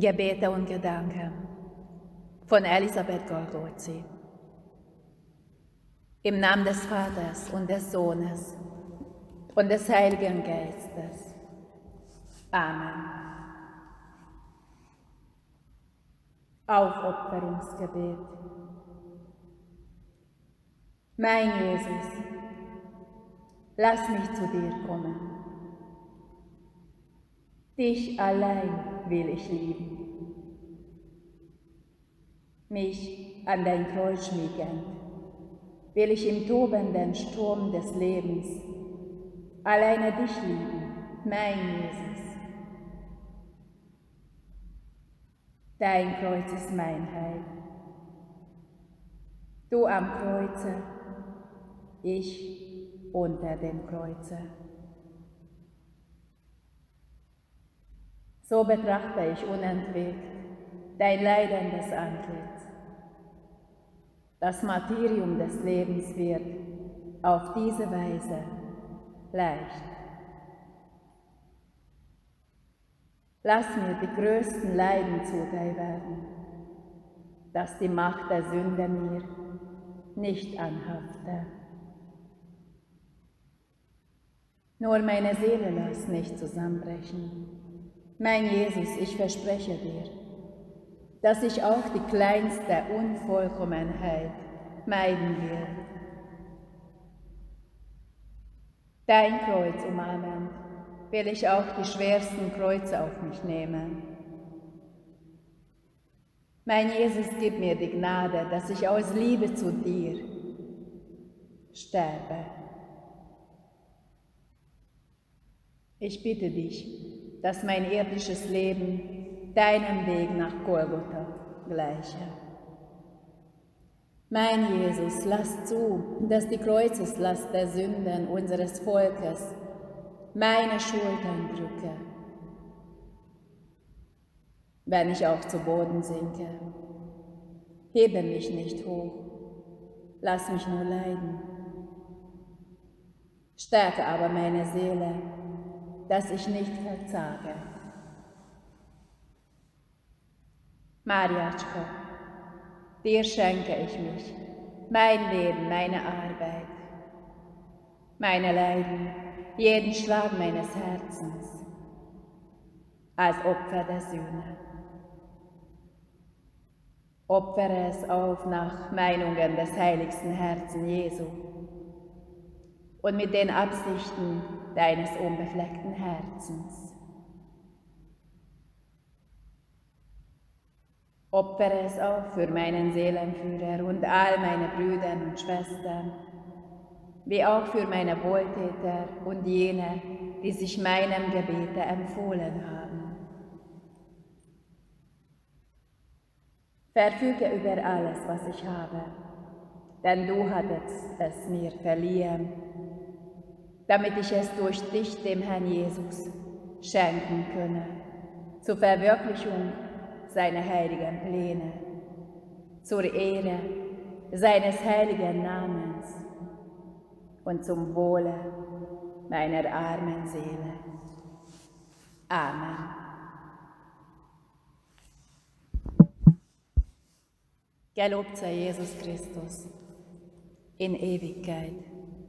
Gebete und Gedanken von Elisabeth Golgotzi. Im Namen des Vaters und des Sohnes und des Heiligen Geistes. Amen. Aufopferungsgebet. Mein Jesus, lass mich zu dir kommen. Dich allein will ich lieben mich an dein Kreuz schmiegend, will ich im tobenden Sturm des Lebens alleine dich lieben, mein Jesus. Dein Kreuz ist mein Heil. Du am Kreuze, ich unter dem Kreuze. So betrachte ich unentwegt dein leidendes Antlitz das Materium des Lebens wird auf diese Weise leicht. Lass mir die größten Leiden zuteil werden, dass die Macht der Sünde mir nicht anhafte. Nur meine Seele lass nicht zusammenbrechen. Mein Jesus, ich verspreche dir, dass ich auch die kleinste Unvollkommenheit meiden werde. Dein Kreuz umarmend will ich auch die schwersten Kreuze auf mich nehmen. Mein Jesus, gib mir die Gnade, dass ich aus Liebe zu dir sterbe. Ich bitte dich, dass mein irdisches Leben deinem Weg nach Golgotha gleiche. Mein Jesus, lass zu, dass die Kreuzeslast der Sünden unseres Volkes meine Schultern drücke, wenn ich auch zu Boden sinke. Hebe mich nicht hoch, lass mich nur leiden. Stärke aber meine Seele, dass ich nicht verzage. Mariatschka, dir schenke ich mich, mein Leben, meine Arbeit, meine Leiden, jeden Schlag meines Herzens, als Opfer der Sühne. Opfere es auf nach Meinungen des heiligsten Herzens Jesu und mit den Absichten deines unbefleckten Herzens. Opfere es auch für meinen Seelenführer und all meine Brüder und Schwestern, wie auch für meine Wohltäter und jene, die sich meinem Gebete empfohlen haben. Verfüge über alles, was ich habe, denn du hattest es mir verliehen, damit ich es durch dich dem Herrn Jesus schenken könne, zur Verwirklichung seine heiligen Pläne, zur Ehre seines heiligen Namens und zum Wohle meiner armen Seele. Amen. Gelobt sei Jesus Christus in Ewigkeit.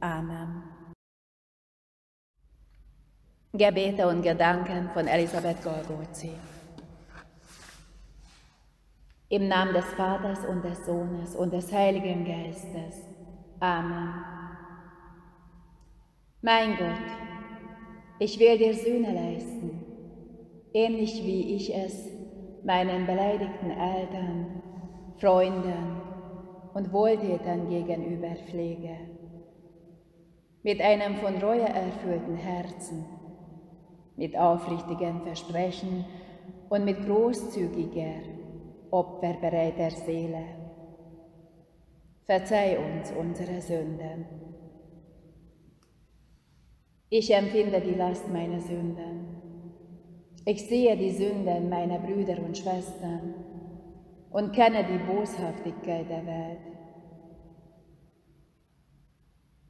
Amen. Gebete und Gedanken von Elisabeth Golgotzi. Im Namen des Vaters und des Sohnes und des Heiligen Geistes. Amen. Mein Gott, ich will dir Sühne leisten, ähnlich wie ich es meinen beleidigten Eltern, Freunden und Wohltätern gegenüber pflege. Mit einem von Reue erfüllten Herzen, mit aufrichtigen Versprechen und mit großzügiger, opferbereiter Seele. Verzeih uns unsere Sünden. Ich empfinde die Last meiner Sünden. Ich sehe die Sünden meiner Brüder und Schwestern und kenne die Boshaftigkeit der Welt.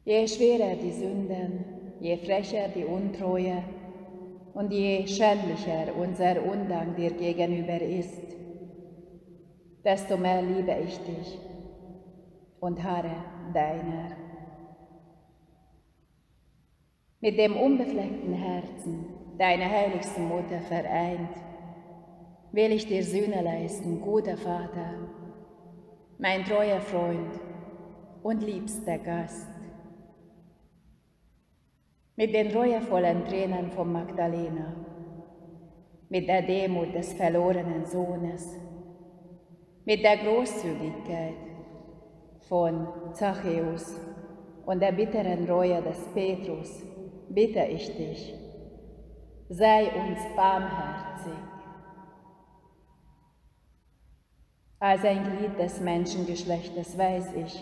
Je schwerer die Sünden, je frecher die Untreue und je schändlicher unser Undank dir gegenüber ist, desto mehr liebe ich dich und harre deiner. Mit dem unbefleckten Herzen, deiner heiligsten Mutter vereint, will ich dir Sühne leisten, guter Vater, mein treuer Freund und liebster Gast. Mit den reuevollen Tränen von Magdalena, mit der Demut des verlorenen Sohnes, mit der Großzügigkeit von Zachäus und der bitteren Reue des Petrus bitte ich dich, sei uns barmherzig. Als ein Glied des Menschengeschlechtes weiß ich,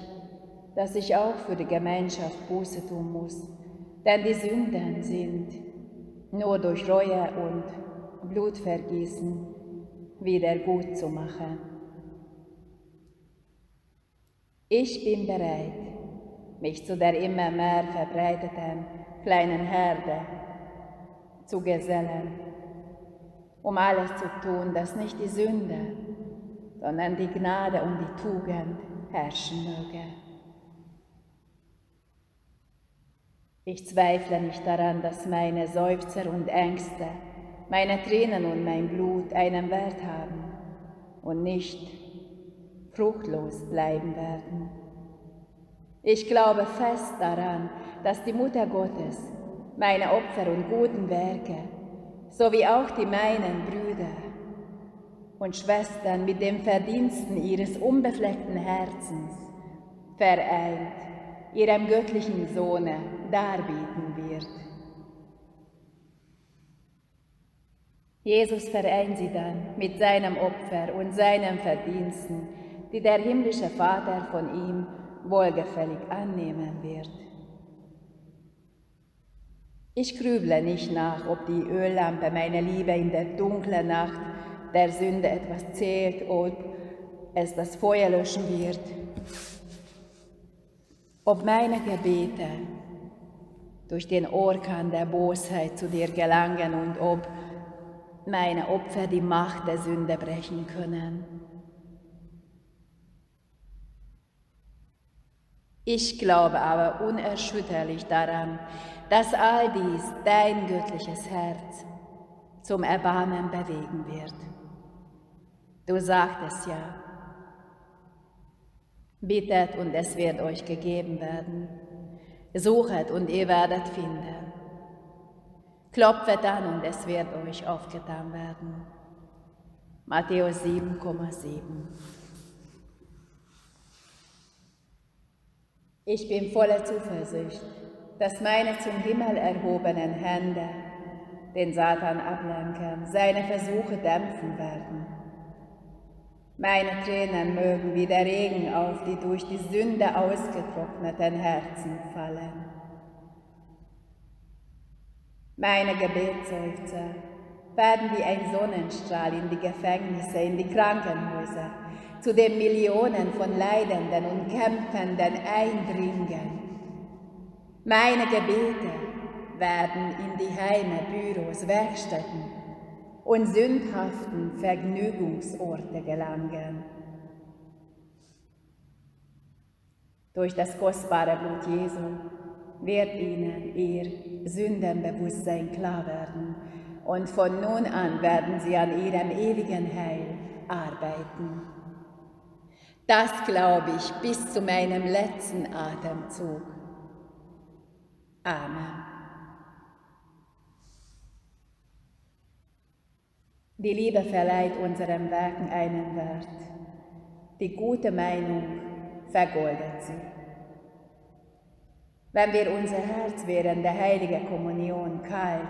dass ich auch für die Gemeinschaft Buße tun muss, denn die Sünden sind nur durch Reue und Blutvergießen wieder gut zu machen. Ich bin bereit, mich zu der immer mehr verbreiteten kleinen Herde zu gesellen, um alles zu tun, dass nicht die Sünde, sondern die Gnade und die Tugend herrschen möge. Ich zweifle nicht daran, dass meine Seufzer und Ängste, meine Tränen und mein Blut einen Wert haben und nicht fruchtlos bleiben werden. Ich glaube fest daran, dass die Mutter Gottes meine Opfer und guten Werke, sowie auch die meinen Brüder und Schwestern mit den Verdiensten ihres unbefleckten Herzens vereint ihrem göttlichen Sohne darbieten wird. Jesus vereint sie dann mit seinem Opfer und seinen Verdiensten, die der himmlische Vater von ihm wohlgefällig annehmen wird. Ich grüble nicht nach, ob die Öllampe meine Liebe in der dunklen Nacht der Sünde etwas zählt, ob es das Feuer löschen wird, ob meine Gebete durch den Orkan der Bosheit zu dir gelangen und ob meine Opfer die Macht der Sünde brechen können. Ich glaube aber unerschütterlich daran, dass all dies dein göttliches Herz zum Erbarmen bewegen wird. Du sagtest ja, bittet und es wird euch gegeben werden, suchet und ihr werdet finden, klopfet an und es wird euch aufgetan werden. Matthäus 7,7 Ich bin voller Zuversicht, dass meine zum Himmel erhobenen Hände den Satan ablenken, seine Versuche dämpfen werden. Meine Tränen mögen wie der Regen auf die durch die Sünde ausgetrockneten Herzen fallen. Meine Gebetseufzer werden wie ein Sonnenstrahl in die Gefängnisse, in die Krankenhäuser zu den Millionen von Leidenden und Kämpfenden eindringen. Meine Gebete werden in die Heime, Büros, Werkstätten und sündhaften Vergnügungsorte gelangen. Durch das kostbare Blut Jesu wird ihnen ihr Sündenbewusstsein klar werden und von nun an werden sie an ihrem ewigen Heil arbeiten. Das glaube ich bis zu meinem letzten Atemzug. Amen. Die Liebe verleiht unseren Werken einen Wert. Die gute Meinung vergoldet sie. Wenn wir unser Herz während der heiligen Kommunion kalt,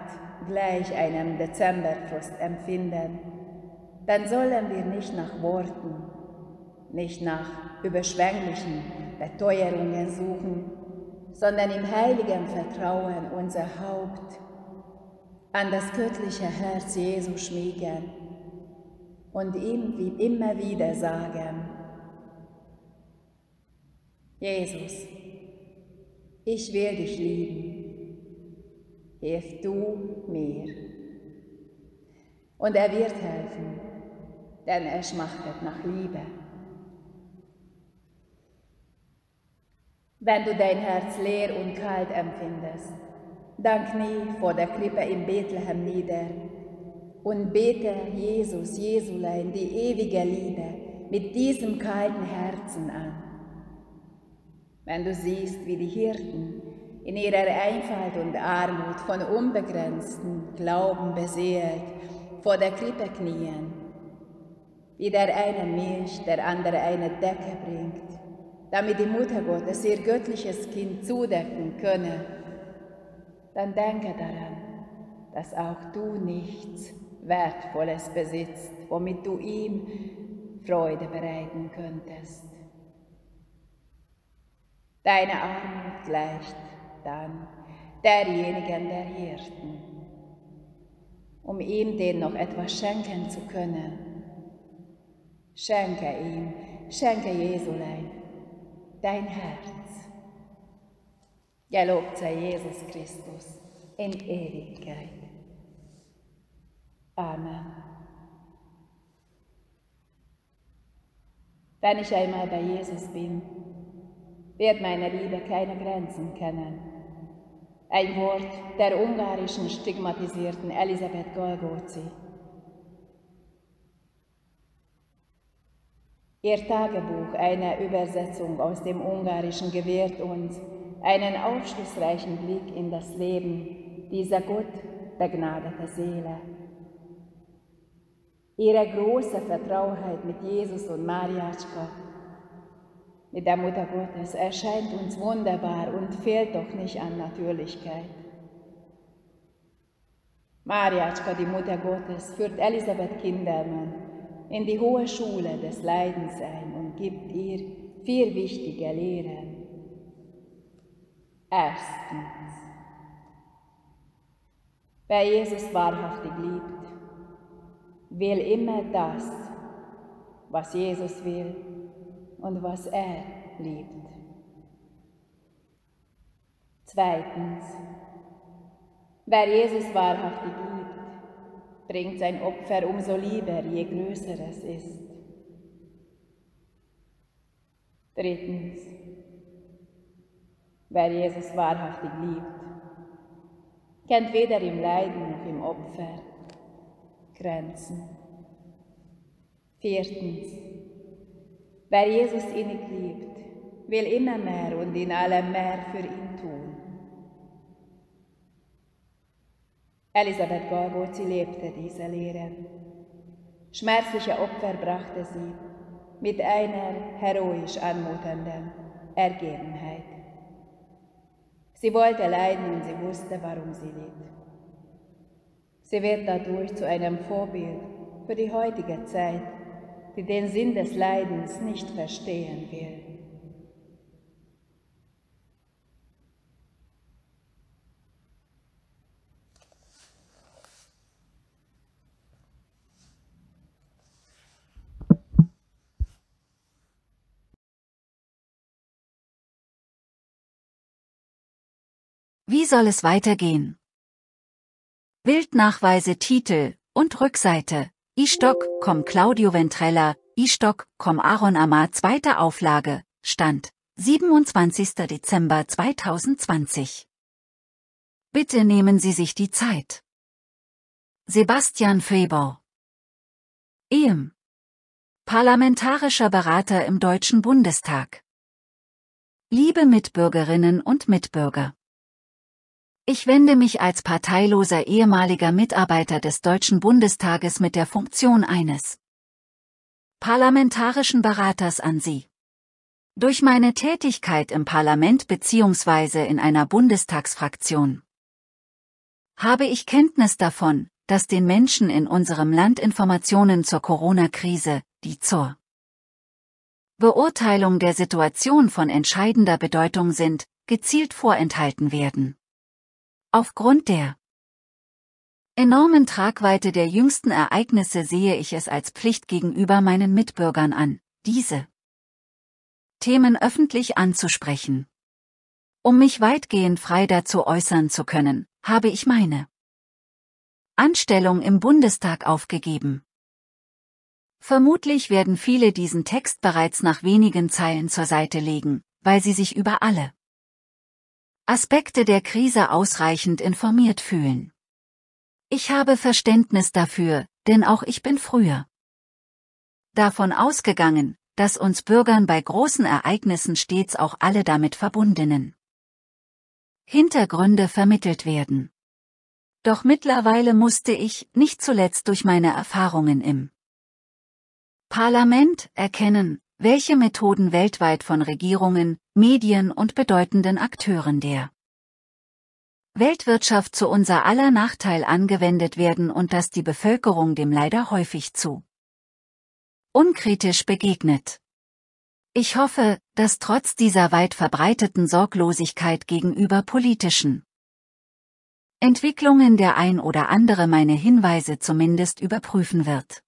gleich einem Dezemberfrost empfinden, dann sollen wir nicht nach Worten, nicht nach überschwänglichen Beteuerungen suchen, sondern im heiligen Vertrauen unser Haupt an das göttliche Herz Jesu schmiegen und ihm wie immer wieder sagen, Jesus, ich will dich lieben, hilf du mir. Und er wird helfen, denn er schmachtet nach Liebe. wenn du dein Herz leer und kalt empfindest. Dann knie vor der Krippe in Bethlehem nieder und bete Jesus, Jesulein, die ewige Liebe mit diesem kalten Herzen an. Wenn du siehst, wie die Hirten in ihrer Einfalt und Armut von unbegrenztem Glauben beseelt vor der Krippe knien, wie der eine Milch, der andere eine Decke bringt, damit die Mutter Gottes ihr göttliches Kind zudecken könne, dann denke daran, dass auch du nichts Wertvolles besitzt, womit du ihm Freude bereiten könntest. Deine Armut gleicht dann derjenigen der Hirten. Um ihm den noch etwas schenken zu können, schenke ihm, schenke Jesulein dein Herz. Gelobt sei Jesus Christus in Ewigkeit. Amen. Wenn ich einmal bei Jesus bin, wird meine Liebe keine Grenzen kennen. Ein Wort der ungarischen stigmatisierten Elisabeth Golgozi Ihr Tagebuch, eine Übersetzung aus dem Ungarischen, gewährt uns einen aufschlussreichen Blick in das Leben dieser Gott begnadeten Seele. Ihre große Vertrautheit mit Jesus und Mariatschka, mit der Mutter Gottes, erscheint uns wunderbar und fehlt doch nicht an Natürlichkeit. Mariatschka, die Mutter Gottes, führt Elisabeth Kindermann in die hohe Schule des Leidens ein und gibt ihr vier wichtige Lehren. Erstens, wer Jesus wahrhaftig liebt, will immer das, was Jesus will und was er liebt. Zweitens, wer Jesus wahrhaftig liebt, bringt sein Opfer umso lieber, je größer es ist. Drittens, wer Jesus wahrhaftig liebt, kennt weder im Leiden noch im Opfer Grenzen. Viertens, wer Jesus innig liebt, will immer mehr und in allem mehr für ihn tun. Elisabeth Galgóci lebte diese Lehre. Schmerzliche Opfer brachte sie mit einer heroisch anmutenden Ergebenheit. Sie wollte leiden und sie wusste, warum sie litt. Sie wird dadurch zu einem Vorbild für die heutige Zeit, die den Sinn des Leidens nicht verstehen will. Wie soll es weitergehen? Bildnachweise Titel und Rückseite. iStock, com Claudio Ventrella, iStock, com Aaron Amar zweite Auflage, Stand 27. Dezember 2020. Bitte nehmen Sie sich die Zeit. Sebastian Febau. Ehem. Parlamentarischer Berater im Deutschen Bundestag. Liebe Mitbürgerinnen und Mitbürger. Ich wende mich als parteiloser ehemaliger Mitarbeiter des Deutschen Bundestages mit der Funktion eines parlamentarischen Beraters an Sie. Durch meine Tätigkeit im Parlament bzw. in einer Bundestagsfraktion habe ich Kenntnis davon, dass den Menschen in unserem Land Informationen zur Corona-Krise, die zur Beurteilung der Situation von entscheidender Bedeutung sind, gezielt vorenthalten werden. Aufgrund der enormen Tragweite der jüngsten Ereignisse sehe ich es als Pflicht gegenüber meinen Mitbürgern an, diese Themen öffentlich anzusprechen. Um mich weitgehend frei dazu äußern zu können, habe ich meine Anstellung im Bundestag aufgegeben. Vermutlich werden viele diesen Text bereits nach wenigen Zeilen zur Seite legen, weil sie sich über alle Aspekte der Krise ausreichend informiert fühlen. Ich habe Verständnis dafür, denn auch ich bin früher davon ausgegangen, dass uns Bürgern bei großen Ereignissen stets auch alle damit verbundenen Hintergründe vermittelt werden. Doch mittlerweile musste ich, nicht zuletzt durch meine Erfahrungen im Parlament, erkennen, welche Methoden weltweit von Regierungen, Medien und bedeutenden Akteuren der Weltwirtschaft zu unser aller Nachteil angewendet werden und dass die Bevölkerung dem leider häufig zu unkritisch begegnet. Ich hoffe, dass trotz dieser weit verbreiteten Sorglosigkeit gegenüber politischen Entwicklungen der ein oder andere meine Hinweise zumindest überprüfen wird.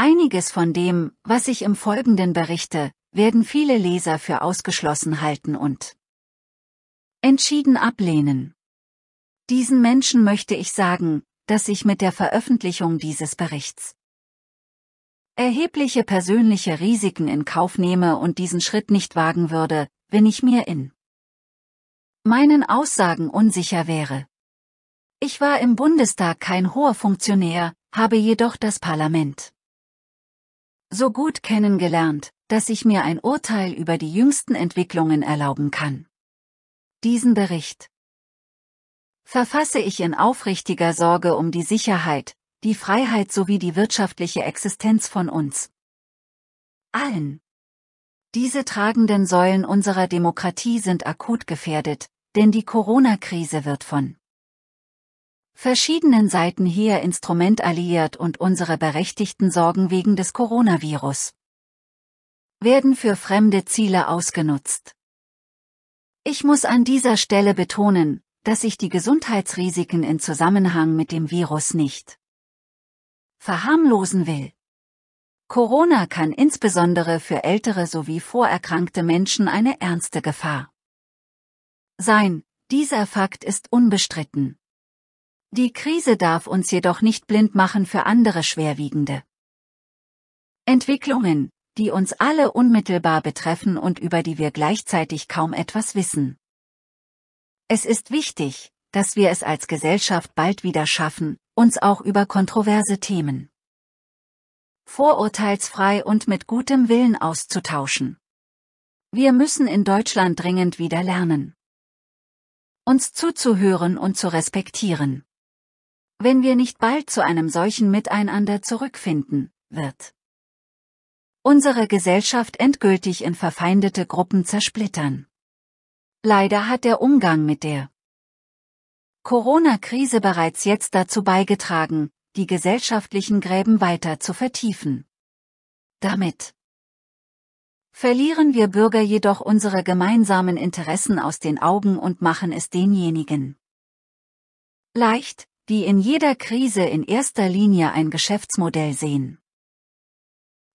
Einiges von dem, was ich im Folgenden berichte, werden viele Leser für ausgeschlossen halten und entschieden ablehnen. Diesen Menschen möchte ich sagen, dass ich mit der Veröffentlichung dieses Berichts erhebliche persönliche Risiken in Kauf nehme und diesen Schritt nicht wagen würde, wenn ich mir in meinen Aussagen unsicher wäre. Ich war im Bundestag kein hoher Funktionär, habe jedoch das Parlament so gut kennengelernt, dass ich mir ein Urteil über die jüngsten Entwicklungen erlauben kann. Diesen Bericht verfasse ich in aufrichtiger Sorge um die Sicherheit, die Freiheit sowie die wirtschaftliche Existenz von uns allen. Diese tragenden Säulen unserer Demokratie sind akut gefährdet, denn die Corona-Krise wird von verschiedenen Seiten hier Instrument alliiert und unsere berechtigten Sorgen wegen des Coronavirus werden für fremde Ziele ausgenutzt. Ich muss an dieser Stelle betonen, dass ich die Gesundheitsrisiken in Zusammenhang mit dem Virus nicht verharmlosen will. Corona kann insbesondere für ältere sowie vorerkrankte Menschen eine ernste Gefahr sein, dieser Fakt ist unbestritten. Die Krise darf uns jedoch nicht blind machen für andere schwerwiegende Entwicklungen, die uns alle unmittelbar betreffen und über die wir gleichzeitig kaum etwas wissen. Es ist wichtig, dass wir es als Gesellschaft bald wieder schaffen, uns auch über kontroverse Themen vorurteilsfrei und mit gutem Willen auszutauschen. Wir müssen in Deutschland dringend wieder lernen, uns zuzuhören und zu respektieren wenn wir nicht bald zu einem solchen Miteinander zurückfinden, wird unsere Gesellschaft endgültig in verfeindete Gruppen zersplittern. Leider hat der Umgang mit der Corona-Krise bereits jetzt dazu beigetragen, die gesellschaftlichen Gräben weiter zu vertiefen. Damit verlieren wir Bürger jedoch unsere gemeinsamen Interessen aus den Augen und machen es denjenigen leicht, die in jeder Krise in erster Linie ein Geschäftsmodell sehen.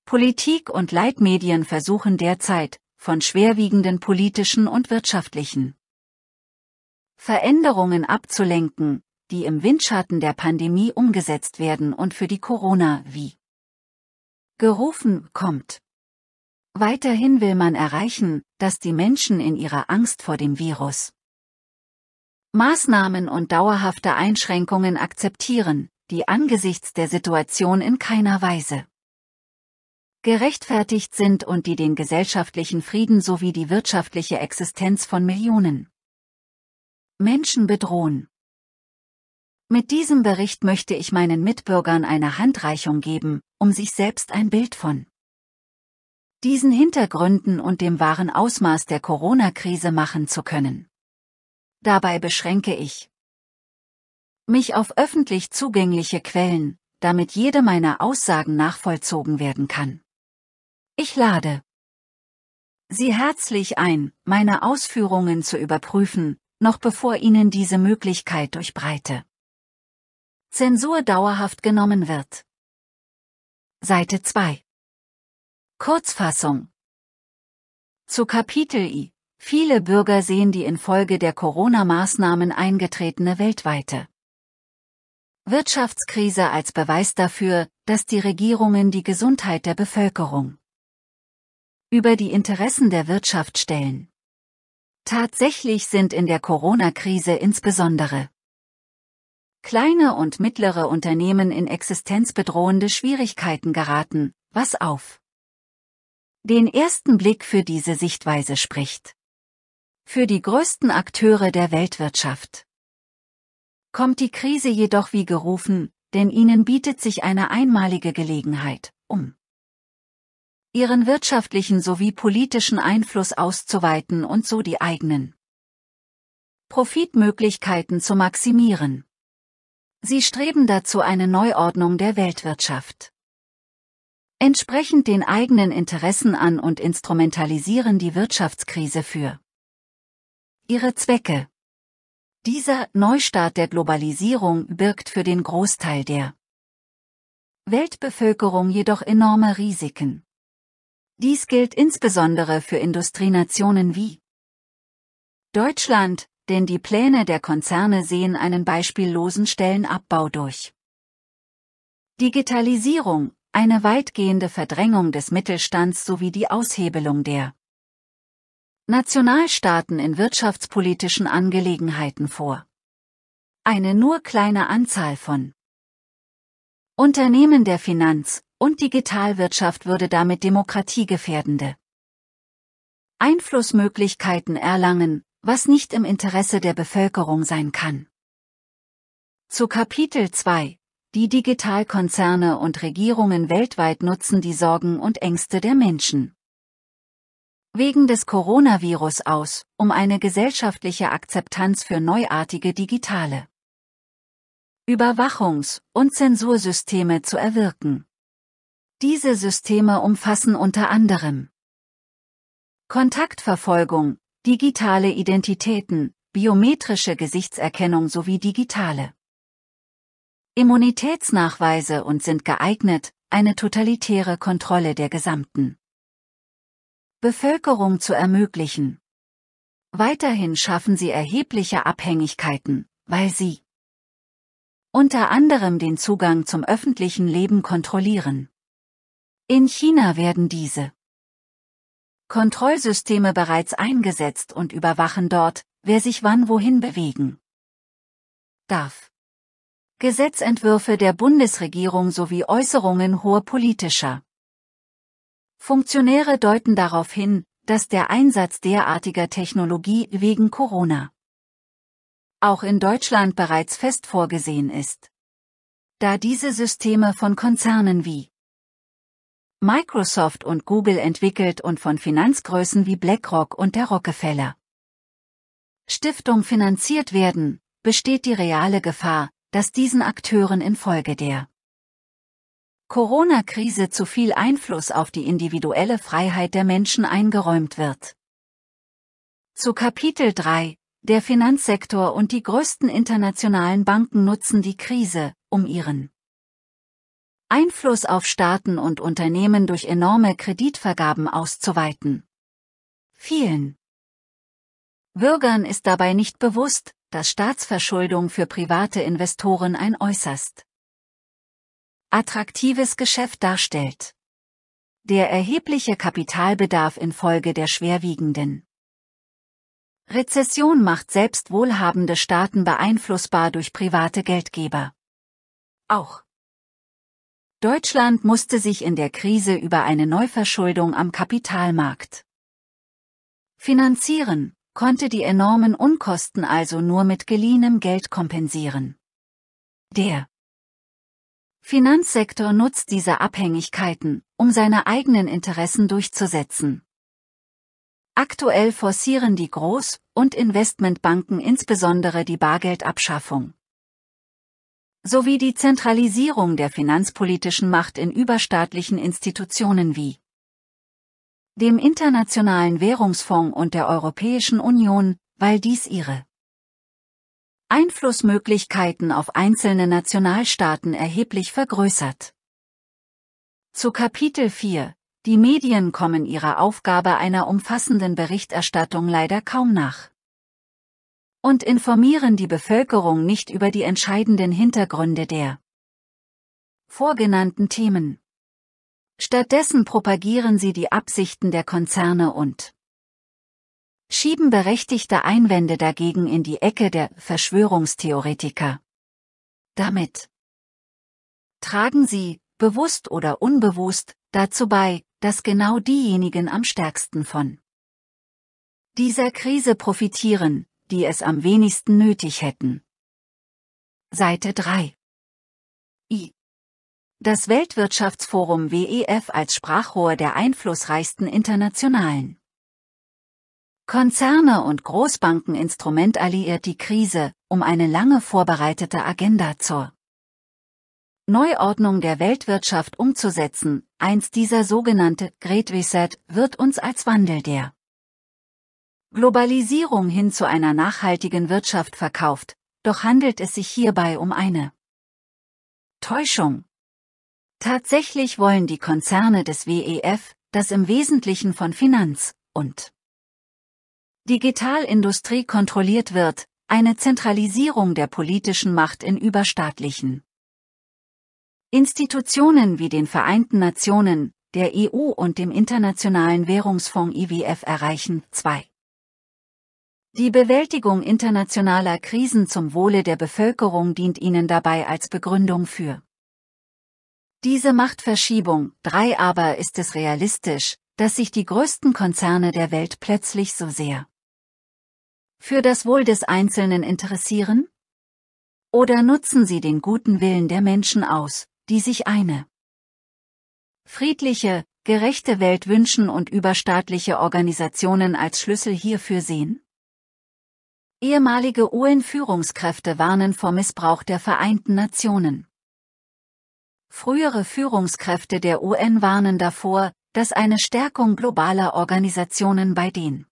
Politik und Leitmedien versuchen derzeit, von schwerwiegenden politischen und wirtschaftlichen Veränderungen abzulenken, die im Windschatten der Pandemie umgesetzt werden und für die Corona wie gerufen kommt. Weiterhin will man erreichen, dass die Menschen in ihrer Angst vor dem Virus Maßnahmen und dauerhafte Einschränkungen akzeptieren, die angesichts der Situation in keiner Weise gerechtfertigt sind und die den gesellschaftlichen Frieden sowie die wirtschaftliche Existenz von Millionen Menschen bedrohen. Mit diesem Bericht möchte ich meinen Mitbürgern eine Handreichung geben, um sich selbst ein Bild von diesen Hintergründen und dem wahren Ausmaß der Corona-Krise machen zu können. Dabei beschränke ich mich auf öffentlich zugängliche Quellen, damit jede meiner Aussagen nachvollzogen werden kann. Ich lade Sie herzlich ein, meine Ausführungen zu überprüfen, noch bevor Ihnen diese Möglichkeit durchbreite. Zensur dauerhaft genommen wird. Seite 2 Kurzfassung zu Kapitel I Viele Bürger sehen die infolge der Corona-Maßnahmen eingetretene weltweite Wirtschaftskrise als Beweis dafür, dass die Regierungen die Gesundheit der Bevölkerung über die Interessen der Wirtschaft stellen. Tatsächlich sind in der Corona-Krise insbesondere kleine und mittlere Unternehmen in existenzbedrohende Schwierigkeiten geraten, was auf den ersten Blick für diese Sichtweise spricht. Für die größten Akteure der Weltwirtschaft kommt die Krise jedoch wie gerufen, denn ihnen bietet sich eine einmalige Gelegenheit, um ihren wirtschaftlichen sowie politischen Einfluss auszuweiten und so die eigenen Profitmöglichkeiten zu maximieren. Sie streben dazu eine Neuordnung der Weltwirtschaft entsprechend den eigenen Interessen an und instrumentalisieren die Wirtschaftskrise für ihre Zwecke. Dieser Neustart der Globalisierung birgt für den Großteil der Weltbevölkerung jedoch enorme Risiken. Dies gilt insbesondere für Industrienationen wie Deutschland, denn die Pläne der Konzerne sehen einen beispiellosen Stellenabbau durch. Digitalisierung, eine weitgehende Verdrängung des Mittelstands sowie die Aushebelung der Nationalstaaten in wirtschaftspolitischen Angelegenheiten vor. Eine nur kleine Anzahl von Unternehmen der Finanz- und Digitalwirtschaft würde damit demokratiegefährdende Einflussmöglichkeiten erlangen, was nicht im Interesse der Bevölkerung sein kann. Zu Kapitel 2 Die Digitalkonzerne und Regierungen weltweit nutzen die Sorgen und Ängste der Menschen wegen des Coronavirus aus, um eine gesellschaftliche Akzeptanz für neuartige digitale Überwachungs- und Zensursysteme zu erwirken. Diese Systeme umfassen unter anderem Kontaktverfolgung, digitale Identitäten, biometrische Gesichtserkennung sowie digitale Immunitätsnachweise und sind geeignet, eine totalitäre Kontrolle der gesamten Bevölkerung zu ermöglichen. Weiterhin schaffen sie erhebliche Abhängigkeiten, weil sie unter anderem den Zugang zum öffentlichen Leben kontrollieren. In China werden diese Kontrollsysteme bereits eingesetzt und überwachen dort, wer sich wann wohin bewegen darf. Gesetzentwürfe der Bundesregierung sowie Äußerungen hoher politischer Funktionäre deuten darauf hin, dass der Einsatz derartiger Technologie wegen Corona auch in Deutschland bereits fest vorgesehen ist. Da diese Systeme von Konzernen wie Microsoft und Google entwickelt und von Finanzgrößen wie BlackRock und der Rockefeller Stiftung finanziert werden, besteht die reale Gefahr, dass diesen Akteuren infolge der Corona-Krise zu viel Einfluss auf die individuelle Freiheit der Menschen eingeräumt wird. Zu Kapitel 3 Der Finanzsektor und die größten internationalen Banken nutzen die Krise, um ihren Einfluss auf Staaten und Unternehmen durch enorme Kreditvergaben auszuweiten. Vielen Bürgern ist dabei nicht bewusst, dass Staatsverschuldung für private Investoren ein äußerst attraktives Geschäft darstellt. Der erhebliche Kapitalbedarf infolge der schwerwiegenden Rezession macht selbst wohlhabende Staaten beeinflussbar durch private Geldgeber. Auch Deutschland musste sich in der Krise über eine Neuverschuldung am Kapitalmarkt finanzieren, konnte die enormen Unkosten also nur mit geliehenem Geld kompensieren. Der Finanzsektor nutzt diese Abhängigkeiten, um seine eigenen Interessen durchzusetzen. Aktuell forcieren die Groß- und Investmentbanken insbesondere die Bargeldabschaffung. Sowie die Zentralisierung der finanzpolitischen Macht in überstaatlichen Institutionen wie dem Internationalen Währungsfonds und der Europäischen Union, weil dies ihre Einflussmöglichkeiten auf einzelne Nationalstaaten erheblich vergrößert. Zu Kapitel 4 Die Medien kommen ihrer Aufgabe einer umfassenden Berichterstattung leider kaum nach und informieren die Bevölkerung nicht über die entscheidenden Hintergründe der vorgenannten Themen. Stattdessen propagieren sie die Absichten der Konzerne und schieben berechtigte Einwände dagegen in die Ecke der Verschwörungstheoretiker. Damit tragen sie, bewusst oder unbewusst, dazu bei, dass genau diejenigen am stärksten von dieser Krise profitieren, die es am wenigsten nötig hätten. Seite 3 I. Das Weltwirtschaftsforum WEF als Sprachrohr der einflussreichsten internationalen Konzerne und Großbankeninstrument alliiert die Krise, um eine lange vorbereitete Agenda zur Neuordnung der Weltwirtschaft umzusetzen. Eins dieser sogenannte Great Reset wird uns als Wandel der Globalisierung hin zu einer nachhaltigen Wirtschaft verkauft, doch handelt es sich hierbei um eine Täuschung. Tatsächlich wollen die Konzerne des WEF, das im Wesentlichen von Finanz- und Digitalindustrie kontrolliert wird, eine Zentralisierung der politischen Macht in überstaatlichen Institutionen wie den Vereinten Nationen, der EU und dem Internationalen Währungsfonds IWF e erreichen. 2. Die Bewältigung internationaler Krisen zum Wohle der Bevölkerung dient ihnen dabei als Begründung für diese Machtverschiebung. 3 aber ist es realistisch, dass sich die größten Konzerne der Welt plötzlich so sehr für das Wohl des Einzelnen interessieren? Oder nutzen sie den guten Willen der Menschen aus, die sich eine friedliche, gerechte Welt wünschen und überstaatliche Organisationen als Schlüssel hierfür sehen? Ehemalige UN-Führungskräfte warnen vor Missbrauch der Vereinten Nationen. Frühere Führungskräfte der UN warnen davor, dass eine Stärkung globaler Organisationen bei den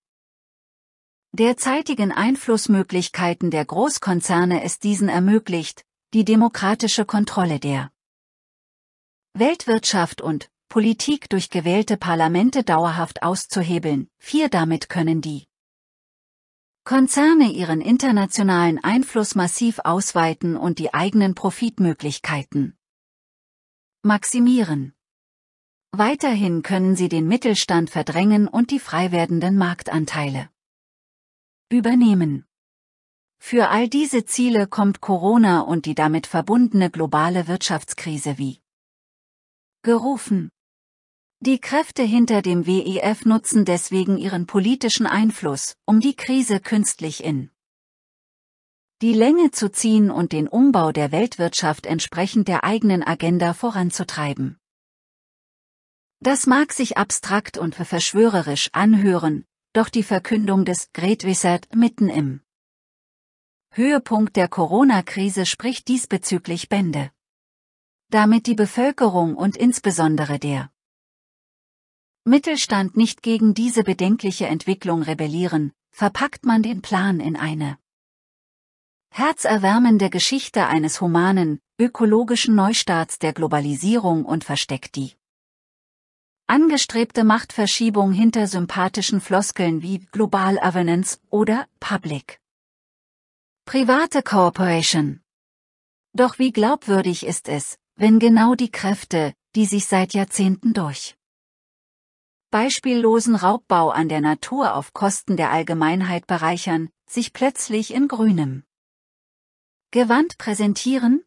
derzeitigen Einflussmöglichkeiten der Großkonzerne es diesen ermöglicht, die demokratische Kontrolle der Weltwirtschaft und Politik durch gewählte Parlamente dauerhaft auszuhebeln. Vier damit können die Konzerne ihren internationalen Einfluss massiv ausweiten und die eigenen Profitmöglichkeiten maximieren. Weiterhin können sie den Mittelstand verdrängen und die frei werdenden Marktanteile übernehmen. Für all diese Ziele kommt Corona und die damit verbundene globale Wirtschaftskrise wie gerufen. Die Kräfte hinter dem WEF nutzen deswegen ihren politischen Einfluss, um die Krise künstlich in die Länge zu ziehen und den Umbau der Weltwirtschaft entsprechend der eigenen Agenda voranzutreiben. Das mag sich abstrakt und verschwörerisch anhören, doch die Verkündung des Great Reset mitten im Höhepunkt der Corona-Krise spricht diesbezüglich Bände. Damit die Bevölkerung und insbesondere der Mittelstand nicht gegen diese bedenkliche Entwicklung rebellieren, verpackt man den Plan in eine herzerwärmende Geschichte eines humanen, ökologischen Neustarts der Globalisierung und versteckt die angestrebte Machtverschiebung hinter sympathischen Floskeln wie Global Avenance oder Public. Private Corporation. Doch wie glaubwürdig ist es, wenn genau die Kräfte, die sich seit Jahrzehnten durch beispiellosen Raubbau an der Natur auf Kosten der Allgemeinheit bereichern, sich plötzlich in grünem Gewand präsentieren,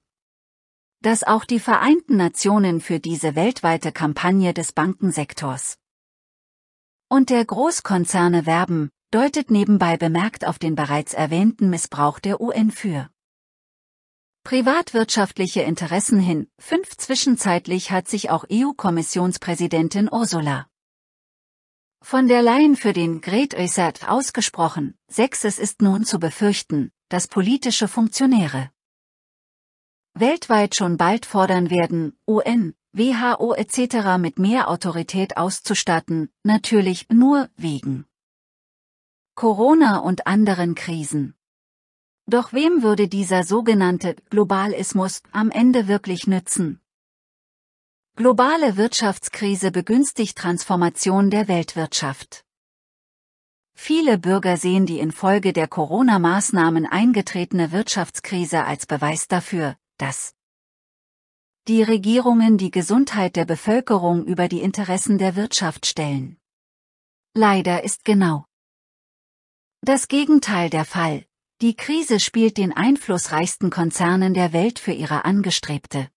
dass auch die Vereinten Nationen für diese weltweite Kampagne des Bankensektors und der Großkonzerne werben, deutet nebenbei bemerkt auf den bereits erwähnten Missbrauch der UN für privatwirtschaftliche Interessen hin. Fünf Zwischenzeitlich hat sich auch EU-Kommissionspräsidentin Ursula von der Leyen für den Great Reset ausgesprochen. Sechs, Es ist nun zu befürchten, dass politische Funktionäre weltweit schon bald fordern werden, UN, WHO etc. mit mehr Autorität auszustatten, natürlich nur wegen Corona und anderen Krisen. Doch wem würde dieser sogenannte Globalismus am Ende wirklich nützen? Globale Wirtschaftskrise begünstigt Transformation der Weltwirtschaft. Viele Bürger sehen die infolge der Corona-Maßnahmen eingetretene Wirtschaftskrise als Beweis dafür, dass die Regierungen die Gesundheit der Bevölkerung über die Interessen der Wirtschaft stellen. Leider ist genau das Gegenteil der Fall. Die Krise spielt den einflussreichsten Konzernen der Welt für ihre angestrebte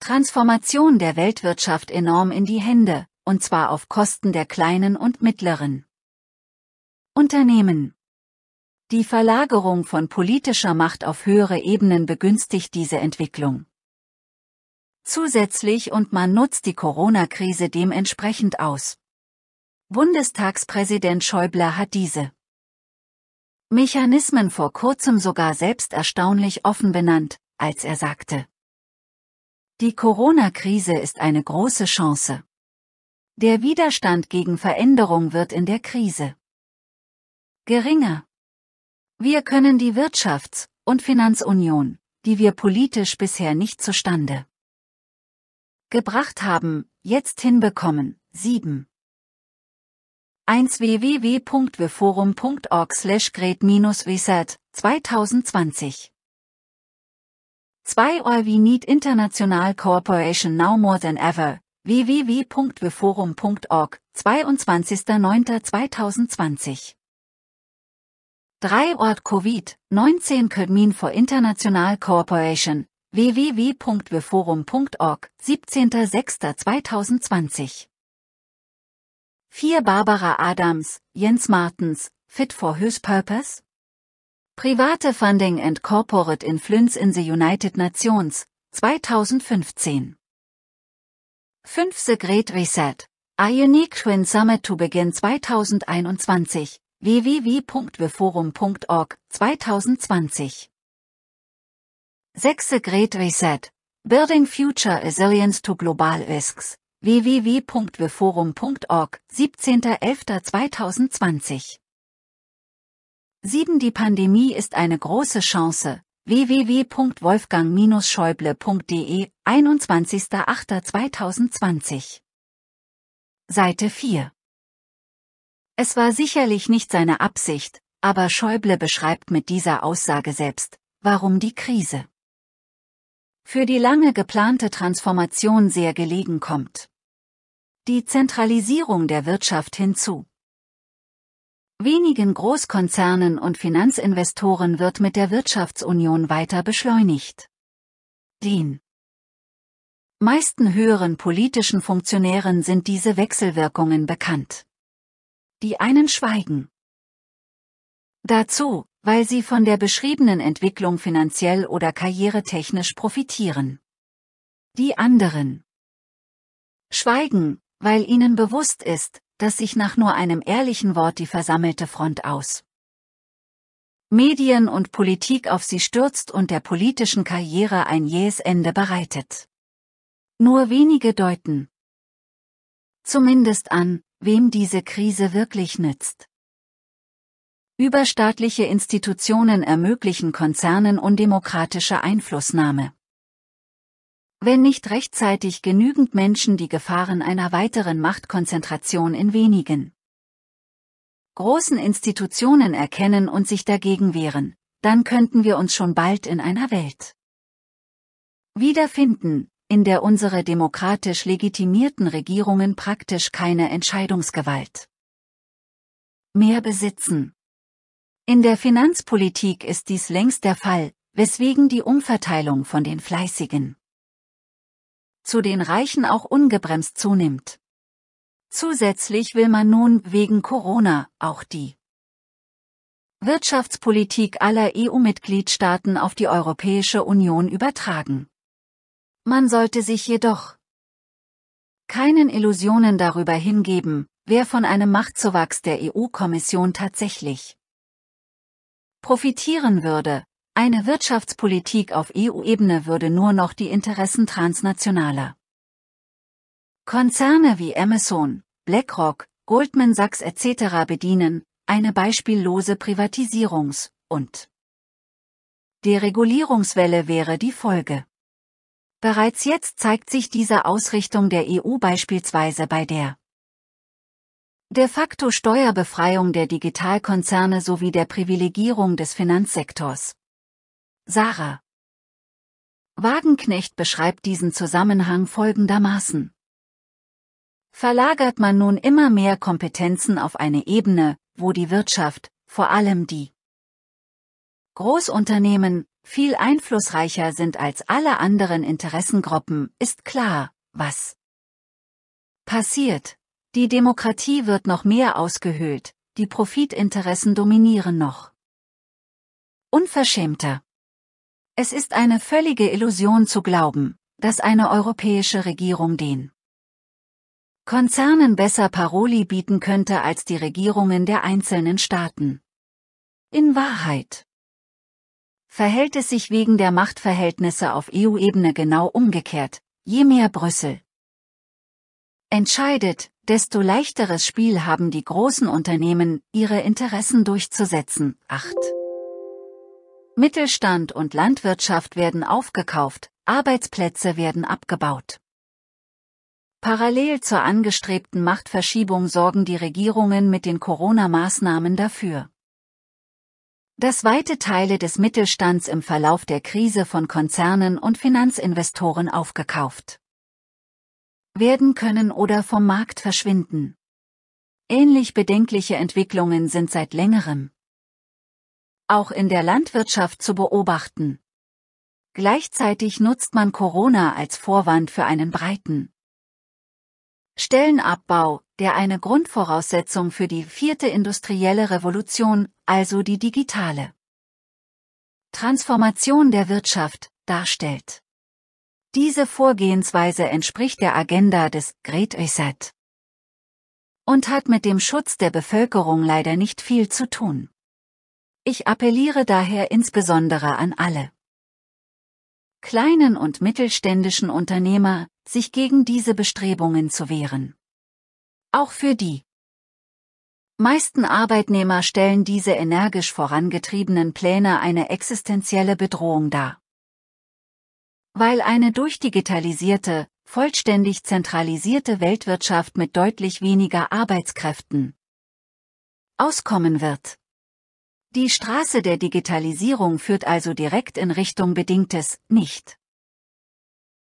Transformation der Weltwirtschaft enorm in die Hände, und zwar auf Kosten der kleinen und mittleren Unternehmen. Die Verlagerung von politischer Macht auf höhere Ebenen begünstigt diese Entwicklung. Zusätzlich und man nutzt die Corona-Krise dementsprechend aus. Bundestagspräsident Schäuble hat diese Mechanismen vor kurzem sogar selbst erstaunlich offen benannt, als er sagte. Die Corona-Krise ist eine große Chance. Der Widerstand gegen Veränderung wird in der Krise geringer. Wir können die Wirtschafts- und Finanzunion, die wir politisch bisher nicht zustande gebracht haben, jetzt hinbekommen. 7. 1 www.weforum.org slash gret-wizard 2020 2 or we need international cooperation now more than ever www.weforum.org 22.09.2020 3 Ort Covid-19 could mean for international cooperation www.beforum.org 17.06.2020 4 Barbara Adams, Jens Martens, Fit for Whose Purpose? Private Funding and Corporate Influence in the United Nations, 2015 5 Great Reset, a unique twin summit to begin 2021, www.weforum.org 2020 Sechste Great Reset Building Future Resilience to Global Risks www.weforum.org 17.11.2020 7. Die Pandemie ist eine große Chance www.wolfgang-schäuble.de 21.08.2020 Seite 4 es war sicherlich nicht seine Absicht, aber Schäuble beschreibt mit dieser Aussage selbst, warum die Krise für die lange geplante Transformation sehr gelegen kommt. Die Zentralisierung der Wirtschaft hinzu. Wenigen Großkonzernen und Finanzinvestoren wird mit der Wirtschaftsunion weiter beschleunigt. Den meisten höheren politischen Funktionären sind diese Wechselwirkungen bekannt die einen schweigen. Dazu, weil sie von der beschriebenen Entwicklung finanziell oder karrieretechnisch profitieren. Die anderen schweigen, weil ihnen bewusst ist, dass sich nach nur einem ehrlichen Wort die versammelte Front aus Medien und Politik auf sie stürzt und der politischen Karriere ein jähes Ende bereitet. Nur wenige deuten zumindest an, wem diese Krise wirklich nützt. Überstaatliche Institutionen ermöglichen Konzernen undemokratische Einflussnahme. Wenn nicht rechtzeitig genügend Menschen die Gefahren einer weiteren Machtkonzentration in wenigen großen Institutionen erkennen und sich dagegen wehren, dann könnten wir uns schon bald in einer Welt wiederfinden, in der unsere demokratisch legitimierten Regierungen praktisch keine Entscheidungsgewalt mehr besitzen. In der Finanzpolitik ist dies längst der Fall, weswegen die Umverteilung von den Fleißigen zu den Reichen auch ungebremst zunimmt. Zusätzlich will man nun wegen Corona auch die Wirtschaftspolitik aller EU-Mitgliedstaaten auf die Europäische Union übertragen. Man sollte sich jedoch keinen Illusionen darüber hingeben, wer von einem Machtzuwachs der EU-Kommission tatsächlich profitieren würde. Eine Wirtschaftspolitik auf EU-Ebene würde nur noch die Interessen transnationaler Konzerne wie Amazon, BlackRock, Goldman Sachs etc. bedienen, eine beispiellose Privatisierungs- und Deregulierungswelle wäre die Folge. Bereits jetzt zeigt sich diese Ausrichtung der EU beispielsweise bei der de facto Steuerbefreiung der Digitalkonzerne sowie der Privilegierung des Finanzsektors. Sarah Wagenknecht beschreibt diesen Zusammenhang folgendermaßen. Verlagert man nun immer mehr Kompetenzen auf eine Ebene, wo die Wirtschaft, vor allem die Großunternehmen, viel einflussreicher sind als alle anderen Interessengruppen, ist klar, was passiert. Die Demokratie wird noch mehr ausgehöhlt, die Profitinteressen dominieren noch. Unverschämter. Es ist eine völlige Illusion zu glauben, dass eine europäische Regierung den Konzernen besser Paroli bieten könnte als die Regierungen der einzelnen Staaten. In Wahrheit verhält es sich wegen der Machtverhältnisse auf EU-Ebene genau umgekehrt. Je mehr Brüssel entscheidet, desto leichteres Spiel haben die großen Unternehmen, ihre Interessen durchzusetzen. 8. Mittelstand und Landwirtschaft werden aufgekauft, Arbeitsplätze werden abgebaut. Parallel zur angestrebten Machtverschiebung sorgen die Regierungen mit den Corona-Maßnahmen dafür, dass weite Teile des Mittelstands im Verlauf der Krise von Konzernen und Finanzinvestoren aufgekauft werden können oder vom Markt verschwinden. Ähnlich bedenkliche Entwicklungen sind seit längerem auch in der Landwirtschaft zu beobachten. Gleichzeitig nutzt man Corona als Vorwand für einen breiten Stellenabbau, der eine Grundvoraussetzung für die vierte industrielle Revolution, also die digitale Transformation der Wirtschaft, darstellt. Diese Vorgehensweise entspricht der Agenda des Great Reset und hat mit dem Schutz der Bevölkerung leider nicht viel zu tun. Ich appelliere daher insbesondere an alle kleinen und mittelständischen Unternehmer, sich gegen diese Bestrebungen zu wehren. Auch für die meisten Arbeitnehmer stellen diese energisch vorangetriebenen Pläne eine existenzielle Bedrohung dar. Weil eine durchdigitalisierte, vollständig zentralisierte Weltwirtschaft mit deutlich weniger Arbeitskräften auskommen wird. Die Straße der Digitalisierung führt also direkt in Richtung bedingtes Nicht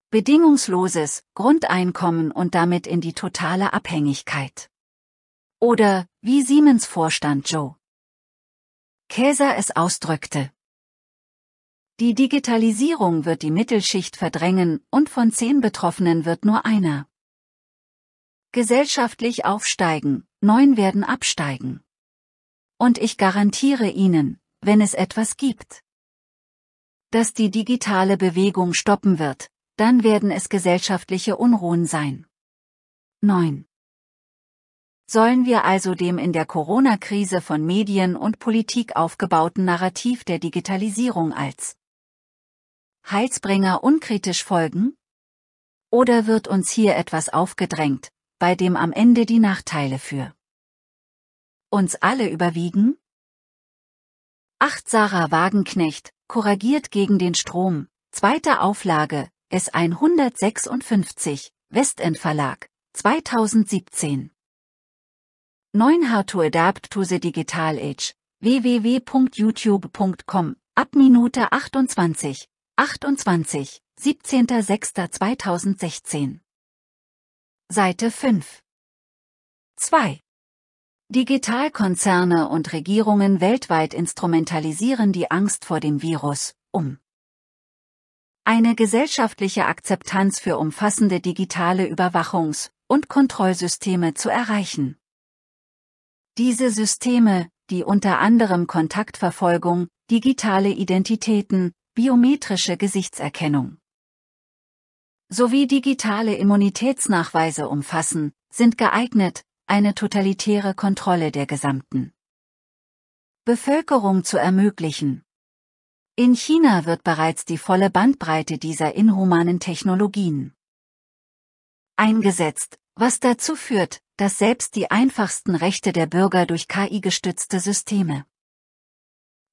bedingungsloses Grundeinkommen und damit in die totale Abhängigkeit. Oder, wie Siemens-Vorstand Joe Käser es ausdrückte. Die Digitalisierung wird die Mittelschicht verdrängen und von zehn Betroffenen wird nur einer. Gesellschaftlich aufsteigen, neun werden absteigen. Und ich garantiere Ihnen, wenn es etwas gibt, dass die digitale Bewegung stoppen wird, dann werden es gesellschaftliche Unruhen sein. 9. Sollen wir also dem in der Corona-Krise von Medien und Politik aufgebauten Narrativ der Digitalisierung als Heilsbringer unkritisch folgen? Oder wird uns hier etwas aufgedrängt, bei dem am Ende die Nachteile für uns alle überwiegen? 8. Sarah Wagenknecht, Korrigiert gegen den Strom, zweite Auflage, S156, Westend Verlag, 2017. 9 How to Adapt to the Digital Age, www.youtube.com, ab Minute 28, 28, 17.06.2016. Seite 5. 2. Digitalkonzerne und Regierungen weltweit instrumentalisieren die Angst vor dem Virus, um eine gesellschaftliche Akzeptanz für umfassende digitale Überwachungs- und Kontrollsysteme zu erreichen. Diese Systeme, die unter anderem Kontaktverfolgung, digitale Identitäten, biometrische Gesichtserkennung sowie digitale Immunitätsnachweise umfassen, sind geeignet, eine totalitäre Kontrolle der gesamten Bevölkerung zu ermöglichen. In China wird bereits die volle Bandbreite dieser inhumanen Technologien eingesetzt, was dazu führt, dass selbst die einfachsten Rechte der Bürger durch KI-gestützte Systeme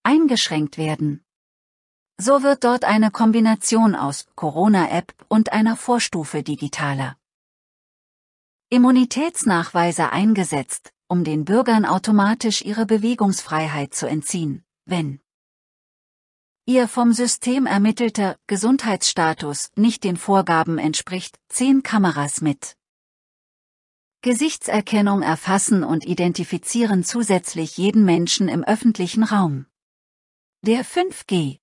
eingeschränkt werden. So wird dort eine Kombination aus Corona-App und einer Vorstufe digitaler Immunitätsnachweise eingesetzt, um den Bürgern automatisch ihre Bewegungsfreiheit zu entziehen, wenn ihr vom System ermittelter Gesundheitsstatus nicht den Vorgaben entspricht, zehn Kameras mit Gesichtserkennung erfassen und identifizieren zusätzlich jeden Menschen im öffentlichen Raum. Der 5G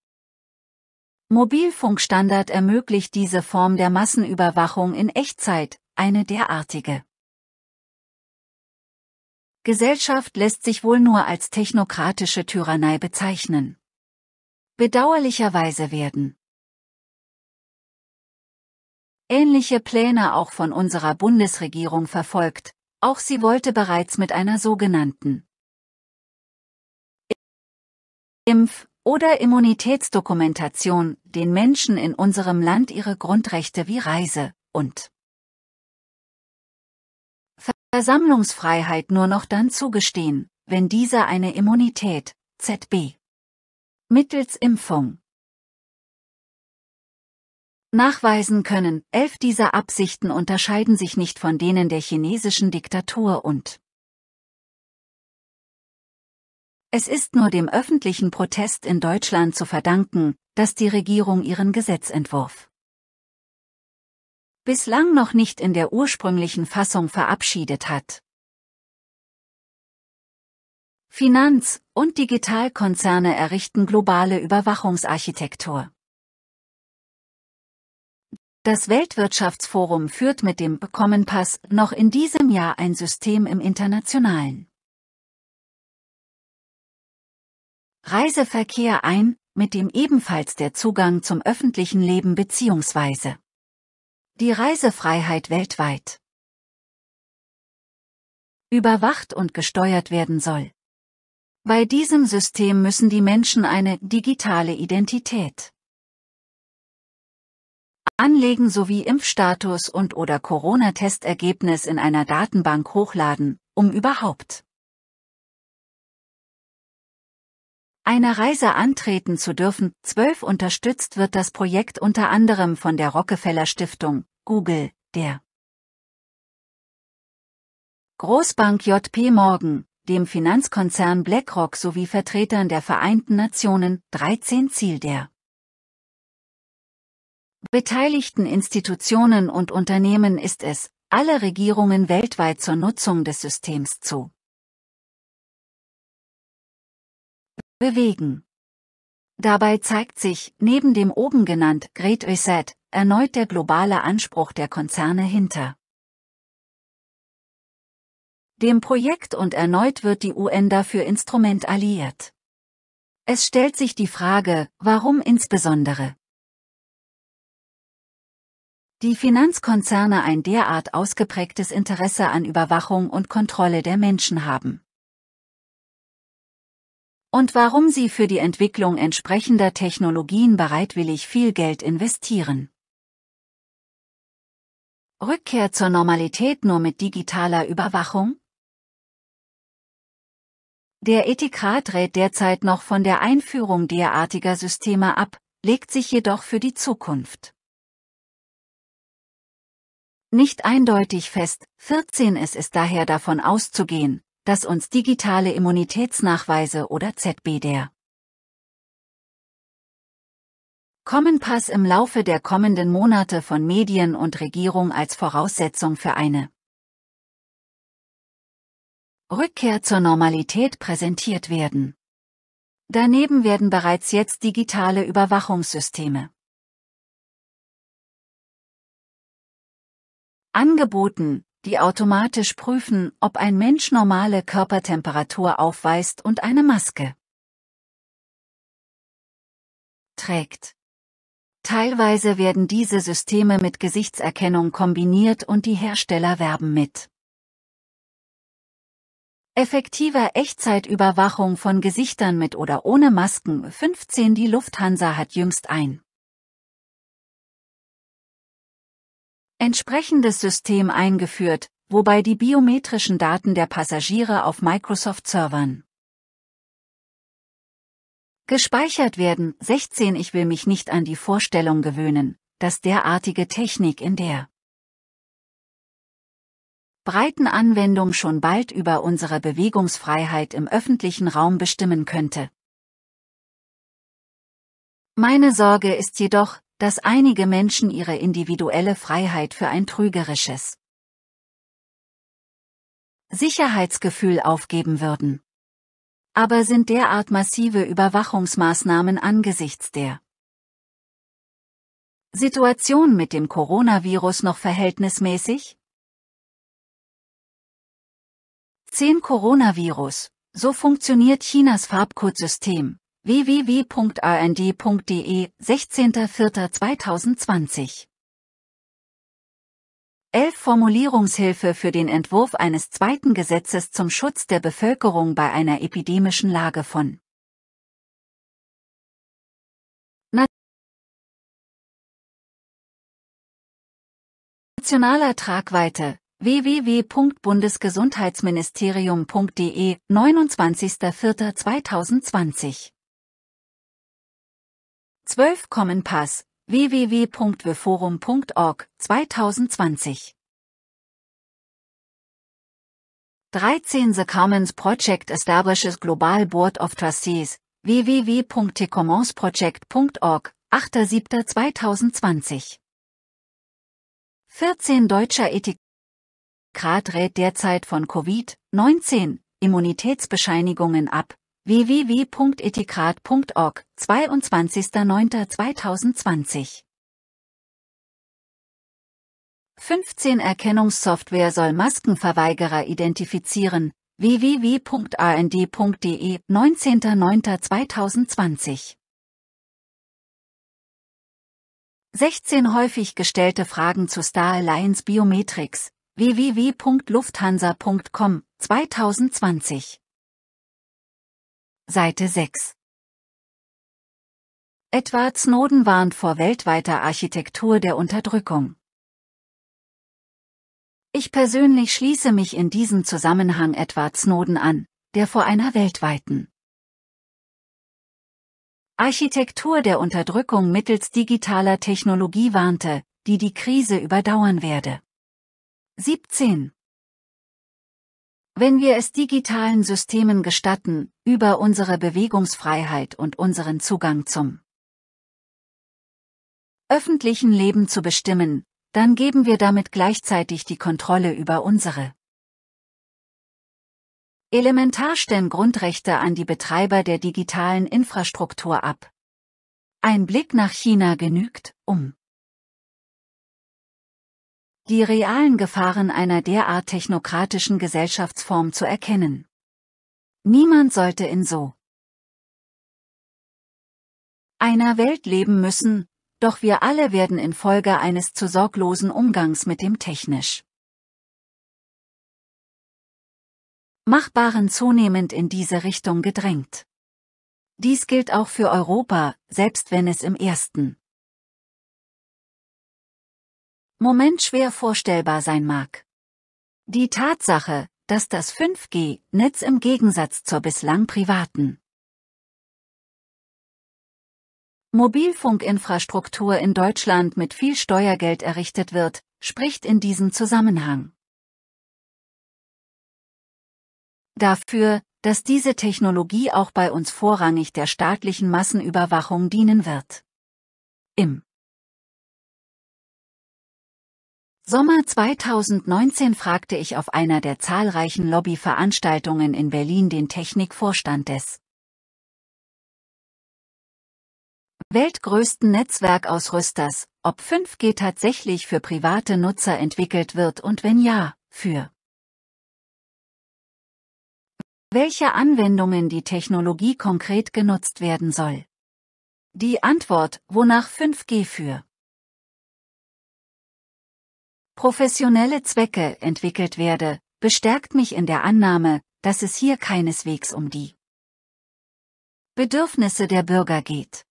Mobilfunkstandard ermöglicht diese Form der Massenüberwachung in Echtzeit, eine derartige. Gesellschaft lässt sich wohl nur als technokratische Tyrannei bezeichnen bedauerlicherweise werden. Ähnliche Pläne auch von unserer Bundesregierung verfolgt, auch sie wollte bereits mit einer sogenannten Impf- oder Immunitätsdokumentation den Menschen in unserem Land ihre Grundrechte wie Reise und Versammlungsfreiheit nur noch dann zugestehen, wenn dieser eine Immunität ZB mittels Impfung nachweisen können. Elf dieser Absichten unterscheiden sich nicht von denen der chinesischen Diktatur und es ist nur dem öffentlichen Protest in Deutschland zu verdanken, dass die Regierung ihren Gesetzentwurf bislang noch nicht in der ursprünglichen Fassung verabschiedet hat. Finanz- und Digitalkonzerne errichten globale Überwachungsarchitektur. Das Weltwirtschaftsforum führt mit dem Common Pass noch in diesem Jahr ein System im internationalen Reiseverkehr ein, mit dem ebenfalls der Zugang zum öffentlichen Leben bzw. die Reisefreiheit weltweit überwacht und gesteuert werden soll. Bei diesem System müssen die Menschen eine digitale Identität anlegen sowie Impfstatus und oder Corona-Testergebnis in einer Datenbank hochladen, um überhaupt eine Reise antreten zu dürfen. 12 unterstützt wird das Projekt unter anderem von der Rockefeller Stiftung, Google, der Großbank JP Morgan, dem Finanzkonzern BlackRock sowie Vertretern der Vereinten Nationen 13 Ziel der beteiligten Institutionen und Unternehmen ist es, alle Regierungen weltweit zur Nutzung des Systems zu bewegen. Dabei zeigt sich, neben dem oben genannt Great Reset, erneut der globale Anspruch der Konzerne hinter dem Projekt und erneut wird die UN dafür Instrument alliiert. Es stellt sich die Frage, warum insbesondere die Finanzkonzerne ein derart ausgeprägtes Interesse an Überwachung und Kontrolle der Menschen haben. Und warum sie für die Entwicklung entsprechender Technologien bereitwillig viel Geld investieren. Rückkehr zur Normalität nur mit digitaler Überwachung? Der Ethikrat rät derzeit noch von der Einführung derartiger Systeme ab, legt sich jedoch für die Zukunft nicht eindeutig fest, 14 es ist daher davon auszugehen, dass uns digitale Immunitätsnachweise oder ZB der Common Pass im Laufe der kommenden Monate von Medien und Regierung als Voraussetzung für eine Rückkehr zur Normalität präsentiert werden. Daneben werden bereits jetzt digitale Überwachungssysteme angeboten, die automatisch prüfen, ob ein Mensch normale Körpertemperatur aufweist und eine Maske trägt. Teilweise werden diese Systeme mit Gesichtserkennung kombiniert und die Hersteller werben mit effektiver Echtzeitüberwachung von Gesichtern mit oder ohne Masken 15 Die Lufthansa hat jüngst ein entsprechendes System eingeführt, wobei die biometrischen Daten der Passagiere auf Microsoft-Servern gespeichert werden. 16 Ich will mich nicht an die Vorstellung gewöhnen, dass derartige Technik in der breiten Anwendung schon bald über unsere Bewegungsfreiheit im öffentlichen Raum bestimmen könnte. Meine Sorge ist jedoch, dass einige Menschen ihre individuelle Freiheit für ein trügerisches Sicherheitsgefühl aufgeben würden. Aber sind derart massive Überwachungsmaßnahmen angesichts der Situation mit dem Coronavirus noch verhältnismäßig? 10 Coronavirus. So funktioniert Chinas Farbcodesystem. www.and.de 16.04.2020 11 Formulierungshilfe für den Entwurf eines zweiten Gesetzes zum Schutz der Bevölkerung bei einer epidemischen Lage von nationaler Tragweite, www.bundesgesundheitsministerium.de 29.04.2020 12 Common Pass www.weforum.org 2020 13 The Commons Project establishes Global Board of Trustees www.tecommonsproject.org 8.07.2020 14 Deutscher Ethik Grad rät derzeit von Covid-19 Immunitätsbescheinigungen ab. www.ethikrat.org 22.09.2020 15 Erkennungssoftware soll Maskenverweigerer identifizieren. www.and.de 19.09.2020 16 häufig gestellte Fragen zu Star Alliance Biometrics www.lufthansa.com 2020 Seite 6 Edward Snowden warnt vor weltweiter Architektur der Unterdrückung. Ich persönlich schließe mich in diesem Zusammenhang Edward Snowden an, der vor einer weltweiten Architektur der Unterdrückung mittels digitaler Technologie warnte, die die Krise überdauern werde. 17. Wenn wir es digitalen Systemen gestatten, über unsere Bewegungsfreiheit und unseren Zugang zum öffentlichen Leben zu bestimmen, dann geben wir damit gleichzeitig die Kontrolle über unsere Elementarstern-Grundrechte an die Betreiber der digitalen Infrastruktur ab. Ein Blick nach China genügt, um die realen Gefahren einer derart technokratischen Gesellschaftsform zu erkennen. Niemand sollte in so einer Welt leben müssen, doch wir alle werden infolge eines zu sorglosen Umgangs mit dem technisch Machbaren zunehmend in diese Richtung gedrängt. Dies gilt auch für Europa, selbst wenn es im ersten Moment schwer vorstellbar sein mag. Die Tatsache, dass das 5G-Netz im Gegensatz zur bislang privaten Mobilfunkinfrastruktur in Deutschland mit viel Steuergeld errichtet wird, spricht in diesem Zusammenhang dafür, dass diese Technologie auch bei uns vorrangig der staatlichen Massenüberwachung dienen wird. Im Sommer 2019 fragte ich auf einer der zahlreichen Lobbyveranstaltungen in Berlin den Technikvorstand des weltgrößten Netzwerkausrüsters, ob 5G tatsächlich für private Nutzer entwickelt wird und wenn ja, für welche Anwendungen die Technologie konkret genutzt werden soll. Die Antwort, wonach 5G für professionelle Zwecke entwickelt werde, bestärkt mich in der Annahme, dass es hier keineswegs um die Bedürfnisse der Bürger geht.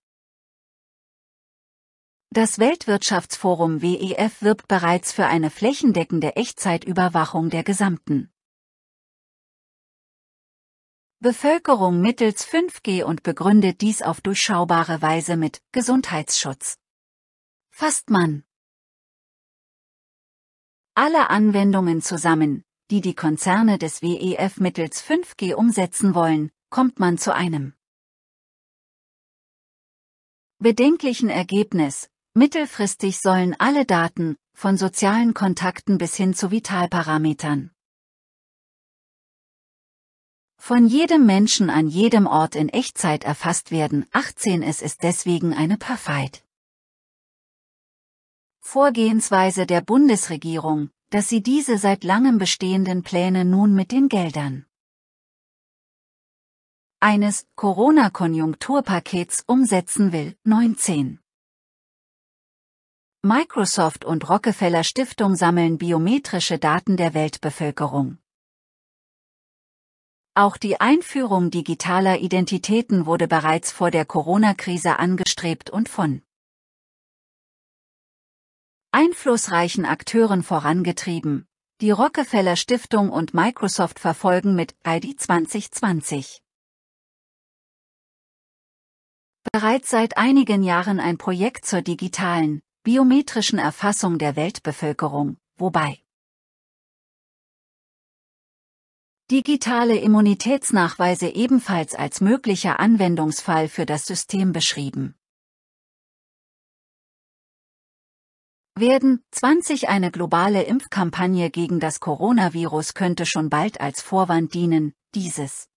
Das Weltwirtschaftsforum WEF wirbt bereits für eine flächendeckende Echtzeitüberwachung der gesamten Bevölkerung mittels 5G und begründet dies auf durchschaubare Weise mit Gesundheitsschutz. Fasst man alle Anwendungen zusammen, die die Konzerne des WEF mittels 5G umsetzen wollen, kommt man zu einem bedenklichen Ergebnis. Mittelfristig sollen alle Daten, von sozialen Kontakten bis hin zu Vitalparametern, von jedem Menschen an jedem Ort in Echtzeit erfasst werden. 18 Es ist deswegen eine Perfeit. Vorgehensweise der Bundesregierung, dass sie diese seit langem bestehenden Pläne nun mit den Geldern eines Corona-Konjunkturpakets umsetzen will. 19. Microsoft und Rockefeller Stiftung sammeln biometrische Daten der Weltbevölkerung. Auch die Einführung digitaler Identitäten wurde bereits vor der Corona-Krise angestrebt und von einflussreichen Akteuren vorangetrieben. Die Rockefeller Stiftung und Microsoft verfolgen mit ID 2020 bereits seit einigen Jahren ein Projekt zur digitalen, biometrischen Erfassung der Weltbevölkerung, wobei digitale Immunitätsnachweise ebenfalls als möglicher Anwendungsfall für das System beschrieben werden 20 eine globale Impfkampagne gegen das Coronavirus könnte schon bald als Vorwand dienen, dieses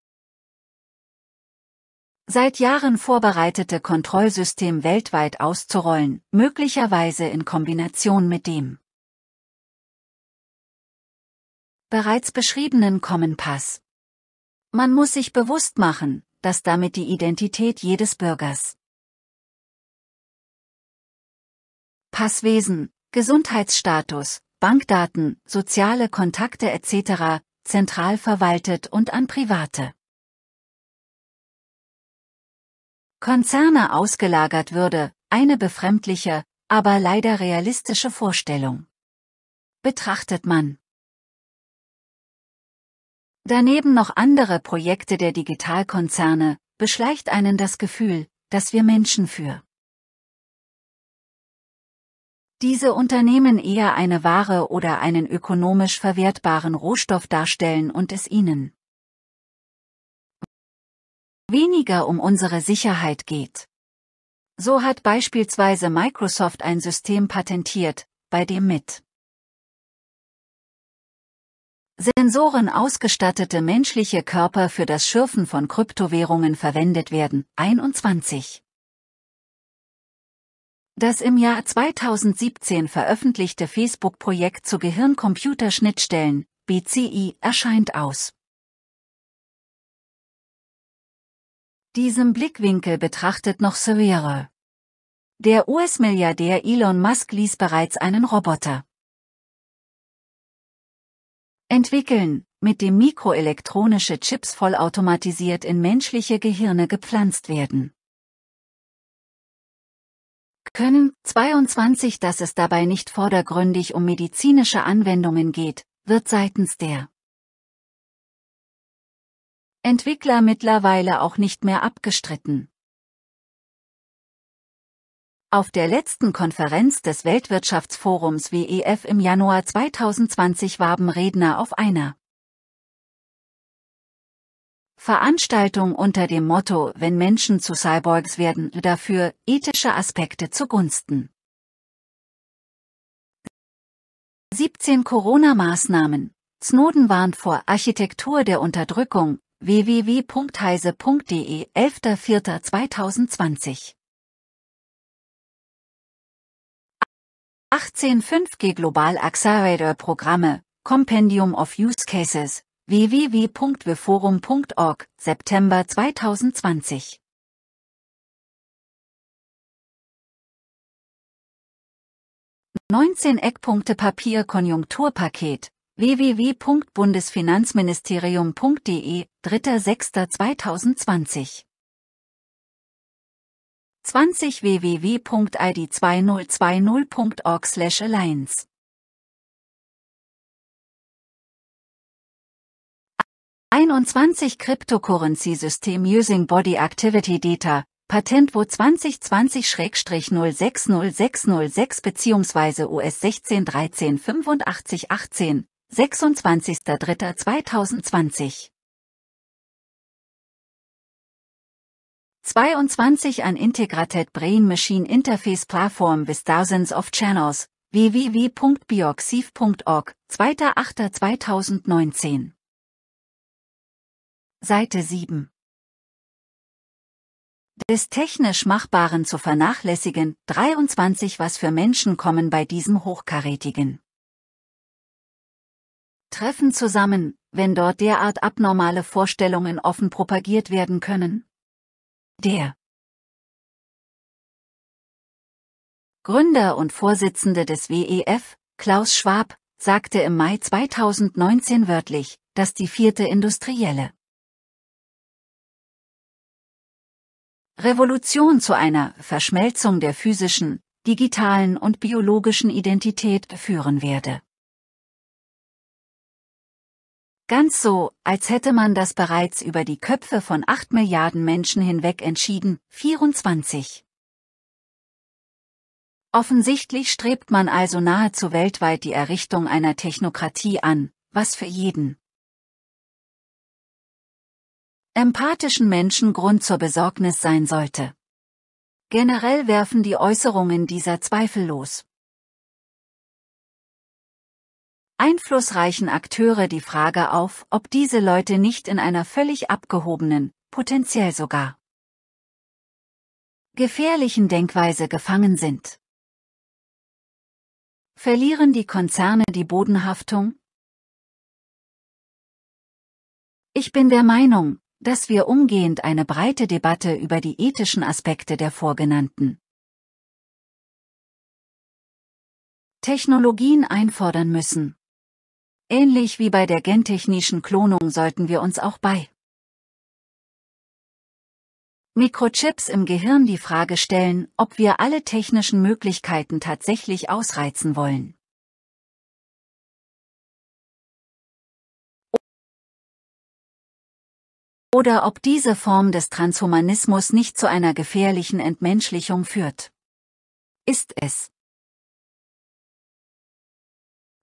seit Jahren vorbereitete Kontrollsystem weltweit auszurollen, möglicherweise in Kombination mit dem bereits beschriebenen Common Pass. Man muss sich bewusst machen, dass damit die Identität jedes Bürgers Passwesen, Gesundheitsstatus, Bankdaten, soziale Kontakte etc., zentral verwaltet und an Private. Konzerne ausgelagert würde, eine befremdliche, aber leider realistische Vorstellung. Betrachtet man. Daneben noch andere Projekte der Digitalkonzerne, beschleicht einen das Gefühl, dass wir Menschen für diese Unternehmen eher eine Ware oder einen ökonomisch verwertbaren Rohstoff darstellen und es ihnen weniger um unsere Sicherheit geht. So hat beispielsweise Microsoft ein System patentiert, bei dem mit Sensoren ausgestattete menschliche Körper für das Schürfen von Kryptowährungen verwendet werden. 21. Das im Jahr 2017 veröffentlichte Facebook-Projekt zu Gehirn-Computer-Schnittstellen, BCI, erscheint aus. Diesem Blickwinkel betrachtet noch Severe. Der US-Milliardär Elon Musk ließ bereits einen Roboter entwickeln, mit dem mikroelektronische Chips vollautomatisiert in menschliche Gehirne gepflanzt werden können, 22 dass es dabei nicht vordergründig um medizinische Anwendungen geht, wird seitens der Entwickler mittlerweile auch nicht mehr abgestritten. Auf der letzten Konferenz des Weltwirtschaftsforums WEF im Januar 2020 warben Redner auf einer Veranstaltung unter dem Motto Wenn Menschen zu Cyborgs werden, dafür ethische Aspekte zugunsten. 17 Corona-Maßnahmen. Snowden warnt vor Architektur der Unterdrückung. www.heise.de 11.04.2020 18 5G Global Accelerator Programme, Compendium of Use Cases, www.weforum.org, September 2020. 2020《19 Eckpunkte Papier Konjunkturpaket www.bundesfinanzministerium.de 3.6.2020 20 www.id2020.org/alliance slash 21 Cryptocurrency System Using Body Activity Data, Patent wo 2020-060606 bzw. US 16 13 85 18, 26.03.2020. 22 An Integrated Brain Machine Interface Platform with Thousands of Channels, www.bioxiv.org, 2.08.2019 Seite 7 des technisch Machbaren zu vernachlässigen, 23 Was für Menschen kommen bei diesem hochkarätigen Treffen zusammen, wenn dort derart abnormale Vorstellungen offen propagiert werden können? Der Gründer und Vorsitzende des WEF, Klaus Schwab, sagte im Mai 2019 wörtlich, dass die vierte industrielle Revolution zu einer Verschmelzung der physischen, digitalen und biologischen Identität führen werde. Ganz so, als hätte man das bereits über die Köpfe von 8 Milliarden Menschen hinweg entschieden, 24. Offensichtlich strebt man also nahezu weltweit die Errichtung einer Technokratie an, was für jeden empathischen Menschen Grund zur Besorgnis sein sollte. Generell werfen die Äußerungen dieser zweifellos einflussreichen Akteure die Frage auf, ob diese Leute nicht in einer völlig abgehobenen, potenziell sogar gefährlichen Denkweise gefangen sind. Verlieren die Konzerne die Bodenhaftung? Ich bin der Meinung, dass wir umgehend eine breite Debatte über die ethischen Aspekte der vorgenannten Technologien einfordern müssen. Ähnlich wie bei der gentechnischen Klonung sollten wir uns auch bei Mikrochips im Gehirn die Frage stellen, ob wir alle technischen Möglichkeiten tatsächlich ausreizen wollen. oder ob diese Form des Transhumanismus nicht zu einer gefährlichen Entmenschlichung führt. Ist es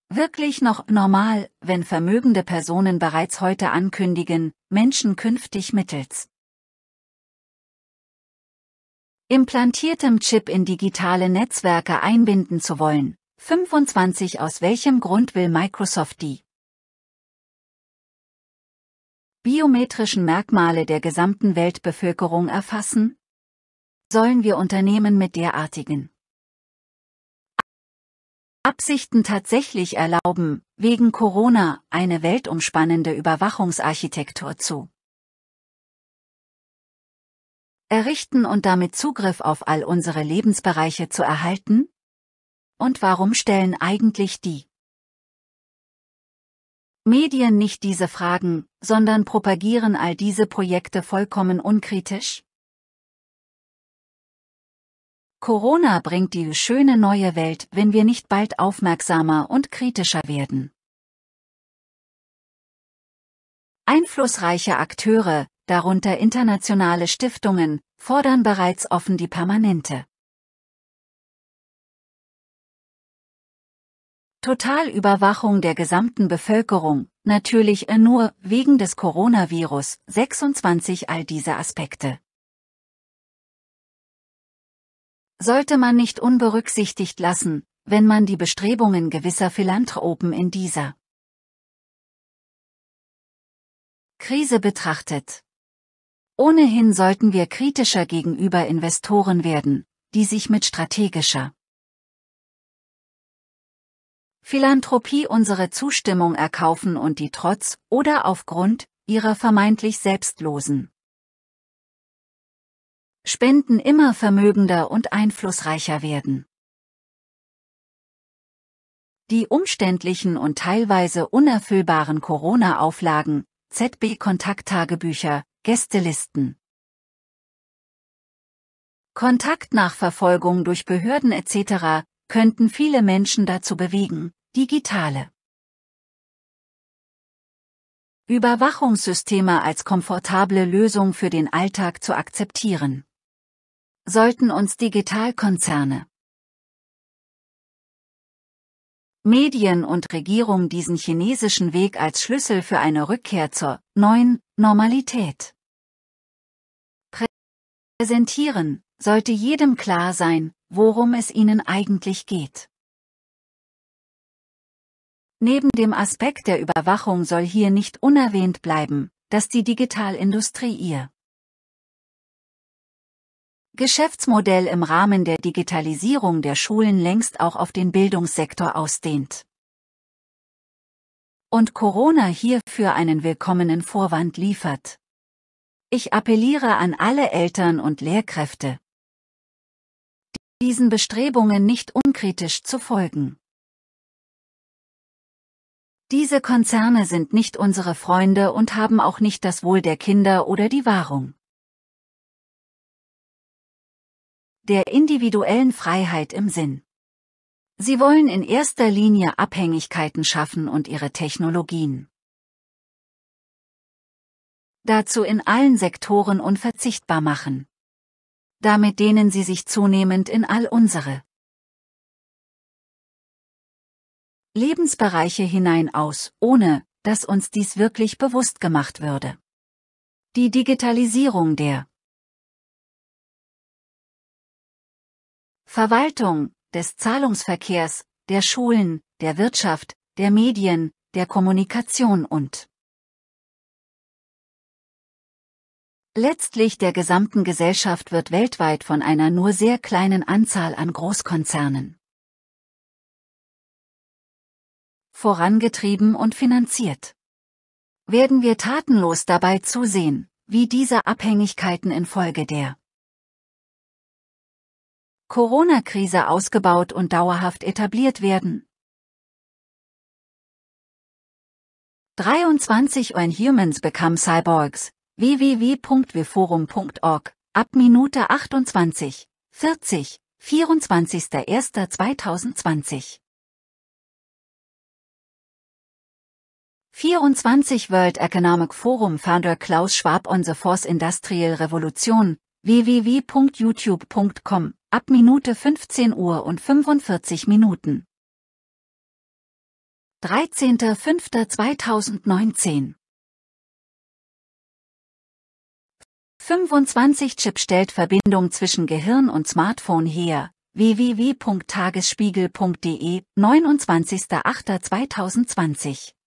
wirklich noch normal, wenn vermögende Personen bereits heute ankündigen, Menschen künftig mittels implantiertem Chip in digitale Netzwerke einbinden zu wollen? 25 Aus welchem Grund will Microsoft die biometrischen Merkmale der gesamten Weltbevölkerung erfassen? Sollen wir Unternehmen mit derartigen Absichten tatsächlich erlauben, wegen Corona eine weltumspannende Überwachungsarchitektur zu errichten und damit Zugriff auf all unsere Lebensbereiche zu erhalten? Und warum stellen eigentlich die Medien nicht diese Fragen, sondern propagieren all diese Projekte vollkommen unkritisch? Corona bringt die schöne neue Welt, wenn wir nicht bald aufmerksamer und kritischer werden. Einflussreiche Akteure, darunter internationale Stiftungen, fordern bereits offen die permanente Totalüberwachung der gesamten Bevölkerung, natürlich äh, nur wegen des Coronavirus 26 all diese Aspekte. Sollte man nicht unberücksichtigt lassen, wenn man die Bestrebungen gewisser Philanthropen in dieser Krise betrachtet. Ohnehin sollten wir kritischer gegenüber Investoren werden, die sich mit strategischer Philanthropie unsere Zustimmung erkaufen und die trotz oder aufgrund ihrer vermeintlich selbstlosen Spenden immer vermögender und einflussreicher werden. Die umständlichen und teilweise unerfüllbaren Corona-Auflagen, ZB-Kontakttagebücher, Gästelisten. Kontaktnachverfolgung durch Behörden etc. könnten viele Menschen dazu bewegen, Digitale Überwachungssysteme als komfortable Lösung für den Alltag zu akzeptieren. Sollten uns Digitalkonzerne, Medien und Regierung diesen chinesischen Weg als Schlüssel für eine Rückkehr zur neuen Normalität präsentieren, sollte jedem klar sein, worum es ihnen eigentlich geht. Neben dem Aspekt der Überwachung soll hier nicht unerwähnt bleiben, dass die Digitalindustrie ihr Geschäftsmodell im Rahmen der Digitalisierung der Schulen längst auch auf den Bildungssektor ausdehnt. Und Corona hierfür einen willkommenen Vorwand liefert. Ich appelliere an alle Eltern und Lehrkräfte, diesen Bestrebungen nicht unkritisch zu folgen. Diese Konzerne sind nicht unsere Freunde und haben auch nicht das Wohl der Kinder oder die Wahrung der individuellen Freiheit im Sinn. Sie wollen in erster Linie Abhängigkeiten schaffen und ihre Technologien. Dazu in allen Sektoren unverzichtbar machen. Damit dehnen sie sich zunehmend in all unsere Lebensbereiche hinein aus, ohne dass uns dies wirklich bewusst gemacht würde. Die Digitalisierung der Verwaltung, des Zahlungsverkehrs, der Schulen, der Wirtschaft, der Medien, der Kommunikation und letztlich der gesamten Gesellschaft wird weltweit von einer nur sehr kleinen Anzahl an Großkonzernen vorangetrieben und finanziert. Werden wir tatenlos dabei zusehen, wie diese Abhängigkeiten infolge der Corona-Krise ausgebaut und dauerhaft etabliert werden. 23 When Humans Become Cyborgs, www.weforum.org, ab Minute 28, 40, 24.01.2020 24 World Economic Forum Founder Klaus Schwab on the Force Industrial Revolution, www.youtube.com, ab Minute 15 Uhr und 45 Minuten. 13.05.2019 25chip stellt Verbindung zwischen Gehirn und Smartphone her, www.tagesspiegel.de, 29.08.2020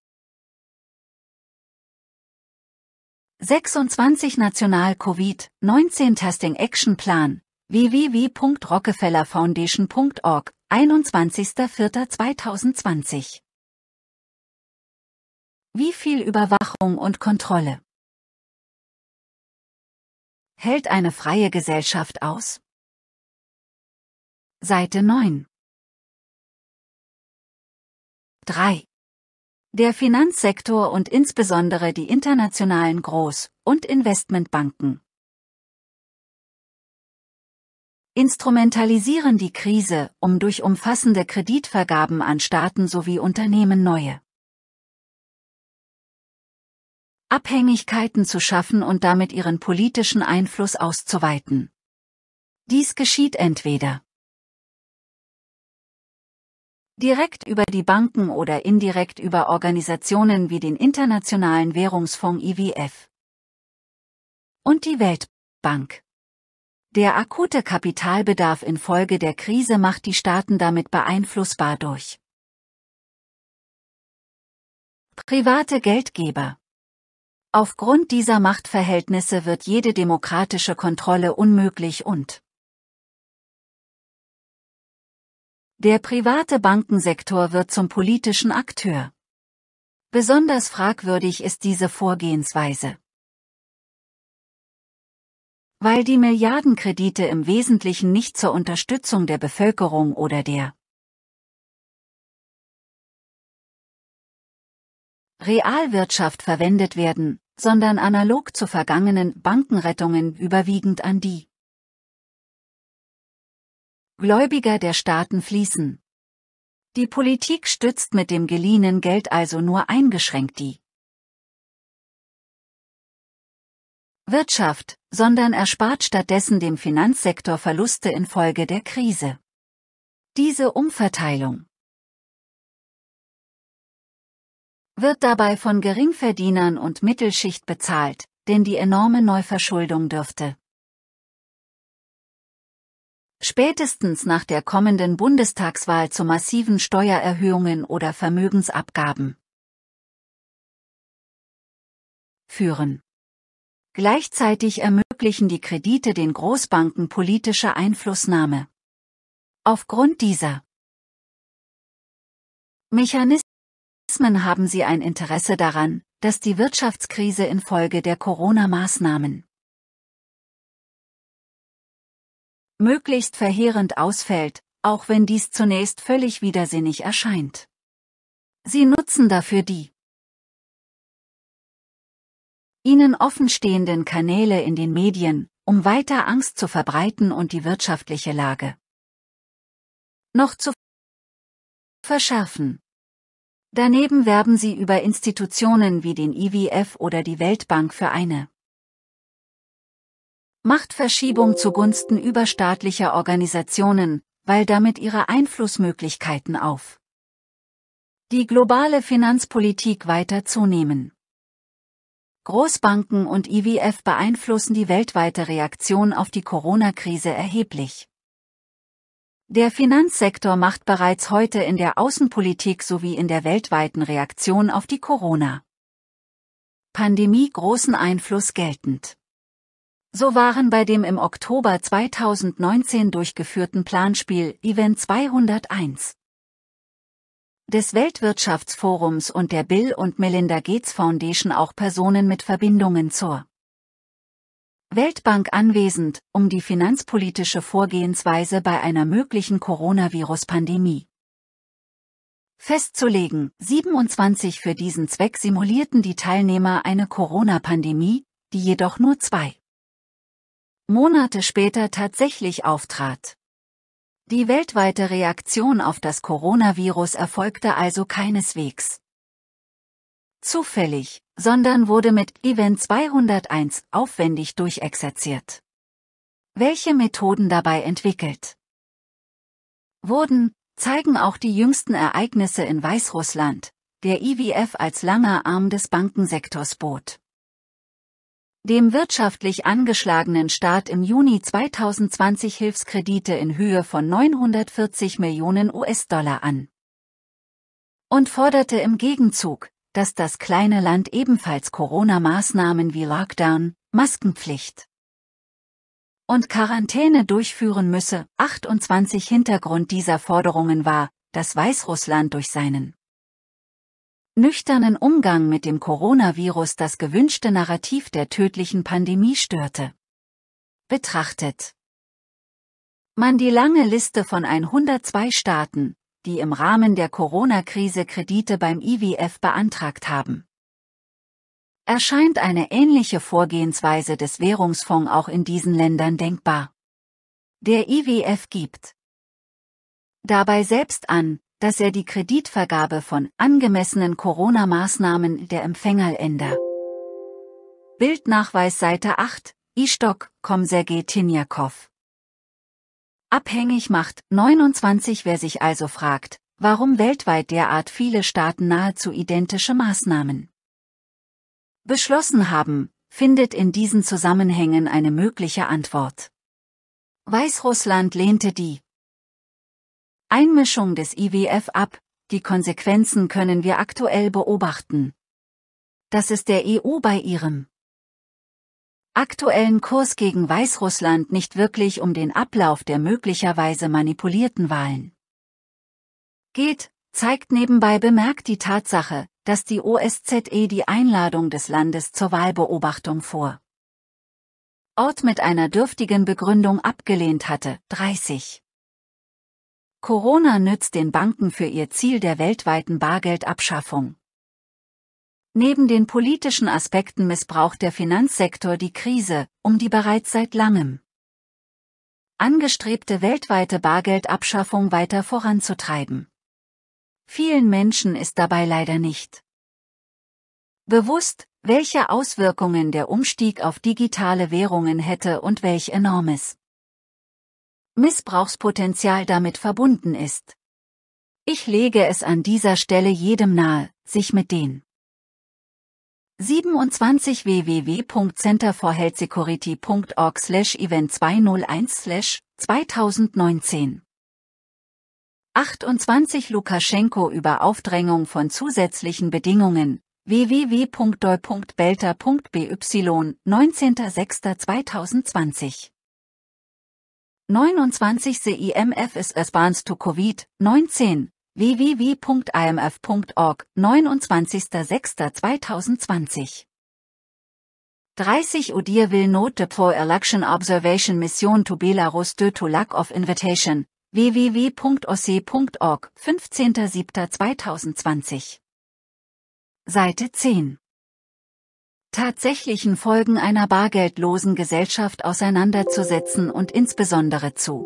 26 National Covid-19 Testing Action Plan www.rockefellerfoundation.org 21.04.2020 Wie viel Überwachung und Kontrolle hält eine freie Gesellschaft aus? Seite 9 3 der Finanzsektor und insbesondere die internationalen Groß- und Investmentbanken instrumentalisieren die Krise, um durch umfassende Kreditvergaben an Staaten sowie Unternehmen neue Abhängigkeiten zu schaffen und damit ihren politischen Einfluss auszuweiten. Dies geschieht entweder direkt über die Banken oder indirekt über Organisationen wie den Internationalen Währungsfonds IWF und die Weltbank. Der akute Kapitalbedarf infolge der Krise macht die Staaten damit beeinflussbar durch private Geldgeber. Aufgrund dieser Machtverhältnisse wird jede demokratische Kontrolle unmöglich und Der private Bankensektor wird zum politischen Akteur. Besonders fragwürdig ist diese Vorgehensweise. Weil die Milliardenkredite im Wesentlichen nicht zur Unterstützung der Bevölkerung oder der Realwirtschaft verwendet werden, sondern analog zu vergangenen Bankenrettungen überwiegend an die Gläubiger der Staaten fließen. Die Politik stützt mit dem geliehenen Geld also nur eingeschränkt die Wirtschaft, sondern erspart stattdessen dem Finanzsektor Verluste infolge der Krise. Diese Umverteilung wird dabei von Geringverdienern und Mittelschicht bezahlt, denn die enorme Neuverschuldung dürfte spätestens nach der kommenden Bundestagswahl zu massiven Steuererhöhungen oder Vermögensabgaben führen. Gleichzeitig ermöglichen die Kredite den Großbanken politische Einflussnahme. Aufgrund dieser Mechanismen haben sie ein Interesse daran, dass die Wirtschaftskrise infolge der Corona-Maßnahmen möglichst verheerend ausfällt, auch wenn dies zunächst völlig widersinnig erscheint. Sie nutzen dafür die ihnen offenstehenden Kanäle in den Medien, um weiter Angst zu verbreiten und die wirtschaftliche Lage noch zu verschärfen. Daneben werben sie über Institutionen wie den IWF oder die Weltbank für eine Machtverschiebung zugunsten überstaatlicher Organisationen, weil damit ihre Einflussmöglichkeiten auf die globale Finanzpolitik weiter zunehmen. Großbanken und IWF beeinflussen die weltweite Reaktion auf die Corona-Krise erheblich. Der Finanzsektor macht bereits heute in der Außenpolitik sowie in der weltweiten Reaktion auf die Corona-Pandemie großen Einfluss geltend. So waren bei dem im Oktober 2019 durchgeführten Planspiel Event 201 des Weltwirtschaftsforums und der Bill und Melinda Gates Foundation auch Personen mit Verbindungen zur Weltbank anwesend, um die finanzpolitische Vorgehensweise bei einer möglichen Coronavirus-Pandemie festzulegen. 27 für diesen Zweck simulierten die Teilnehmer eine Corona-Pandemie, die jedoch nur zwei Monate später tatsächlich auftrat. Die weltweite Reaktion auf das Coronavirus erfolgte also keineswegs zufällig, sondern wurde mit Event 201 aufwendig durchexerziert. Welche Methoden dabei entwickelt wurden, zeigen auch die jüngsten Ereignisse in Weißrussland, der IWF als langer Arm des Bankensektors bot dem wirtschaftlich angeschlagenen Staat im Juni 2020 Hilfskredite in Höhe von 940 Millionen US-Dollar an und forderte im Gegenzug, dass das kleine Land ebenfalls Corona-Maßnahmen wie Lockdown, Maskenpflicht und Quarantäne durchführen müsse. 28 Hintergrund dieser Forderungen war, dass Weißrussland durch seinen nüchternen Umgang mit dem Coronavirus das gewünschte Narrativ der tödlichen Pandemie störte. Betrachtet man die lange Liste von 102 Staaten, die im Rahmen der Corona-Krise Kredite beim IWF beantragt haben. Erscheint eine ähnliche Vorgehensweise des Währungsfonds auch in diesen Ländern denkbar. Der IWF gibt dabei selbst an, dass er die Kreditvergabe von angemessenen Corona-Maßnahmen der Empfänger ändert. Bildnachweis Seite 8, Istock, komm Sergei Tinjakov. Abhängig macht 29 Wer sich also fragt, warum weltweit derart viele Staaten nahezu identische Maßnahmen beschlossen haben, findet in diesen Zusammenhängen eine mögliche Antwort. Weißrussland lehnte die Einmischung des IWF ab, die Konsequenzen können wir aktuell beobachten. Das ist der EU bei ihrem aktuellen Kurs gegen Weißrussland nicht wirklich um den Ablauf der möglicherweise manipulierten Wahlen geht, zeigt nebenbei bemerkt die Tatsache, dass die OSZE die Einladung des Landes zur Wahlbeobachtung vor Ort mit einer dürftigen Begründung abgelehnt hatte. 30 Corona nützt den Banken für ihr Ziel der weltweiten Bargeldabschaffung. Neben den politischen Aspekten missbraucht der Finanzsektor die Krise, um die bereits seit langem angestrebte weltweite Bargeldabschaffung weiter voranzutreiben. Vielen Menschen ist dabei leider nicht bewusst, welche Auswirkungen der Umstieg auf digitale Währungen hätte und welch enormes Missbrauchspotenzial damit verbunden ist. Ich lege es an dieser Stelle jedem nahe, sich mit den 27 www.centerforhealthsecurity.org slash event 201 slash 2019 28 Lukaschenko über Aufdrängung von zusätzlichen Bedingungen www.doi.belter.by 19.06.2020 29. IMF is advanced to COVID-19 www.imf.org 29.06.2020 30 Udir will note the for election observation mission to Belarus due to lack of invitation www.osse.org 15.07.2020 Seite 10 tatsächlichen Folgen einer bargeldlosen Gesellschaft auseinanderzusetzen und insbesondere zu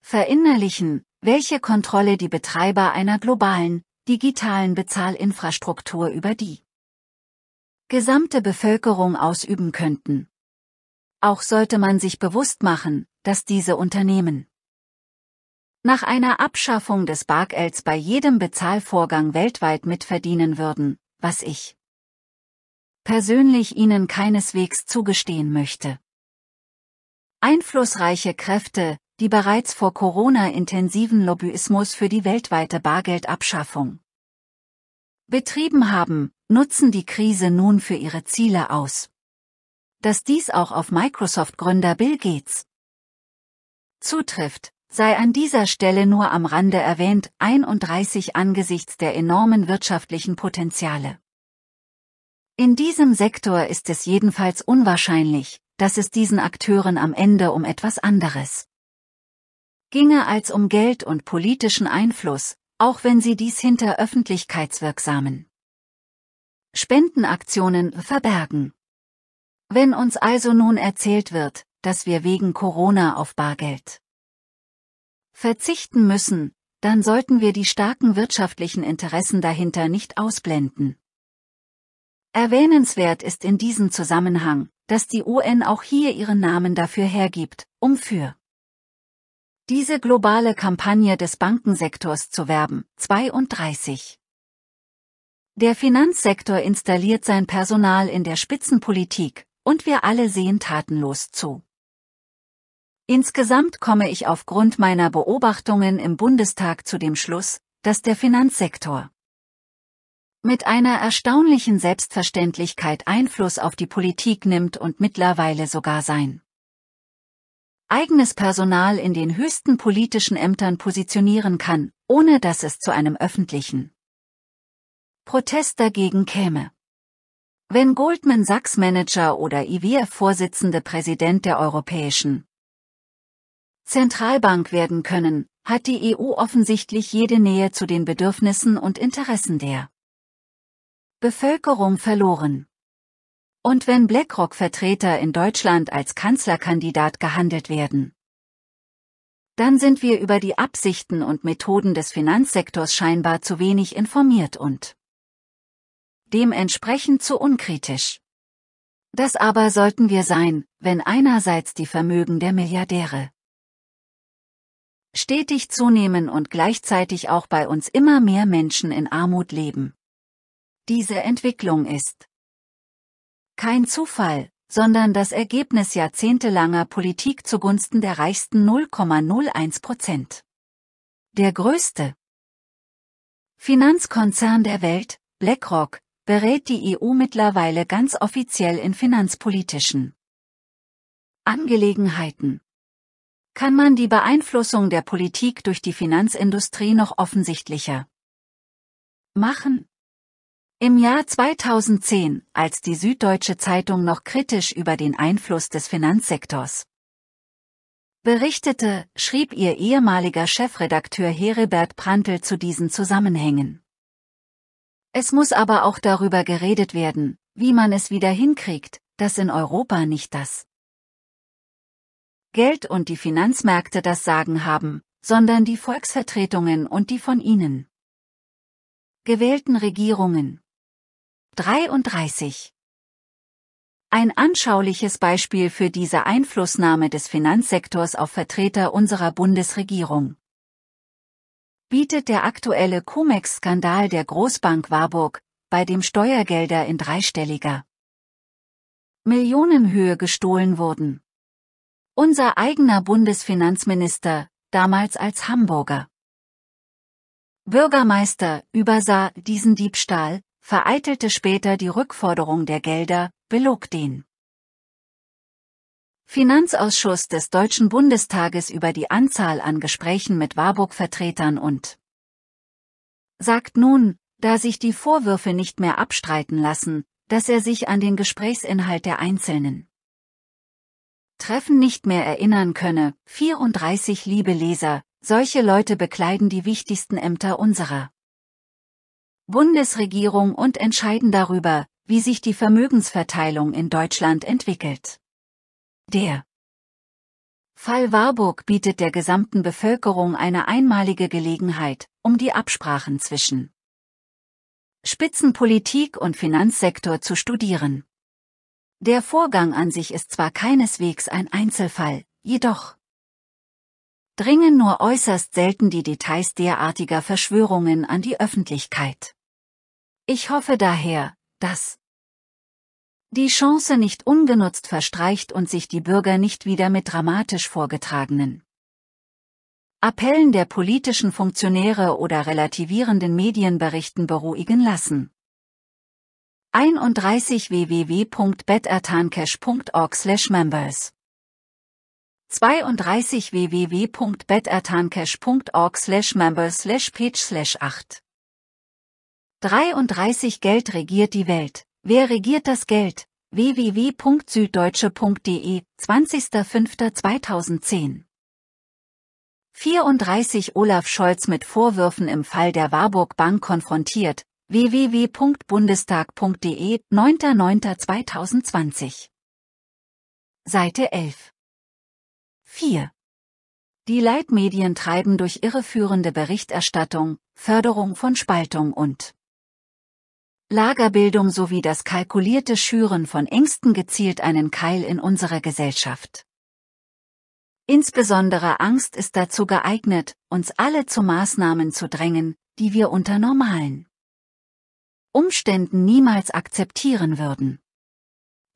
verinnerlichen, welche Kontrolle die Betreiber einer globalen, digitalen Bezahlinfrastruktur über die gesamte Bevölkerung ausüben könnten. Auch sollte man sich bewusst machen, dass diese Unternehmen nach einer Abschaffung des Bargelds bei jedem Bezahlvorgang weltweit mitverdienen würden, was ich persönlich ihnen keineswegs zugestehen möchte. Einflussreiche Kräfte, die bereits vor Corona intensiven Lobbyismus für die weltweite Bargeldabschaffung betrieben haben, nutzen die Krise nun für ihre Ziele aus. Dass dies auch auf Microsoft-Gründer Bill Gates zutrifft, sei an dieser Stelle nur am Rande erwähnt, 31 angesichts der enormen wirtschaftlichen Potenziale. In diesem Sektor ist es jedenfalls unwahrscheinlich, dass es diesen Akteuren am Ende um etwas anderes ginge als um Geld und politischen Einfluss, auch wenn sie dies hinter öffentlichkeitswirksamen Spendenaktionen verbergen. Wenn uns also nun erzählt wird, dass wir wegen Corona auf Bargeld verzichten müssen, dann sollten wir die starken wirtschaftlichen Interessen dahinter nicht ausblenden. Erwähnenswert ist in diesem Zusammenhang, dass die UN auch hier ihren Namen dafür hergibt, um für diese globale Kampagne des Bankensektors zu werben. 32. Der Finanzsektor installiert sein Personal in der Spitzenpolitik, und wir alle sehen tatenlos zu. Insgesamt komme ich aufgrund meiner Beobachtungen im Bundestag zu dem Schluss, dass der Finanzsektor mit einer erstaunlichen Selbstverständlichkeit Einfluss auf die Politik nimmt und mittlerweile sogar sein eigenes Personal in den höchsten politischen Ämtern positionieren kann, ohne dass es zu einem öffentlichen Protest dagegen käme. Wenn Goldman Sachs Manager oder IWF-Vorsitzende Präsident der Europäischen Zentralbank werden können, hat die EU offensichtlich jede Nähe zu den Bedürfnissen und Interessen der Bevölkerung verloren. Und wenn BlackRock-Vertreter in Deutschland als Kanzlerkandidat gehandelt werden, dann sind wir über die Absichten und Methoden des Finanzsektors scheinbar zu wenig informiert und dementsprechend zu unkritisch. Das aber sollten wir sein, wenn einerseits die Vermögen der Milliardäre stetig zunehmen und gleichzeitig auch bei uns immer mehr Menschen in Armut leben diese Entwicklung ist. Kein Zufall, sondern das Ergebnis jahrzehntelanger Politik zugunsten der reichsten 0,01 Prozent. Der größte Finanzkonzern der Welt, BlackRock, berät die EU mittlerweile ganz offiziell in finanzpolitischen Angelegenheiten. Kann man die Beeinflussung der Politik durch die Finanzindustrie noch offensichtlicher machen? Im Jahr 2010, als die Süddeutsche Zeitung noch kritisch über den Einfluss des Finanzsektors berichtete, schrieb ihr ehemaliger Chefredakteur Heribert Prantl zu diesen Zusammenhängen. Es muss aber auch darüber geredet werden, wie man es wieder hinkriegt, dass in Europa nicht das Geld und die Finanzmärkte das Sagen haben, sondern die Volksvertretungen und die von ihnen gewählten Regierungen. 33. Ein anschauliches Beispiel für diese Einflussnahme des Finanzsektors auf Vertreter unserer Bundesregierung bietet der aktuelle Comex-Skandal der Großbank Warburg, bei dem Steuergelder in dreistelliger Millionenhöhe gestohlen wurden. Unser eigener Bundesfinanzminister, damals als Hamburger Bürgermeister, übersah diesen Diebstahl, vereitelte später die Rückforderung der Gelder, belog den Finanzausschuss des Deutschen Bundestages über die Anzahl an Gesprächen mit Warburg-Vertretern und sagt nun, da sich die Vorwürfe nicht mehr abstreiten lassen, dass er sich an den Gesprächsinhalt der einzelnen Treffen nicht mehr erinnern könne. 34 liebe Leser, solche Leute bekleiden die wichtigsten Ämter unserer Bundesregierung und entscheiden darüber, wie sich die Vermögensverteilung in Deutschland entwickelt. Der Fall Warburg bietet der gesamten Bevölkerung eine einmalige Gelegenheit, um die Absprachen zwischen Spitzenpolitik und Finanzsektor zu studieren. Der Vorgang an sich ist zwar keineswegs ein Einzelfall, jedoch dringen nur äußerst selten die Details derartiger Verschwörungen an die Öffentlichkeit. Ich hoffe daher, dass die Chance nicht ungenutzt verstreicht und sich die Bürger nicht wieder mit dramatisch vorgetragenen Appellen der politischen Funktionäre oder relativierenden Medienberichten beruhigen lassen. 31 www.bettertancash.org/members 32 www.bettertimecash.org slash member slash page slash 8. 33 Geld regiert die Welt. Wer regiert das Geld? www.süddeutsche.de 20.05.2010 34 Olaf Scholz mit Vorwürfen im Fall der Warburg Bank konfrontiert, www.bundestag.de 9.09.2020 Seite 11 4. Die Leitmedien treiben durch irreführende Berichterstattung, Förderung von Spaltung und Lagerbildung sowie das kalkulierte Schüren von Ängsten gezielt einen Keil in unserer Gesellschaft. Insbesondere Angst ist dazu geeignet, uns alle zu Maßnahmen zu drängen, die wir unter normalen Umständen niemals akzeptieren würden.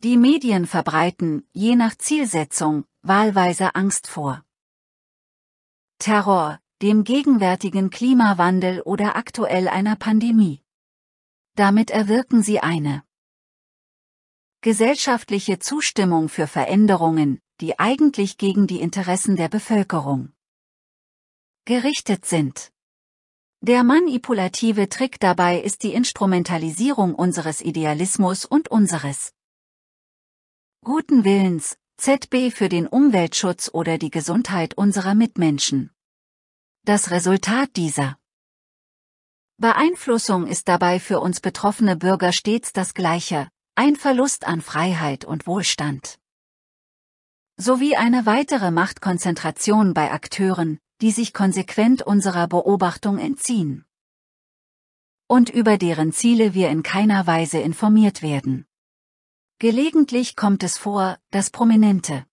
Die Medien verbreiten, je nach Zielsetzung, wahlweise Angst vor. Terror, dem gegenwärtigen Klimawandel oder aktuell einer Pandemie. Damit erwirken sie eine gesellschaftliche Zustimmung für Veränderungen, die eigentlich gegen die Interessen der Bevölkerung gerichtet sind. Der manipulative Trick dabei ist die Instrumentalisierung unseres Idealismus und unseres guten Willens, ZB für den Umweltschutz oder die Gesundheit unserer Mitmenschen. Das Resultat dieser Beeinflussung ist dabei für uns betroffene Bürger stets das gleiche, ein Verlust an Freiheit und Wohlstand. Sowie eine weitere Machtkonzentration bei Akteuren, die sich konsequent unserer Beobachtung entziehen. Und über deren Ziele wir in keiner Weise informiert werden. Gelegentlich kommt es vor, dass prominente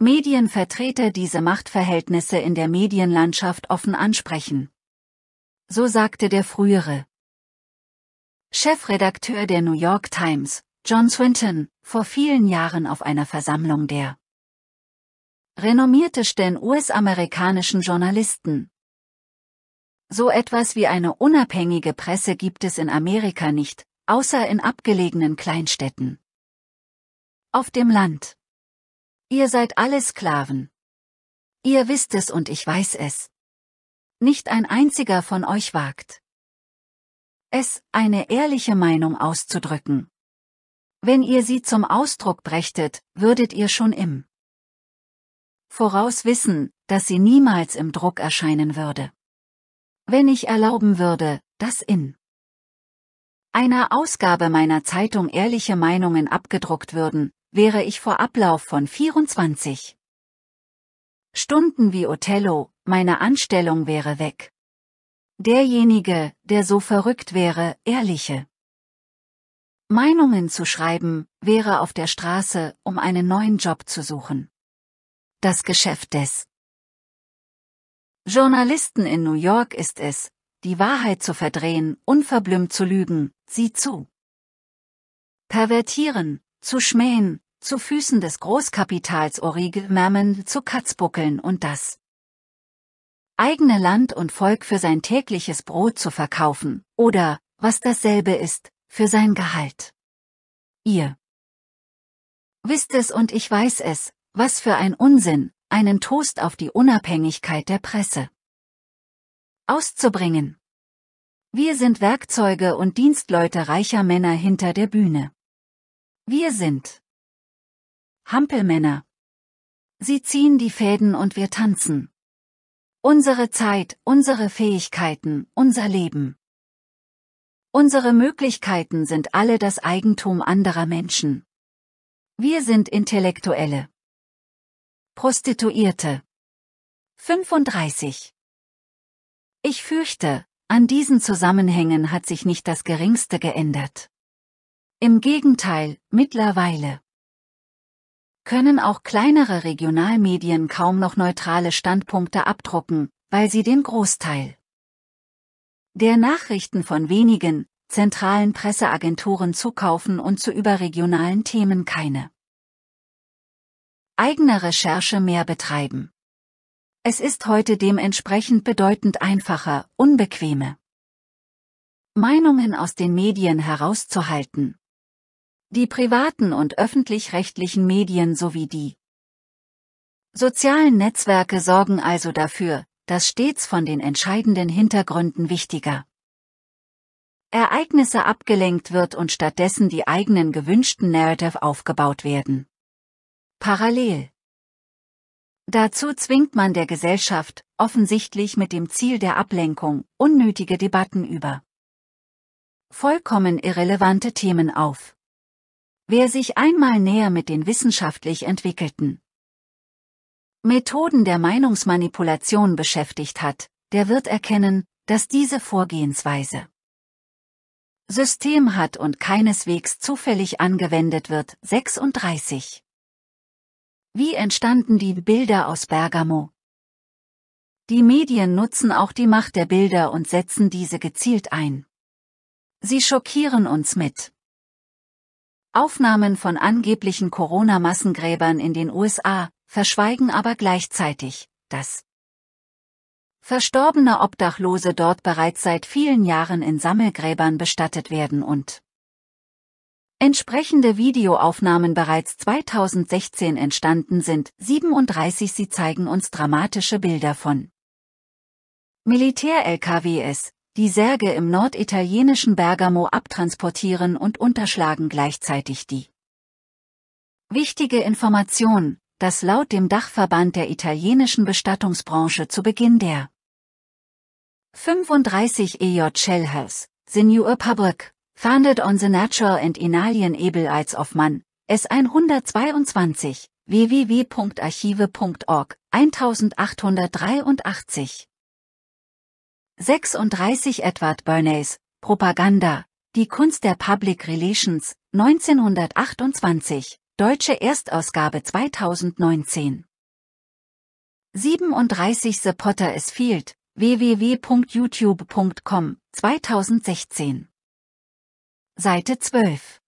Medienvertreter diese Machtverhältnisse in der Medienlandschaft offen ansprechen. So sagte der frühere Chefredakteur der New York Times, John Swinton, vor vielen Jahren auf einer Versammlung der renommiertesten US-amerikanischen Journalisten. So etwas wie eine unabhängige Presse gibt es in Amerika nicht, außer in abgelegenen Kleinstädten. Auf dem Land. Ihr seid alle Sklaven. Ihr wisst es und ich weiß es. Nicht ein einziger von euch wagt. Es, eine ehrliche Meinung auszudrücken. Wenn ihr sie zum Ausdruck brächtet, würdet ihr schon im Voraus wissen, dass sie niemals im Druck erscheinen würde. Wenn ich erlauben würde, dass in einer Ausgabe meiner Zeitung ehrliche Meinungen abgedruckt würden, wäre ich vor Ablauf von 24 Stunden wie Othello, meine Anstellung wäre weg. Derjenige, der so verrückt wäre, ehrliche Meinungen zu schreiben, wäre auf der Straße, um einen neuen Job zu suchen. Das Geschäft des Journalisten in New York ist es, die Wahrheit zu verdrehen, unverblümt zu lügen, sie zu pervertieren, zu schmähen, zu Füßen des Großkapitals Origelmärmen zu Katzbuckeln und das eigene Land und Volk für sein tägliches Brot zu verkaufen, oder, was dasselbe ist, für sein Gehalt. Ihr wisst es und ich weiß es, was für ein Unsinn, einen Toast auf die Unabhängigkeit der Presse auszubringen. Wir sind Werkzeuge und Dienstleute reicher Männer hinter der Bühne. Wir sind Hampelmänner. Sie ziehen die Fäden und wir tanzen. Unsere Zeit, unsere Fähigkeiten, unser Leben. Unsere Möglichkeiten sind alle das Eigentum anderer Menschen. Wir sind Intellektuelle. Prostituierte. 35. Ich fürchte, an diesen Zusammenhängen hat sich nicht das geringste geändert. Im Gegenteil, mittlerweile können auch kleinere Regionalmedien kaum noch neutrale Standpunkte abdrucken, weil sie den Großteil der Nachrichten von wenigen, zentralen Presseagenturen zukaufen und zu überregionalen Themen keine eigene Recherche mehr betreiben. Es ist heute dementsprechend bedeutend einfacher, unbequeme Meinungen aus den Medien herauszuhalten. Die privaten und öffentlich-rechtlichen Medien sowie die sozialen Netzwerke sorgen also dafür, dass stets von den entscheidenden Hintergründen wichtiger Ereignisse abgelenkt wird und stattdessen die eigenen gewünschten Narrative aufgebaut werden. Parallel Dazu zwingt man der Gesellschaft, offensichtlich mit dem Ziel der Ablenkung, unnötige Debatten über vollkommen irrelevante Themen auf. Wer sich einmal näher mit den wissenschaftlich entwickelten Methoden der Meinungsmanipulation beschäftigt hat, der wird erkennen, dass diese Vorgehensweise System hat und keineswegs zufällig angewendet wird. 36 wie entstanden die Bilder aus Bergamo? Die Medien nutzen auch die Macht der Bilder und setzen diese gezielt ein. Sie schockieren uns mit Aufnahmen von angeblichen Corona-Massengräbern in den USA, verschweigen aber gleichzeitig, dass verstorbene Obdachlose dort bereits seit vielen Jahren in Sammelgräbern bestattet werden und Entsprechende Videoaufnahmen bereits 2016 entstanden sind, 37 sie zeigen uns dramatische Bilder von Militär-LKWs, die Särge im norditalienischen Bergamo abtransportieren und unterschlagen gleichzeitig die wichtige Information, dass laut dem Dachverband der italienischen Bestattungsbranche zu Beginn der 35 EJ Shellhouse, Senior Public founded on the natural and inalienable rights of man, S122, www.archive.org, 1883. 36 Edward Bernays, Propaganda, die Kunst der Public Relations, 1928, deutsche Erstausgabe 2019. 37 The Potter is Field, www.youtube.com, 2016. Seite 12.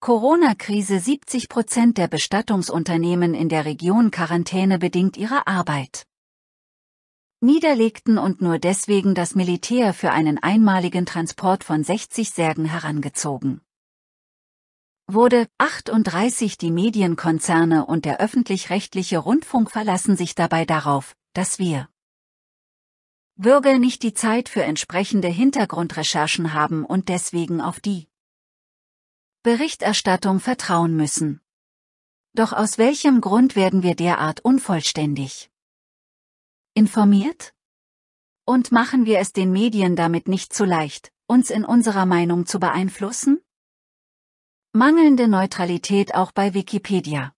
Corona-Krise 70 Prozent der Bestattungsunternehmen in der Region Quarantäne bedingt ihre Arbeit. Niederlegten und nur deswegen das Militär für einen einmaligen Transport von 60 Särgen herangezogen wurde 38 die Medienkonzerne und der öffentlich-rechtliche Rundfunk verlassen sich dabei darauf, dass wir Bürger nicht die Zeit für entsprechende Hintergrundrecherchen haben und deswegen auf die Berichterstattung vertrauen müssen. Doch aus welchem Grund werden wir derart unvollständig informiert? Und machen wir es den Medien damit nicht zu leicht, uns in unserer Meinung zu beeinflussen? Mangelnde Neutralität auch bei Wikipedia.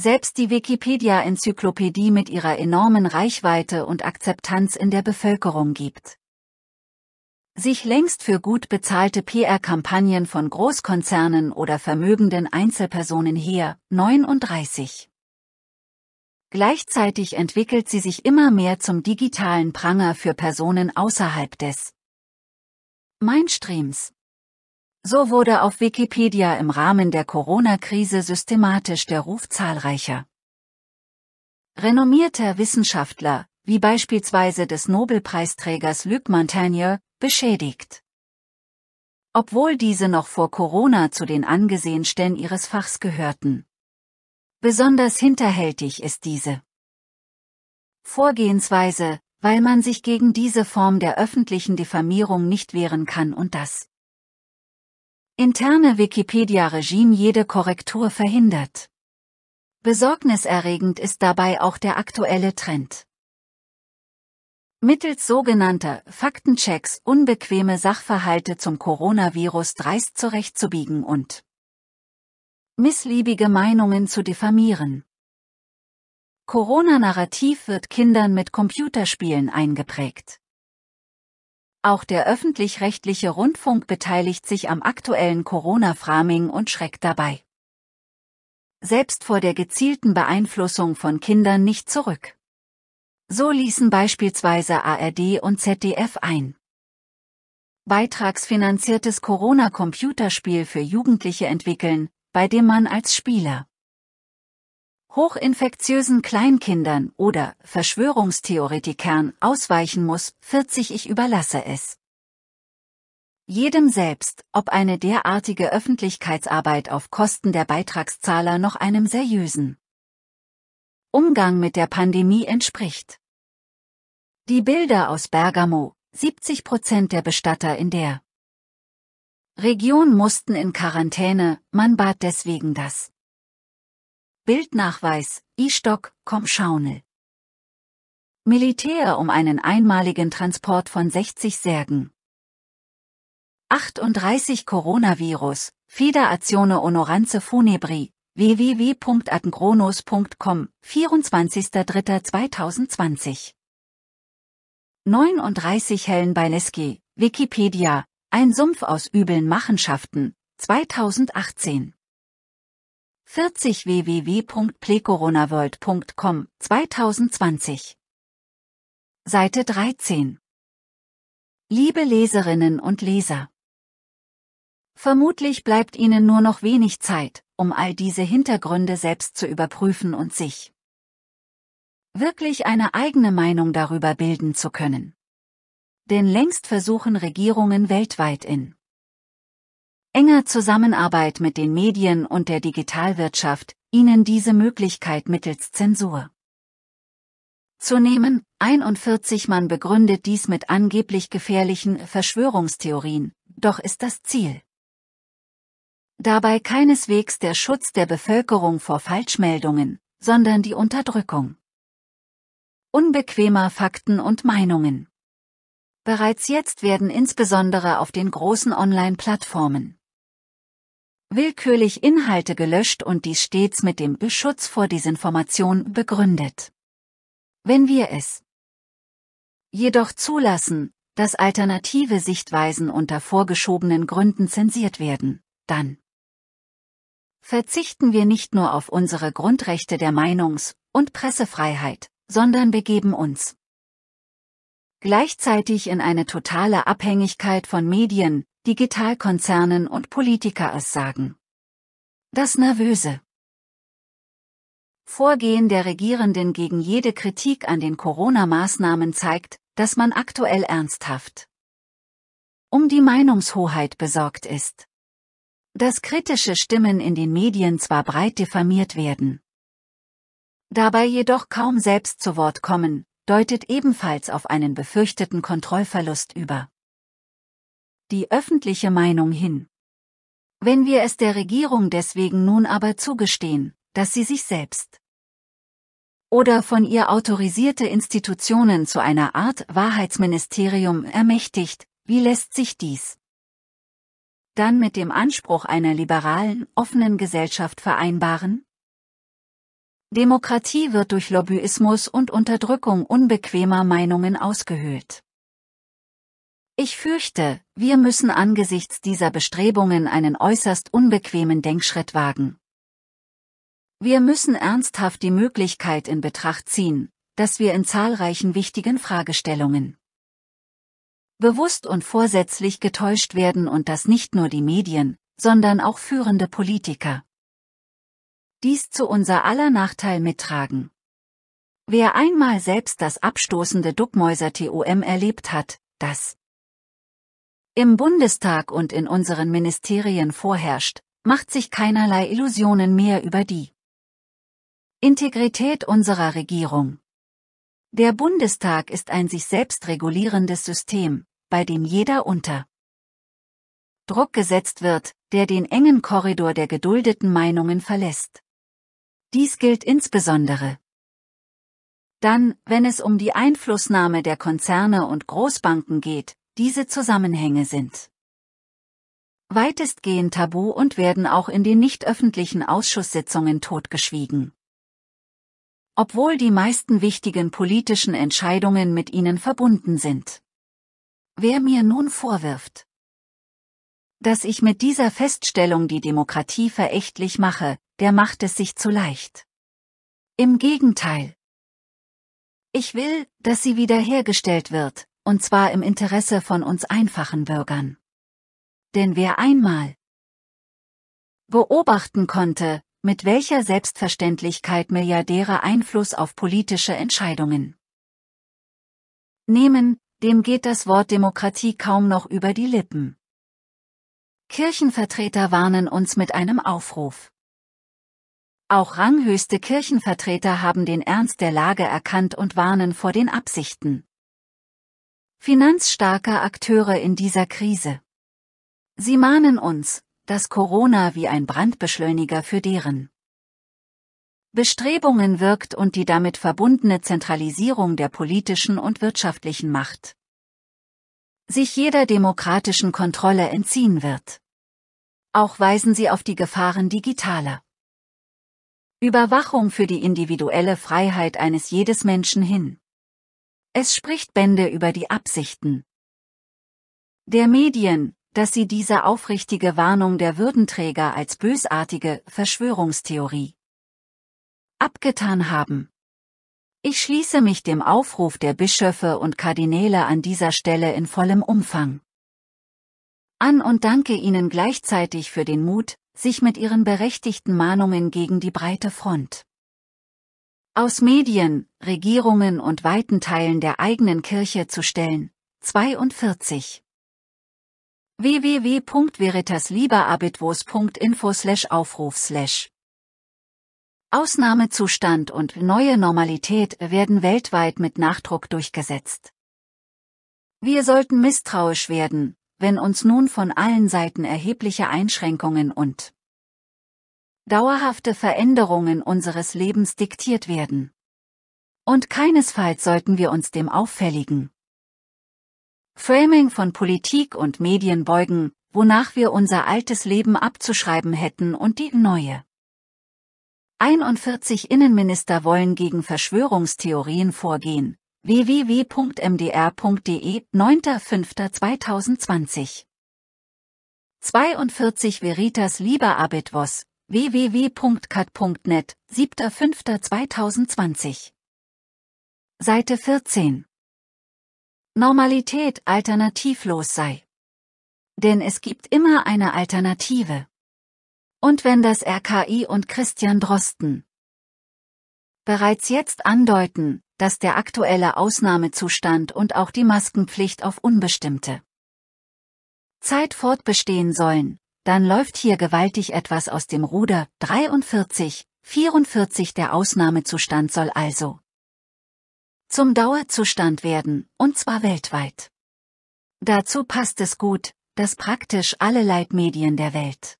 Selbst die Wikipedia-Enzyklopädie mit ihrer enormen Reichweite und Akzeptanz in der Bevölkerung gibt. Sich längst für gut bezahlte PR-Kampagnen von Großkonzernen oder vermögenden Einzelpersonen her, 39. Gleichzeitig entwickelt sie sich immer mehr zum digitalen Pranger für Personen außerhalb des Mainstreams. So wurde auf Wikipedia im Rahmen der Corona-Krise systematisch der Ruf zahlreicher renommierter Wissenschaftler, wie beispielsweise des Nobelpreisträgers Luc Montagnier, beschädigt. Obwohl diese noch vor Corona zu den Angesehensten ihres Fachs gehörten. Besonders hinterhältig ist diese Vorgehensweise, weil man sich gegen diese Form der öffentlichen Diffamierung nicht wehren kann und das Interne Wikipedia-Regime jede Korrektur verhindert. Besorgniserregend ist dabei auch der aktuelle Trend. Mittels sogenannter Faktenchecks unbequeme Sachverhalte zum Coronavirus dreist zurechtzubiegen und missliebige Meinungen zu diffamieren. Corona-Narrativ wird Kindern mit Computerspielen eingeprägt. Auch der öffentlich-rechtliche Rundfunk beteiligt sich am aktuellen Corona-Framing und schreckt dabei. Selbst vor der gezielten Beeinflussung von Kindern nicht zurück. So ließen beispielsweise ARD und ZDF ein beitragsfinanziertes Corona-Computerspiel für Jugendliche entwickeln, bei dem man als Spieler hochinfektiösen Kleinkindern oder Verschwörungstheoretikern ausweichen muss, 40 Ich überlasse es. Jedem selbst, ob eine derartige Öffentlichkeitsarbeit auf Kosten der Beitragszahler noch einem seriösen Umgang mit der Pandemie entspricht. Die Bilder aus Bergamo, 70 Prozent der Bestatter in der Region mussten in Quarantäne, man bat deswegen das Bildnachweis, I-Stock, Komschaunel. Militär um einen einmaligen Transport von 60 Särgen. 38 Coronavirus, Fida Honoranze Funebri, www.atengronos.com, 24.03.2020. 39 Helen Beileski, Wikipedia, ein Sumpf aus übeln Machenschaften, 2018. 40 www.plecoronaworld.com 2020 Seite 13 Liebe Leserinnen und Leser Vermutlich bleibt Ihnen nur noch wenig Zeit, um all diese Hintergründe selbst zu überprüfen und sich wirklich eine eigene Meinung darüber bilden zu können. Denn längst versuchen Regierungen weltweit in enger Zusammenarbeit mit den Medien und der Digitalwirtschaft, ihnen diese Möglichkeit mittels Zensur zu nehmen. 41 Mann begründet dies mit angeblich gefährlichen Verschwörungstheorien, doch ist das Ziel dabei keineswegs der Schutz der Bevölkerung vor Falschmeldungen, sondern die Unterdrückung unbequemer Fakten und Meinungen. Bereits jetzt werden insbesondere auf den großen Online-Plattformen willkürlich Inhalte gelöscht und dies stets mit dem Beschutz vor Desinformation begründet. Wenn wir es jedoch zulassen, dass alternative Sichtweisen unter vorgeschobenen Gründen zensiert werden, dann verzichten wir nicht nur auf unsere Grundrechte der Meinungs- und Pressefreiheit, sondern begeben uns gleichzeitig in eine totale Abhängigkeit von Medien, Digitalkonzernen und Politiker es sagen. Das nervöse Vorgehen der Regierenden gegen jede Kritik an den Corona-Maßnahmen zeigt, dass man aktuell ernsthaft um die Meinungshoheit besorgt ist. Dass kritische Stimmen in den Medien zwar breit diffamiert werden, dabei jedoch kaum selbst zu Wort kommen, deutet ebenfalls auf einen befürchteten Kontrollverlust über die öffentliche Meinung hin. Wenn wir es der Regierung deswegen nun aber zugestehen, dass sie sich selbst oder von ihr autorisierte Institutionen zu einer Art Wahrheitsministerium ermächtigt, wie lässt sich dies dann mit dem Anspruch einer liberalen, offenen Gesellschaft vereinbaren? Demokratie wird durch Lobbyismus und Unterdrückung unbequemer Meinungen ausgehöhlt. Ich fürchte, wir müssen angesichts dieser Bestrebungen einen äußerst unbequemen Denkschritt wagen. Wir müssen ernsthaft die Möglichkeit in Betracht ziehen, dass wir in zahlreichen wichtigen Fragestellungen bewusst und vorsätzlich getäuscht werden und das nicht nur die Medien, sondern auch führende Politiker. Dies zu unser aller Nachteil mittragen. Wer einmal selbst das abstoßende Duckmäuser-TOM erlebt hat, das im Bundestag und in unseren Ministerien vorherrscht, macht sich keinerlei Illusionen mehr über die Integrität unserer Regierung. Der Bundestag ist ein sich selbst regulierendes System, bei dem jeder unter Druck gesetzt wird, der den engen Korridor der geduldeten Meinungen verlässt. Dies gilt insbesondere dann, wenn es um die Einflussnahme der Konzerne und Großbanken geht, diese Zusammenhänge sind weitestgehend tabu und werden auch in den nicht öffentlichen Ausschusssitzungen totgeschwiegen. Obwohl die meisten wichtigen politischen Entscheidungen mit ihnen verbunden sind. Wer mir nun vorwirft, dass ich mit dieser Feststellung die Demokratie verächtlich mache, der macht es sich zu leicht. Im Gegenteil. Ich will, dass sie wiederhergestellt wird, und zwar im Interesse von uns einfachen Bürgern. Denn wer einmal beobachten konnte, mit welcher Selbstverständlichkeit Milliardäre Einfluss auf politische Entscheidungen nehmen, dem geht das Wort Demokratie kaum noch über die Lippen. Kirchenvertreter warnen uns mit einem Aufruf. Auch ranghöchste Kirchenvertreter haben den Ernst der Lage erkannt und warnen vor den Absichten finanzstarker Akteure in dieser Krise. Sie mahnen uns, dass Corona wie ein Brandbeschleuniger für deren Bestrebungen wirkt und die damit verbundene Zentralisierung der politischen und wirtschaftlichen Macht sich jeder demokratischen Kontrolle entziehen wird. Auch weisen sie auf die Gefahren digitaler Überwachung für die individuelle Freiheit eines jedes Menschen hin. Es spricht Bände über die Absichten der Medien, dass sie diese aufrichtige Warnung der Würdenträger als bösartige Verschwörungstheorie abgetan haben. Ich schließe mich dem Aufruf der Bischöfe und Kardinäle an dieser Stelle in vollem Umfang an und danke Ihnen gleichzeitig für den Mut, sich mit Ihren berechtigten Mahnungen gegen die breite Front aus Medien, Regierungen und weiten Teilen der eigenen Kirche zu stellen. 42 slash Aufruf slash Ausnahmezustand und neue Normalität werden weltweit mit Nachdruck durchgesetzt. Wir sollten misstrauisch werden, wenn uns nun von allen Seiten erhebliche Einschränkungen und dauerhafte Veränderungen unseres Lebens diktiert werden. Und keinesfalls sollten wir uns dem auffälligen Framing von Politik und Medien beugen, wonach wir unser altes Leben abzuschreiben hätten und die neue. 41 Innenminister wollen gegen Verschwörungstheorien vorgehen. www.mdr.de 9.05.2020 42 Veritas lieber Abitvos www.cut.net, 7.5.2020. Seite 14. Normalität alternativlos sei. Denn es gibt immer eine Alternative. Und wenn das RKI und Christian Drosten bereits jetzt andeuten, dass der aktuelle Ausnahmezustand und auch die Maskenpflicht auf unbestimmte Zeit fortbestehen sollen, dann läuft hier gewaltig etwas aus dem Ruder. 43, 44 Der Ausnahmezustand soll also zum Dauerzustand werden, und zwar weltweit. Dazu passt es gut, dass praktisch alle Leitmedien der Welt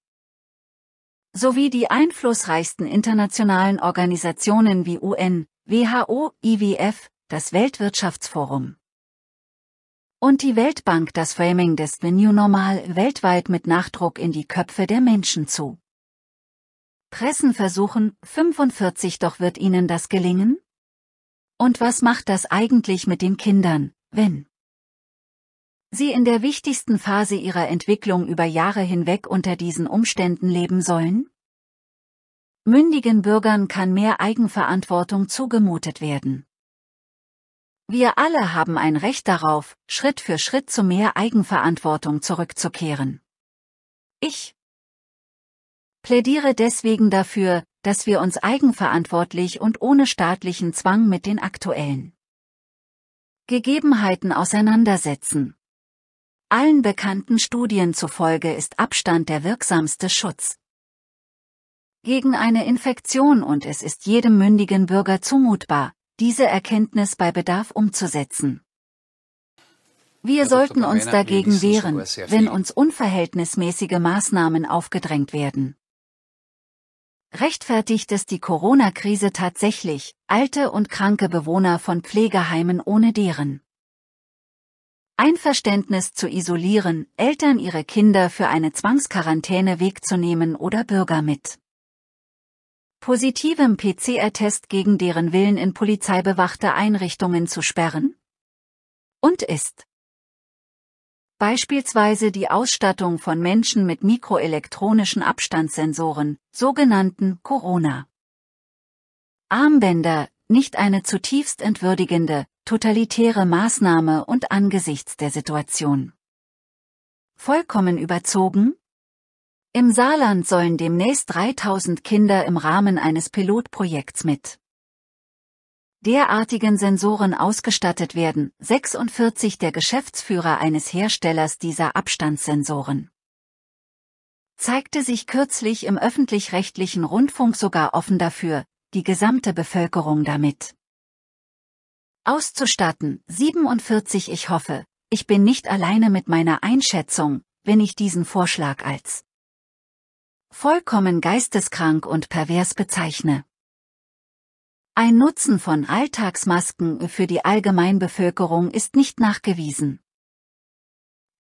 sowie die einflussreichsten internationalen Organisationen wie UN, WHO, IWF, das Weltwirtschaftsforum und die Weltbank das Framing des The New Normal weltweit mit Nachdruck in die Köpfe der Menschen zu. Pressen versuchen, 45 doch wird ihnen das gelingen? Und was macht das eigentlich mit den Kindern, wenn sie in der wichtigsten Phase ihrer Entwicklung über Jahre hinweg unter diesen Umständen leben sollen? Mündigen Bürgern kann mehr Eigenverantwortung zugemutet werden. Wir alle haben ein Recht darauf, Schritt für Schritt zu mehr Eigenverantwortung zurückzukehren. Ich plädiere deswegen dafür, dass wir uns eigenverantwortlich und ohne staatlichen Zwang mit den aktuellen Gegebenheiten auseinandersetzen. Allen bekannten Studien zufolge ist Abstand der wirksamste Schutz gegen eine Infektion und es ist jedem mündigen Bürger zumutbar, diese Erkenntnis bei Bedarf umzusetzen. Wir also, sollten uns dagegen wehren, wenn uns unverhältnismäßige Maßnahmen aufgedrängt werden. Rechtfertigt es die Corona-Krise tatsächlich, alte und kranke Bewohner von Pflegeheimen ohne deren Einverständnis zu isolieren, Eltern ihre Kinder für eine Zwangsquarantäne wegzunehmen oder Bürger mit Positivem PCR-Test gegen deren Willen in polizeibewachte Einrichtungen zu sperren? Und ist beispielsweise die Ausstattung von Menschen mit mikroelektronischen Abstandssensoren, sogenannten Corona. Armbänder, nicht eine zutiefst entwürdigende, totalitäre Maßnahme und angesichts der Situation. Vollkommen überzogen? Im Saarland sollen demnächst 3000 Kinder im Rahmen eines Pilotprojekts mit derartigen Sensoren ausgestattet werden, 46 der Geschäftsführer eines Herstellers dieser Abstandssensoren. Zeigte sich kürzlich im öffentlich-rechtlichen Rundfunk sogar offen dafür, die gesamte Bevölkerung damit auszustatten. 47 Ich hoffe, ich bin nicht alleine mit meiner Einschätzung, wenn ich diesen Vorschlag als vollkommen geisteskrank und pervers bezeichne. Ein Nutzen von Alltagsmasken für die Allgemeinbevölkerung ist nicht nachgewiesen.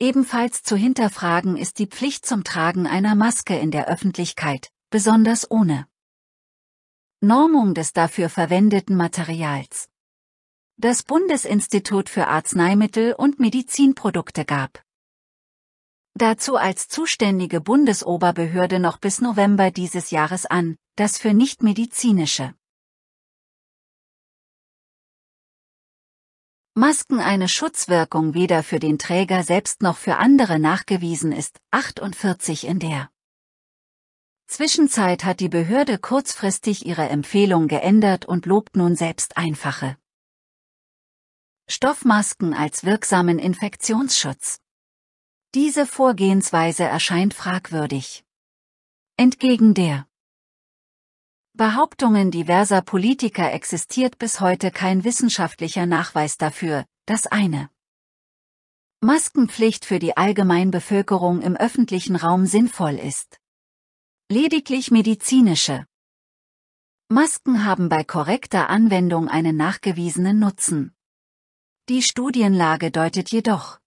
Ebenfalls zu hinterfragen ist die Pflicht zum Tragen einer Maske in der Öffentlichkeit, besonders ohne Normung des dafür verwendeten Materials. Das Bundesinstitut für Arzneimittel und Medizinprodukte gab dazu als zuständige Bundesoberbehörde noch bis November dieses Jahres an, das für nichtmedizinische Masken eine Schutzwirkung weder für den Träger selbst noch für andere nachgewiesen ist, 48 in der Zwischenzeit hat die Behörde kurzfristig ihre Empfehlung geändert und lobt nun selbst einfache Stoffmasken als wirksamen Infektionsschutz. Diese Vorgehensweise erscheint fragwürdig. Entgegen der Behauptungen diverser Politiker existiert bis heute kein wissenschaftlicher Nachweis dafür, dass eine Maskenpflicht für die Allgemeinbevölkerung im öffentlichen Raum sinnvoll ist. Lediglich medizinische Masken haben bei korrekter Anwendung einen nachgewiesenen Nutzen. Die Studienlage deutet jedoch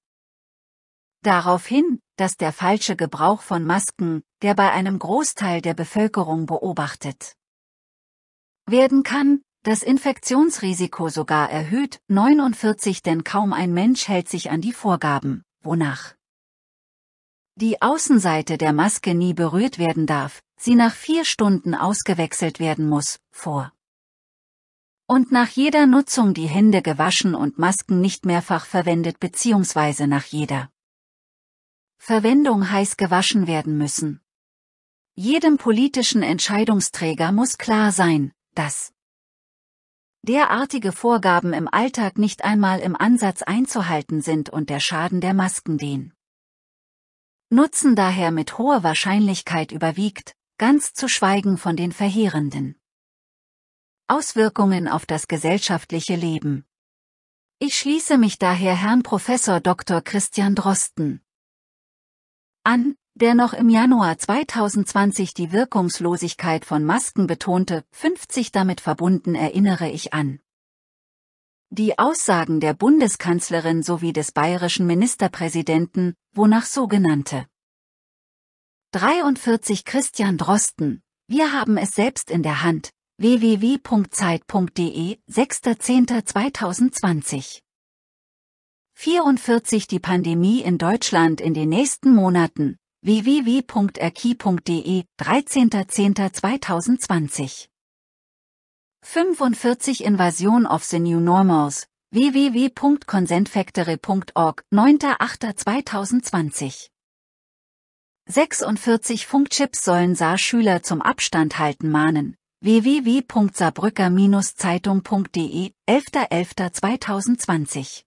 darauf hin, dass der falsche Gebrauch von Masken, der bei einem Großteil der Bevölkerung beobachtet werden kann, das Infektionsrisiko sogar erhöht, 49 denn kaum ein Mensch hält sich an die Vorgaben, wonach die Außenseite der Maske nie berührt werden darf, sie nach vier Stunden ausgewechselt werden muss, vor. Und nach jeder Nutzung die Hände gewaschen und Masken nicht mehrfach verwendet bzw. nach jeder Verwendung heiß gewaschen werden müssen. Jedem politischen Entscheidungsträger muss klar sein, dass derartige Vorgaben im Alltag nicht einmal im Ansatz einzuhalten sind und der Schaden der Masken den Nutzen daher mit hoher Wahrscheinlichkeit überwiegt, ganz zu schweigen von den verheerenden Auswirkungen auf das gesellschaftliche Leben. Ich schließe mich daher Herrn Professor Dr. Christian Drosten, an, der noch im Januar 2020 die Wirkungslosigkeit von Masken betonte, 50 damit verbunden erinnere ich an. Die Aussagen der Bundeskanzlerin sowie des bayerischen Ministerpräsidenten, wonach sogenannte 43 Christian Drosten, wir haben es selbst in der Hand, www.zeit.de, 6.10.2020 44 Die Pandemie in Deutschland in den nächsten Monaten www.erki.de 13.10.2020 45 Invasion of the New Normals www.consentfactory.org 9.8.2020 46 Funkchips sollen Saar-Schüler zum Abstand halten mahnen www.saarbrücker-zeitung.de 11.11.2020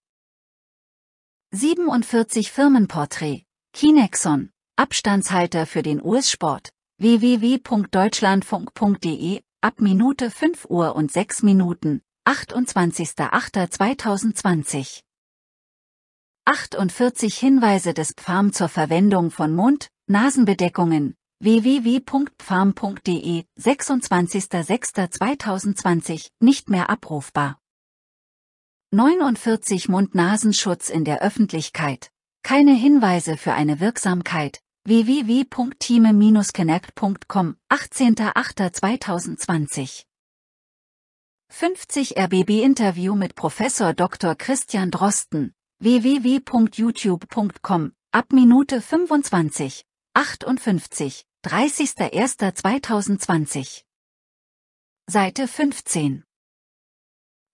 47 Firmenporträt, Kinexon, Abstandshalter für den US-Sport, www.deutschlandfunk.de, ab Minute 5 Uhr und 6 Minuten, 28.08.2020. 48 Hinweise des Pfarm zur Verwendung von Mund, Nasenbedeckungen, www.pfarm.de, 26.06.2020, nicht mehr abrufbar. 49 Mund-Nasenschutz in der Öffentlichkeit. Keine Hinweise für eine Wirksamkeit. www.time-connect.com 18.08.2020 50 RBB-Interview mit Professor Dr. Christian Drosten www.youtube.com ab Minute 25 58 30.01.2020 Seite 15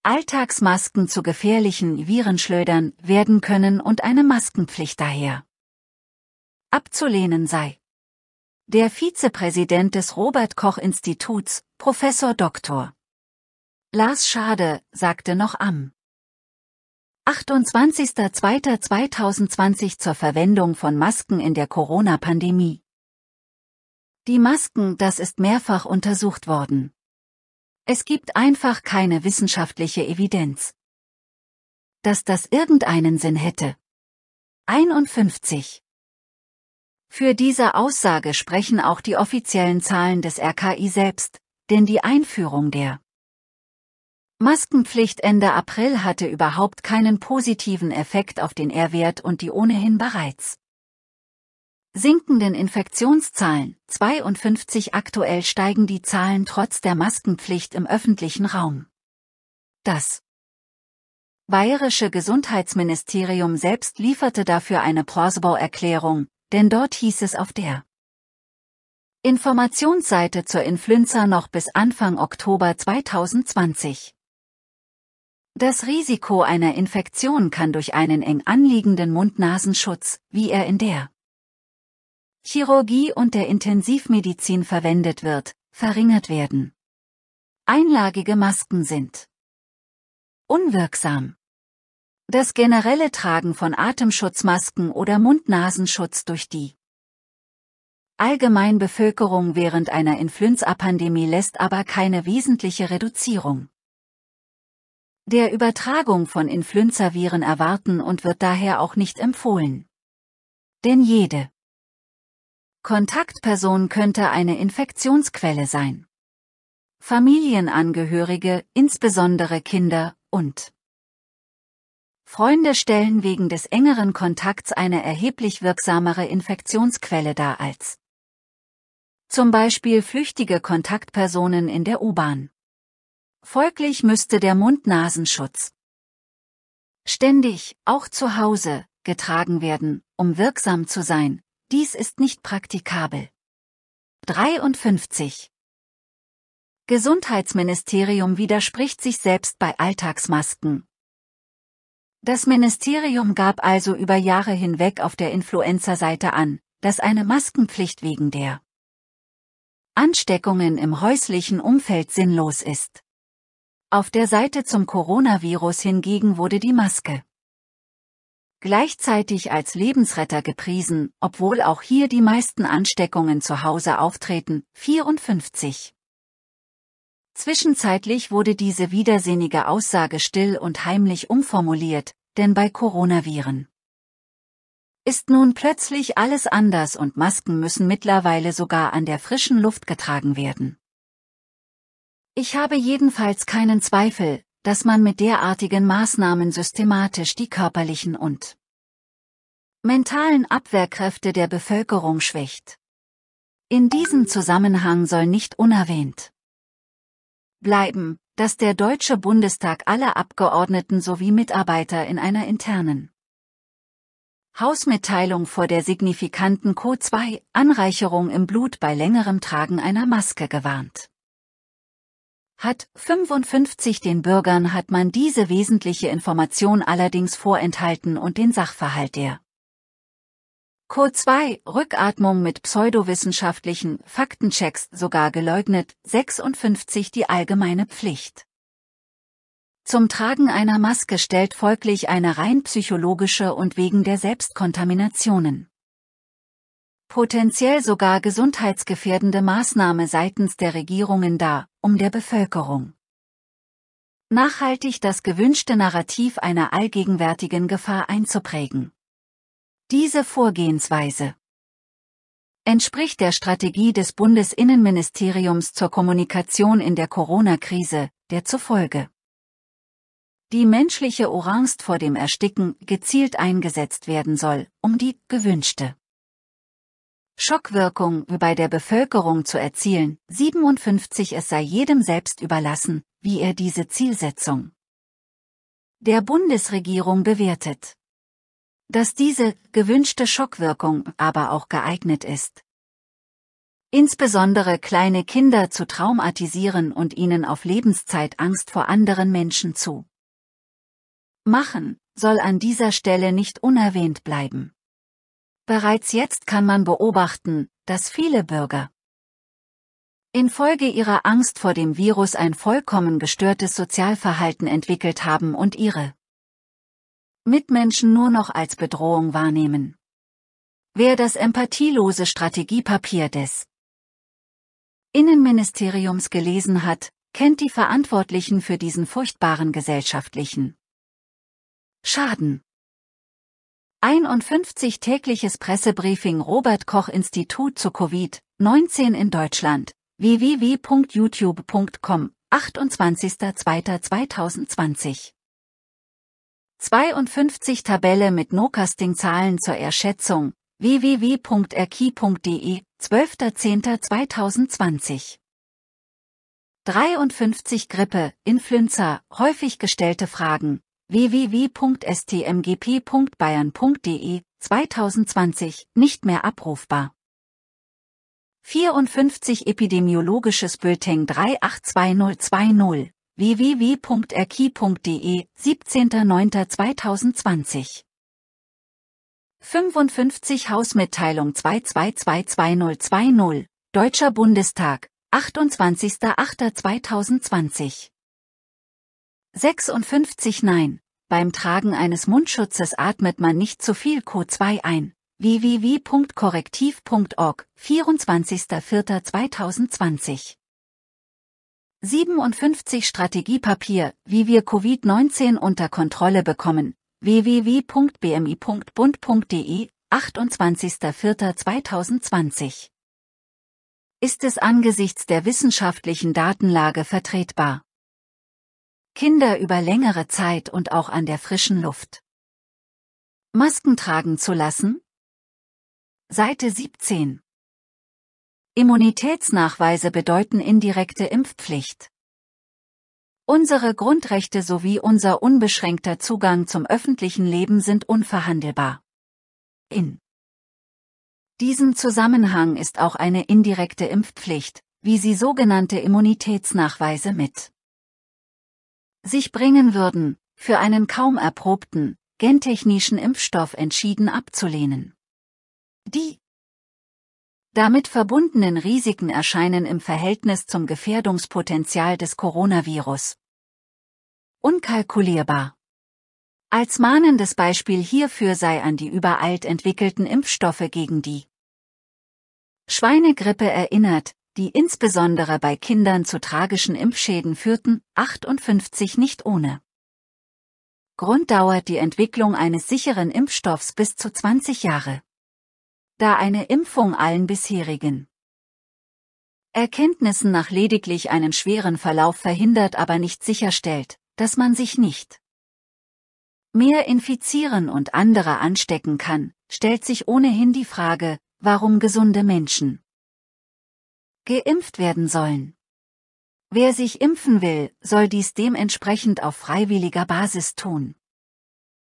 Alltagsmasken zu gefährlichen Virenschlödern werden können und eine Maskenpflicht daher abzulehnen sei. Der Vizepräsident des Robert Koch Instituts, Professor Dr. Lars Schade, sagte noch am 28.02.2020 zur Verwendung von Masken in der Corona-Pandemie. Die Masken, das ist mehrfach untersucht worden. Es gibt einfach keine wissenschaftliche Evidenz, dass das irgendeinen Sinn hätte. 51. Für diese Aussage sprechen auch die offiziellen Zahlen des RKI selbst, denn die Einführung der Maskenpflicht Ende April hatte überhaupt keinen positiven Effekt auf den R-Wert und die ohnehin bereits sinkenden Infektionszahlen 52 aktuell steigen die Zahlen trotz der Maskenpflicht im öffentlichen Raum. Das bayerische Gesundheitsministerium selbst lieferte dafür eine Prosbau-Erklärung, denn dort hieß es auf der Informationsseite zur Influenza noch bis Anfang Oktober 2020. Das Risiko einer Infektion kann durch einen eng anliegenden Mund-Nasenschutz, wie er in der Chirurgie und der Intensivmedizin verwendet wird, verringert werden. Einlagige Masken sind unwirksam. Das generelle Tragen von Atemschutzmasken oder Mund-Nasenschutz durch die Allgemeinbevölkerung während einer Influenza-Pandemie lässt aber keine wesentliche Reduzierung der Übertragung von Influenzaviren erwarten und wird daher auch nicht empfohlen. Denn jede Kontaktperson könnte eine Infektionsquelle sein. Familienangehörige, insbesondere Kinder, und Freunde stellen wegen des engeren Kontakts eine erheblich wirksamere Infektionsquelle dar als zum Beispiel flüchtige Kontaktpersonen in der U-Bahn. Folglich müsste der Mund-Nasenschutz ständig, auch zu Hause, getragen werden, um wirksam zu sein, dies ist nicht praktikabel. 53. Gesundheitsministerium widerspricht sich selbst bei Alltagsmasken. Das Ministerium gab also über Jahre hinweg auf der Influencer-Seite an, dass eine Maskenpflicht wegen der Ansteckungen im häuslichen Umfeld sinnlos ist. Auf der Seite zum Coronavirus hingegen wurde die Maske gleichzeitig als Lebensretter gepriesen, obwohl auch hier die meisten Ansteckungen zu Hause auftreten, 54. Zwischenzeitlich wurde diese widersinnige Aussage still und heimlich umformuliert, denn bei Coronaviren ist nun plötzlich alles anders und Masken müssen mittlerweile sogar an der frischen Luft getragen werden. Ich habe jedenfalls keinen Zweifel, dass man mit derartigen Maßnahmen systematisch die körperlichen und mentalen Abwehrkräfte der Bevölkerung schwächt. In diesem Zusammenhang soll nicht unerwähnt bleiben, dass der Deutsche Bundestag alle Abgeordneten sowie Mitarbeiter in einer internen Hausmitteilung vor der signifikanten Co2-Anreicherung im Blut bei längerem Tragen einer Maske gewarnt hat 55 den Bürgern hat man diese wesentliche Information allerdings vorenthalten und den Sachverhalt der Co 2 Rückatmung mit pseudowissenschaftlichen Faktenchecks sogar geleugnet, 56 die allgemeine Pflicht. Zum Tragen einer Maske stellt folglich eine rein psychologische und wegen der Selbstkontaminationen potenziell sogar gesundheitsgefährdende Maßnahme seitens der Regierungen dar, um der Bevölkerung nachhaltig das gewünschte Narrativ einer allgegenwärtigen Gefahr einzuprägen. Diese Vorgehensweise entspricht der Strategie des Bundesinnenministeriums zur Kommunikation in der Corona-Krise, der zufolge die menschliche Orangst vor dem Ersticken gezielt eingesetzt werden soll, um die gewünschte Schockwirkung bei der Bevölkerung zu erzielen. 57 Es sei jedem selbst überlassen, wie er diese Zielsetzung der Bundesregierung bewertet. Dass diese gewünschte Schockwirkung aber auch geeignet ist, insbesondere kleine Kinder zu traumatisieren und ihnen auf Lebenszeit Angst vor anderen Menschen zu machen, soll an dieser Stelle nicht unerwähnt bleiben. Bereits jetzt kann man beobachten, dass viele Bürger infolge ihrer Angst vor dem Virus ein vollkommen gestörtes Sozialverhalten entwickelt haben und ihre Mitmenschen nur noch als Bedrohung wahrnehmen. Wer das empathielose Strategiepapier des Innenministeriums gelesen hat, kennt die Verantwortlichen für diesen furchtbaren gesellschaftlichen Schaden. 51 tägliches Pressebriefing Robert Koch Institut zu Covid-19 in Deutschland www.youtube.com 28.02.2020 52 Tabelle mit No-Casting-Zahlen zur Erschätzung www.erki.de 12.10.2020 53 Grippe, Influenza, häufig gestellte Fragen, www.stmgp.bayern.de 2020 nicht mehr abrufbar. 54 Epidemiologisches Bulletin 382020 www.erki.de 17.09.2020 55 Hausmitteilung 22222020 Deutscher Bundestag 28.08.2020 56 Nein. Beim Tragen eines Mundschutzes atmet man nicht zu viel CO2 ein. www.korrektiv.org, 24.04.2020 57 Strategiepapier, wie wir Covid-19 unter Kontrolle bekommen, www.bmi.bund.de, 28.04.2020 Ist es angesichts der wissenschaftlichen Datenlage vertretbar, Kinder über längere Zeit und auch an der frischen Luft. Masken tragen zu lassen? Seite 17. Immunitätsnachweise bedeuten indirekte Impfpflicht. Unsere Grundrechte sowie unser unbeschränkter Zugang zum öffentlichen Leben sind unverhandelbar. In diesem Zusammenhang ist auch eine indirekte Impfpflicht, wie sie sogenannte Immunitätsnachweise mit sich bringen würden, für einen kaum erprobten, gentechnischen Impfstoff entschieden abzulehnen. Die damit verbundenen Risiken erscheinen im Verhältnis zum Gefährdungspotenzial des Coronavirus unkalkulierbar. Als mahnendes Beispiel hierfür sei an die überalt entwickelten Impfstoffe gegen die Schweinegrippe erinnert, die insbesondere bei Kindern zu tragischen Impfschäden führten, 58 nicht ohne. Grund dauert die Entwicklung eines sicheren Impfstoffs bis zu 20 Jahre. Da eine Impfung allen bisherigen Erkenntnissen nach lediglich einen schweren Verlauf verhindert, aber nicht sicherstellt, dass man sich nicht mehr infizieren und andere anstecken kann, stellt sich ohnehin die Frage, warum gesunde Menschen geimpft werden sollen. Wer sich impfen will, soll dies dementsprechend auf freiwilliger Basis tun.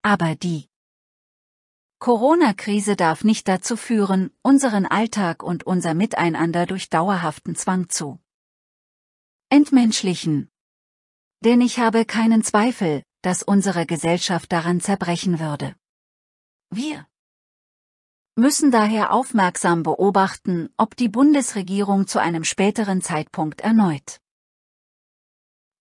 Aber die Corona-Krise darf nicht dazu führen, unseren Alltag und unser Miteinander durch dauerhaften Zwang zu entmenschlichen. Denn ich habe keinen Zweifel, dass unsere Gesellschaft daran zerbrechen würde. Wir müssen daher aufmerksam beobachten, ob die Bundesregierung zu einem späteren Zeitpunkt erneut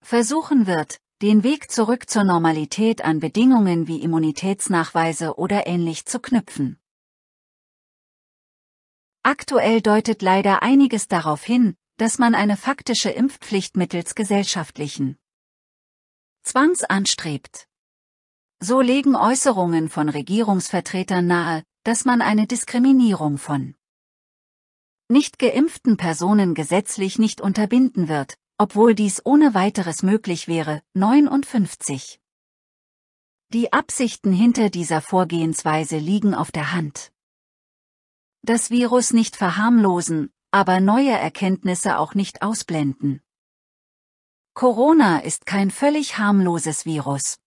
versuchen wird, den Weg zurück zur Normalität an Bedingungen wie Immunitätsnachweise oder ähnlich zu knüpfen. Aktuell deutet leider einiges darauf hin, dass man eine faktische Impfpflicht mittels gesellschaftlichen Zwangs anstrebt. So legen Äußerungen von Regierungsvertretern nahe, dass man eine Diskriminierung von nicht geimpften Personen gesetzlich nicht unterbinden wird, obwohl dies ohne weiteres möglich wäre. 59. Die Absichten hinter dieser Vorgehensweise liegen auf der Hand. Das Virus nicht verharmlosen, aber neue Erkenntnisse auch nicht ausblenden. Corona ist kein völlig harmloses Virus.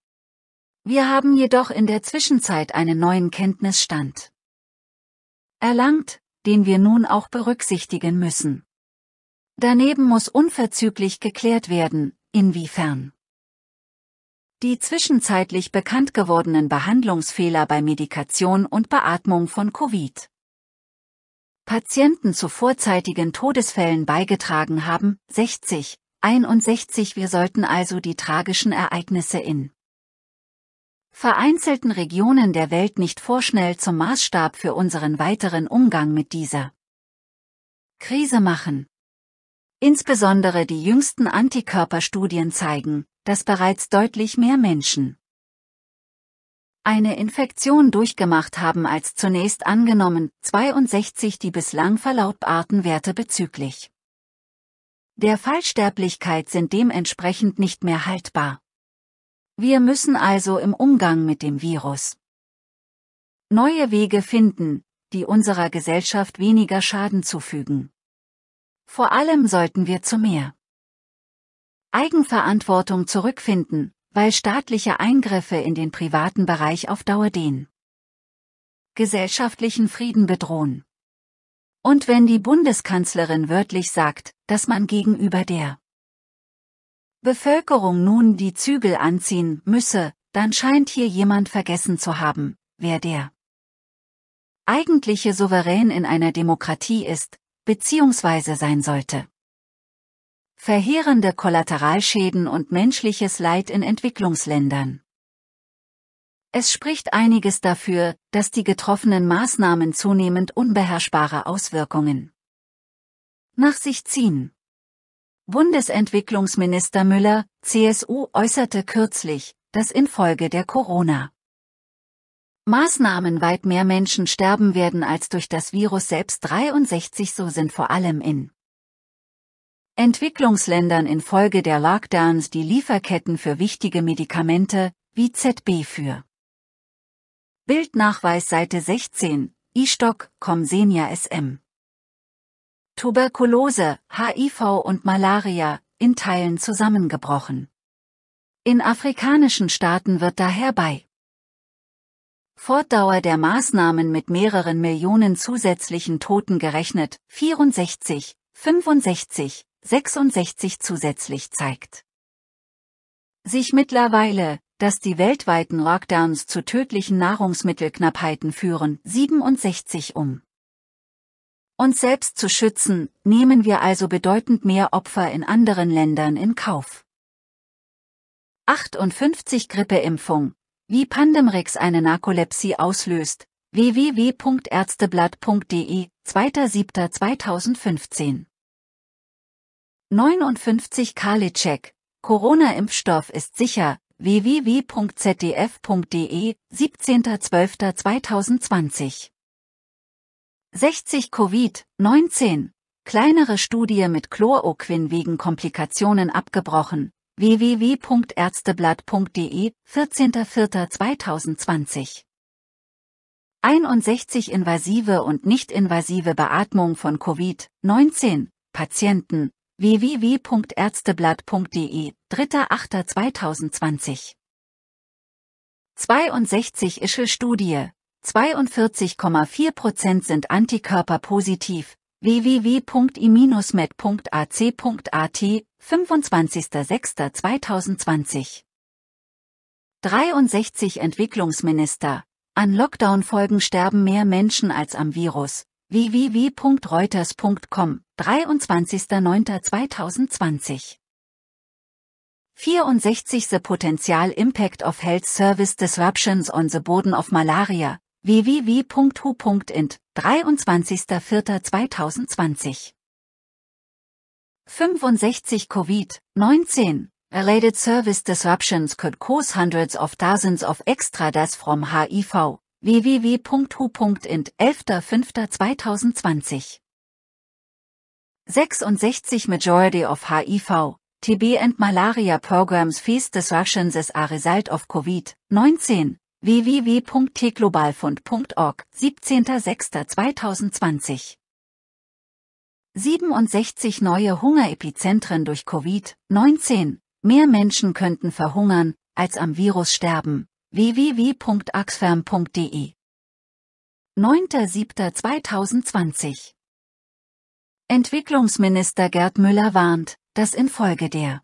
Wir haben jedoch in der Zwischenzeit einen neuen Kenntnisstand erlangt, den wir nun auch berücksichtigen müssen. Daneben muss unverzüglich geklärt werden, inwiefern die zwischenzeitlich bekannt gewordenen Behandlungsfehler bei Medikation und Beatmung von Covid. Patienten zu vorzeitigen Todesfällen beigetragen haben, 60, 61 Wir sollten also die tragischen Ereignisse in vereinzelten Regionen der Welt nicht vorschnell zum Maßstab für unseren weiteren Umgang mit dieser Krise machen. Insbesondere die jüngsten Antikörperstudien zeigen, dass bereits deutlich mehr Menschen eine Infektion durchgemacht haben als zunächst angenommen, 62 die bislang verlautbarten Werte bezüglich der Fallsterblichkeit sind dementsprechend nicht mehr haltbar. Wir müssen also im Umgang mit dem Virus neue Wege finden, die unserer Gesellschaft weniger Schaden zufügen. Vor allem sollten wir zu mehr Eigenverantwortung zurückfinden, weil staatliche Eingriffe in den privaten Bereich auf Dauer den gesellschaftlichen Frieden bedrohen. Und wenn die Bundeskanzlerin wörtlich sagt, dass man gegenüber der Bevölkerung nun die Zügel anziehen müsse, dann scheint hier jemand vergessen zu haben, wer der eigentliche Souverän in einer Demokratie ist, beziehungsweise sein sollte. Verheerende Kollateralschäden und menschliches Leid in Entwicklungsländern. Es spricht einiges dafür, dass die getroffenen Maßnahmen zunehmend unbeherrschbare Auswirkungen nach sich ziehen. Bundesentwicklungsminister Müller, CSU äußerte kürzlich, dass infolge der Corona Maßnahmen weit mehr Menschen sterben werden als durch das Virus selbst 63 so sind vor allem in Entwicklungsländern infolge der Lockdowns die Lieferketten für wichtige Medikamente, wie ZB für Bildnachweis Seite 16, iStock, Comsenia SM Tuberkulose, HIV und Malaria, in Teilen zusammengebrochen. In afrikanischen Staaten wird daher bei Fortdauer der Maßnahmen mit mehreren Millionen zusätzlichen Toten gerechnet, 64, 65, 66 zusätzlich zeigt sich mittlerweile, dass die weltweiten Lockdowns zu tödlichen Nahrungsmittelknappheiten führen, 67 um. Uns selbst zu schützen, nehmen wir also bedeutend mehr Opfer in anderen Ländern in Kauf. 58 Grippeimpfung. Wie Pandemrix eine Narkolepsie auslöst. www.ärzteblatt.de 2.7.2015 59 Karliczek. Corona-Impfstoff ist sicher. www.zdf.de 17.12.2020 60 Covid-19. Kleinere Studie mit Chloroquin wegen Komplikationen abgebrochen. www.ärzteblatt.de 14.04.2020 61 invasive und nicht-invasive Beatmung von Covid-19 Patienten www.ärzteblatt.de 3.08.2020. 62 ischel studie 42,4 Prozent sind antikörperpositiv. www.i-med.ac.at 25.06.2020 63 Entwicklungsminister. An Lockdown-Folgen sterben mehr Menschen als am Virus. www.reuters.com 23.09.2020 64 The Potential Impact of Health Service Disruptions on the Boden of Malaria, www.hu.int, 23.04.2020 65 COVID-19 Related service disruptions could cause hundreds of thousands of extra deaths from HIV. www.hu.int 11.05.2020 66 Majority of HIV, TB and malaria programs face disruptions as a result of COVID-19, www.tglobalfund.org 17.06.2020 67 neue Hungerepizentren durch Covid-19. Mehr Menschen könnten verhungern, als am Virus sterben. www.axfam.de 9.07.2020 Entwicklungsminister Gerd Müller warnt, dass infolge der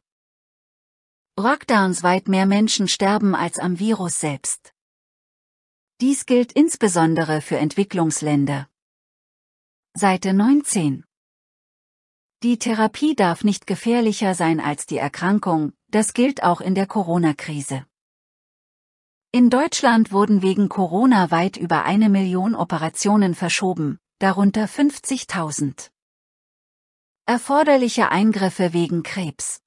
Rockdowns weit mehr Menschen sterben als am Virus selbst. Dies gilt insbesondere für Entwicklungsländer. Seite 19 Die Therapie darf nicht gefährlicher sein als die Erkrankung, das gilt auch in der Corona-Krise. In Deutschland wurden wegen Corona weit über eine Million Operationen verschoben, darunter 50.000. Erforderliche Eingriffe wegen Krebs.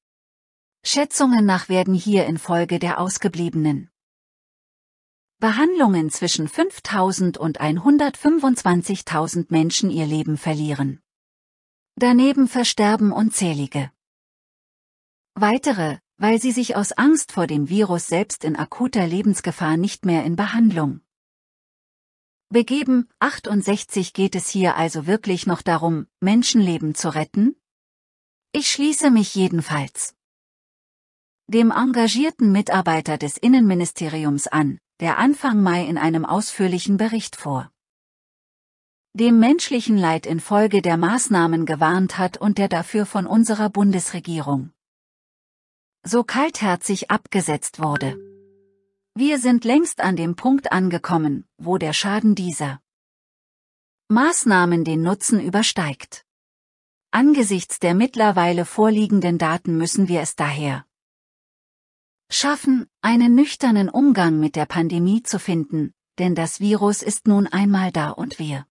Schätzungen nach werden hier infolge der ausgebliebenen Behandlungen zwischen 5000 und 125.000 Menschen ihr Leben verlieren. Daneben versterben unzählige. Weitere, weil sie sich aus Angst vor dem Virus selbst in akuter Lebensgefahr nicht mehr in Behandlung begeben. 68 geht es hier also wirklich noch darum, Menschenleben zu retten? Ich schließe mich jedenfalls dem engagierten Mitarbeiter des Innenministeriums an, der Anfang Mai in einem ausführlichen Bericht vor. Dem menschlichen Leid infolge der Maßnahmen gewarnt hat und der dafür von unserer Bundesregierung so kaltherzig abgesetzt wurde. Wir sind längst an dem Punkt angekommen, wo der Schaden dieser Maßnahmen den Nutzen übersteigt. Angesichts der mittlerweile vorliegenden Daten müssen wir es daher schaffen, einen nüchternen Umgang mit der Pandemie zu finden, denn das Virus ist nun einmal da und wir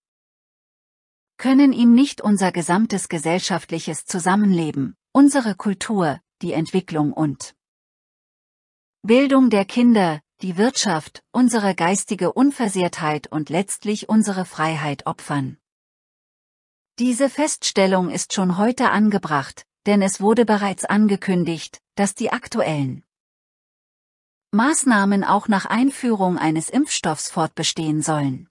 können ihm nicht unser gesamtes gesellschaftliches Zusammenleben, unsere Kultur, die Entwicklung und Bildung der Kinder, die Wirtschaft, unsere geistige Unversehrtheit und letztlich unsere Freiheit opfern. Diese Feststellung ist schon heute angebracht, denn es wurde bereits angekündigt, dass die aktuellen Maßnahmen auch nach Einführung eines Impfstoffs fortbestehen sollen.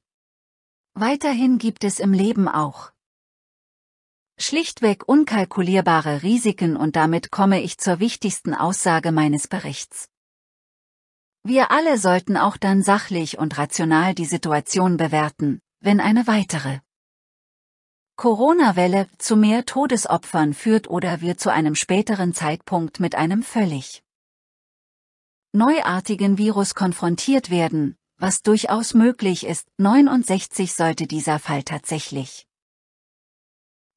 Weiterhin gibt es im Leben auch schlichtweg unkalkulierbare Risiken und damit komme ich zur wichtigsten Aussage meines Berichts. Wir alle sollten auch dann sachlich und rational die Situation bewerten, wenn eine weitere Corona-Welle zu mehr Todesopfern führt oder wir zu einem späteren Zeitpunkt mit einem völlig neuartigen Virus konfrontiert werden, was durchaus möglich ist. 69 sollte dieser Fall tatsächlich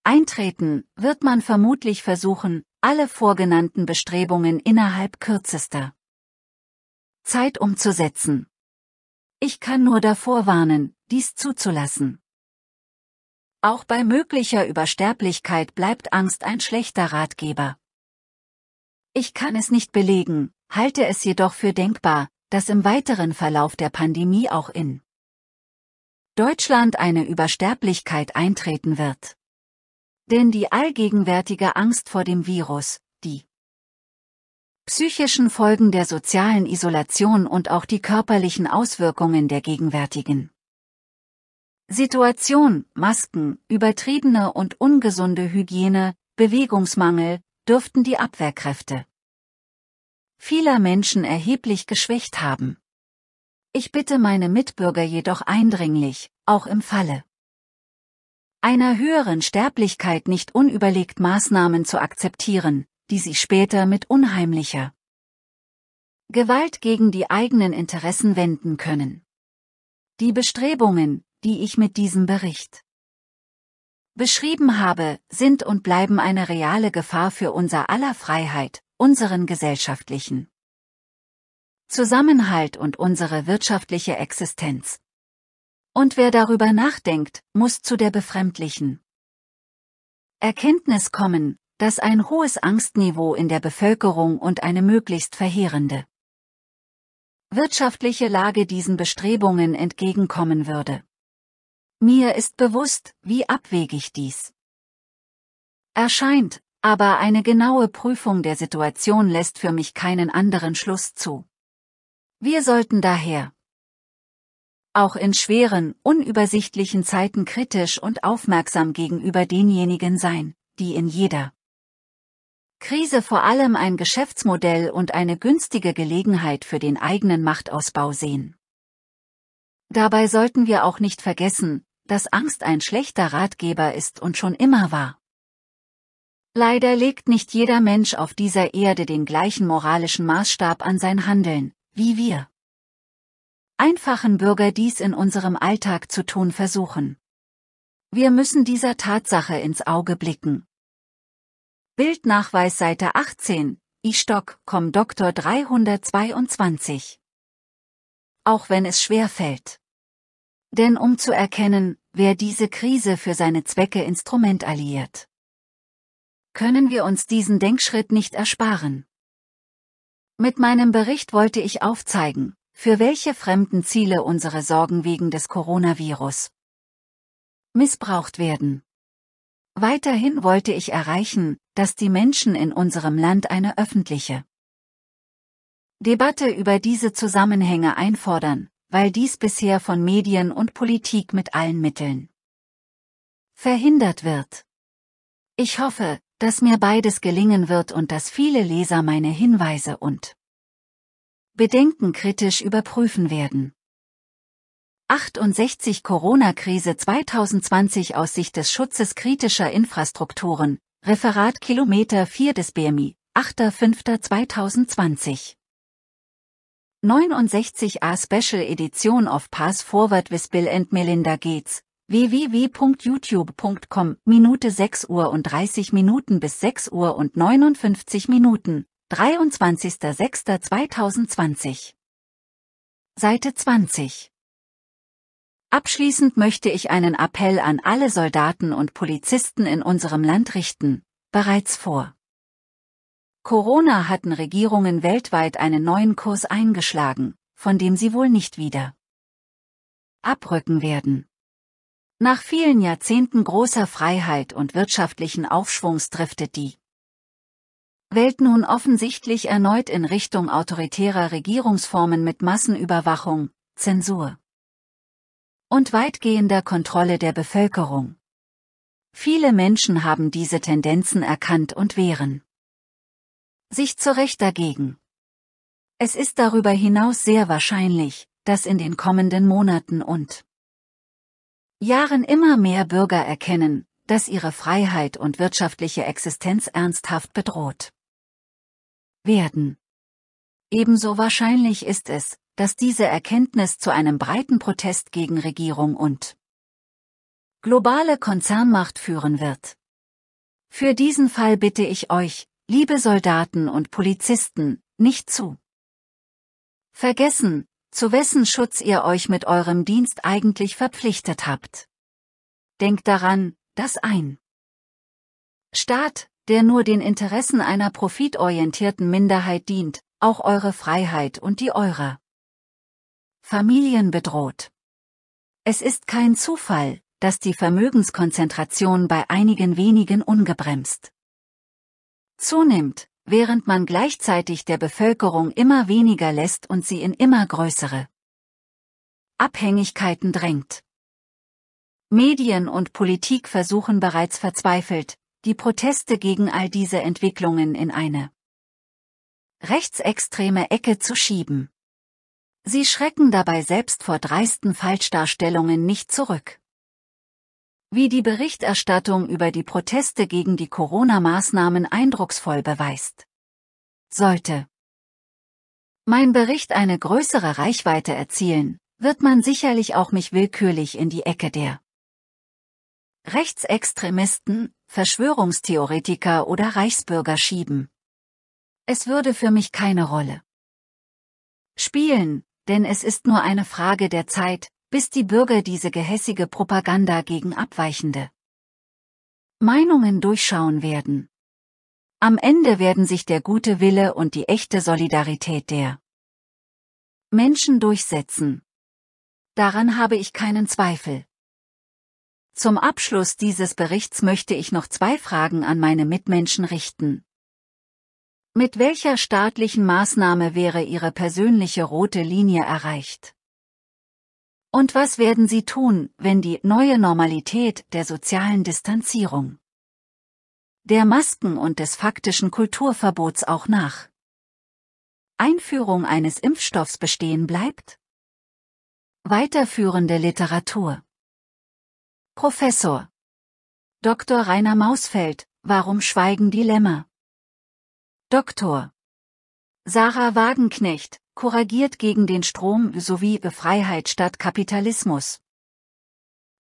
eintreten, wird man vermutlich versuchen, alle vorgenannten Bestrebungen innerhalb kürzester Zeit umzusetzen. Ich kann nur davor warnen, dies zuzulassen. Auch bei möglicher Übersterblichkeit bleibt Angst ein schlechter Ratgeber. Ich kann es nicht belegen, halte es jedoch für denkbar, dass im weiteren Verlauf der Pandemie auch in Deutschland eine Übersterblichkeit eintreten wird. Denn die allgegenwärtige Angst vor dem Virus, die psychischen Folgen der sozialen Isolation und auch die körperlichen Auswirkungen der gegenwärtigen Situation, Masken, übertriebene und ungesunde Hygiene, Bewegungsmangel, dürften die Abwehrkräfte vieler Menschen erheblich geschwächt haben. Ich bitte meine Mitbürger jedoch eindringlich, auch im Falle einer höheren Sterblichkeit nicht unüberlegt Maßnahmen zu akzeptieren, die sie später mit unheimlicher Gewalt gegen die eigenen Interessen wenden können. Die Bestrebungen, die ich mit diesem Bericht beschrieben habe, sind und bleiben eine reale Gefahr für unser aller Freiheit, unseren gesellschaftlichen Zusammenhalt und unsere wirtschaftliche Existenz. Und wer darüber nachdenkt, muss zu der befremdlichen Erkenntnis kommen, dass ein hohes Angstniveau in der Bevölkerung und eine möglichst verheerende wirtschaftliche Lage diesen Bestrebungen entgegenkommen würde. Mir ist bewusst, wie abwegig dies erscheint, aber eine genaue Prüfung der Situation lässt für mich keinen anderen Schluss zu. Wir sollten daher auch in schweren, unübersichtlichen Zeiten kritisch und aufmerksam gegenüber denjenigen sein, die in jeder Krise vor allem ein Geschäftsmodell und eine günstige Gelegenheit für den eigenen Machtausbau sehen. Dabei sollten wir auch nicht vergessen, dass Angst ein schlechter Ratgeber ist und schon immer war. Leider legt nicht jeder Mensch auf dieser Erde den gleichen moralischen Maßstab an sein Handeln, wie wir einfachen Bürger dies in unserem Alltag zu tun versuchen. Wir müssen dieser Tatsache ins Auge blicken. Bildnachweis Seite 18, iStock, com Dr. 322. Auch wenn es schwer fällt. Denn um zu erkennen, wer diese Krise für seine Zwecke instrument alliiert können wir uns diesen Denkschritt nicht ersparen. Mit meinem Bericht wollte ich aufzeigen, für welche fremden Ziele unsere Sorgen wegen des Coronavirus missbraucht werden. Weiterhin wollte ich erreichen, dass die Menschen in unserem Land eine öffentliche Debatte über diese Zusammenhänge einfordern, weil dies bisher von Medien und Politik mit allen Mitteln verhindert wird. Ich hoffe, dass mir beides gelingen wird und dass viele Leser meine Hinweise und Bedenken kritisch überprüfen werden. 68 Corona-Krise 2020 aus Sicht des Schutzes kritischer Infrastrukturen, Referat Kilometer 4 des BMI, 8.5.2020. 69a Special Edition of Pass Forward with Bill and Melinda Gates, www.youtube.com Minute 6 Uhr und 30 Minuten bis 6 Uhr und 59 Minuten, 23.06.2020. Seite 20. Abschließend möchte ich einen Appell an alle Soldaten und Polizisten in unserem Land richten, bereits vor. Corona hatten Regierungen weltweit einen neuen Kurs eingeschlagen, von dem sie wohl nicht wieder abrücken werden. Nach vielen Jahrzehnten großer Freiheit und wirtschaftlichen Aufschwungs driftet die Welt nun offensichtlich erneut in Richtung autoritärer Regierungsformen mit Massenüberwachung, Zensur und weitgehender Kontrolle der Bevölkerung. Viele Menschen haben diese Tendenzen erkannt und wehren sich zu Recht dagegen. Es ist darüber hinaus sehr wahrscheinlich, dass in den kommenden Monaten und Jahren immer mehr Bürger erkennen, dass ihre Freiheit und wirtschaftliche Existenz ernsthaft bedroht werden. Ebenso wahrscheinlich ist es, dass diese Erkenntnis zu einem breiten Protest gegen Regierung und globale Konzernmacht führen wird. Für diesen Fall bitte ich euch, liebe Soldaten und Polizisten, nicht zu vergessen, zu wessen Schutz ihr euch mit eurem Dienst eigentlich verpflichtet habt. Denkt daran, dass ein Staat, der nur den Interessen einer profitorientierten Minderheit dient, auch eure Freiheit und die eurer Familien bedroht. Es ist kein Zufall, dass die Vermögenskonzentration bei einigen wenigen ungebremst zunimmt, während man gleichzeitig der Bevölkerung immer weniger lässt und sie in immer größere Abhängigkeiten drängt. Medien und Politik versuchen bereits verzweifelt, die Proteste gegen all diese Entwicklungen in eine rechtsextreme Ecke zu schieben. Sie schrecken dabei selbst vor dreisten Falschdarstellungen nicht zurück wie die Berichterstattung über die Proteste gegen die Corona-Maßnahmen eindrucksvoll beweist. Sollte mein Bericht eine größere Reichweite erzielen, wird man sicherlich auch mich willkürlich in die Ecke der Rechtsextremisten, Verschwörungstheoretiker oder Reichsbürger schieben. Es würde für mich keine Rolle spielen, denn es ist nur eine Frage der Zeit, bis die Bürger diese gehässige Propaganda gegen abweichende Meinungen durchschauen werden. Am Ende werden sich der gute Wille und die echte Solidarität der Menschen durchsetzen. Daran habe ich keinen Zweifel. Zum Abschluss dieses Berichts möchte ich noch zwei Fragen an meine Mitmenschen richten. Mit welcher staatlichen Maßnahme wäre Ihre persönliche rote Linie erreicht? Und was werden sie tun, wenn die neue Normalität der sozialen Distanzierung der Masken und des faktischen Kulturverbots auch nach Einführung eines Impfstoffs bestehen bleibt? Weiterführende Literatur Professor Dr. Rainer Mausfeld, Warum schweigen die Lämmer? Dr. Sarah Wagenknecht, korrigiert gegen den Strom sowie Befreiheit statt Kapitalismus.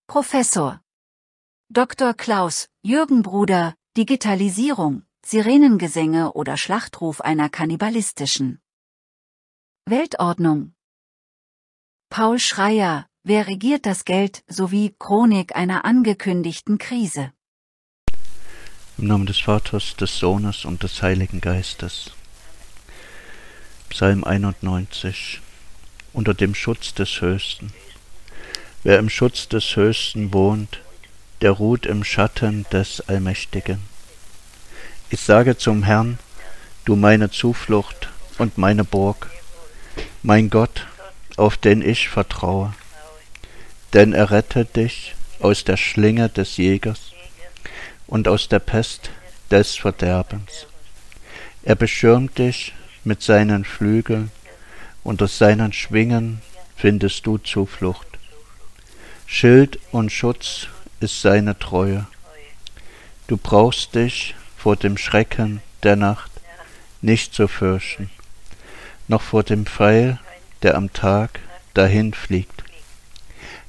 Professor Dr. Klaus Jürgen Bruder, Digitalisierung, Sirenengesänge oder Schlachtruf einer kannibalistischen Weltordnung. Paul Schreier, Wer regiert das Geld sowie Chronik einer angekündigten Krise. Im Namen des Vaters, des Sohnes und des Heiligen Geistes. Psalm 91 Unter dem Schutz des Höchsten Wer im Schutz des Höchsten wohnt, der ruht im Schatten des Allmächtigen. Ich sage zum Herrn, du meine Zuflucht und meine Burg, mein Gott, auf den ich vertraue. Denn er rettet dich aus der Schlinge des Jägers und aus der Pest des Verderbens. Er beschirmt dich mit seinen Flügeln, unter seinen Schwingen findest du Zuflucht. Schild und Schutz ist seine Treue. Du brauchst dich vor dem Schrecken der Nacht nicht zu fürchten, noch vor dem Pfeil, der am Tag dahinfliegt,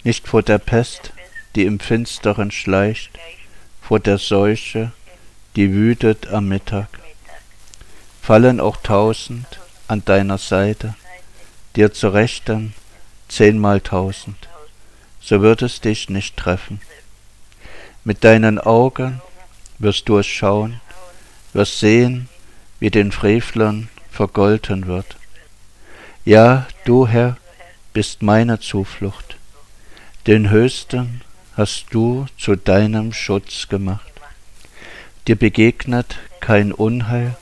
nicht vor der Pest, die im Finsteren schleicht, vor der Seuche, die wütet am Mittag fallen auch tausend an deiner Seite, dir zu Rechten zehnmal tausend, so wird es dich nicht treffen. Mit deinen Augen wirst du es schauen, wirst sehen, wie den Frevlern vergolten wird. Ja, du Herr bist meine Zuflucht, den Höchsten hast du zu deinem Schutz gemacht. Dir begegnet kein Unheil,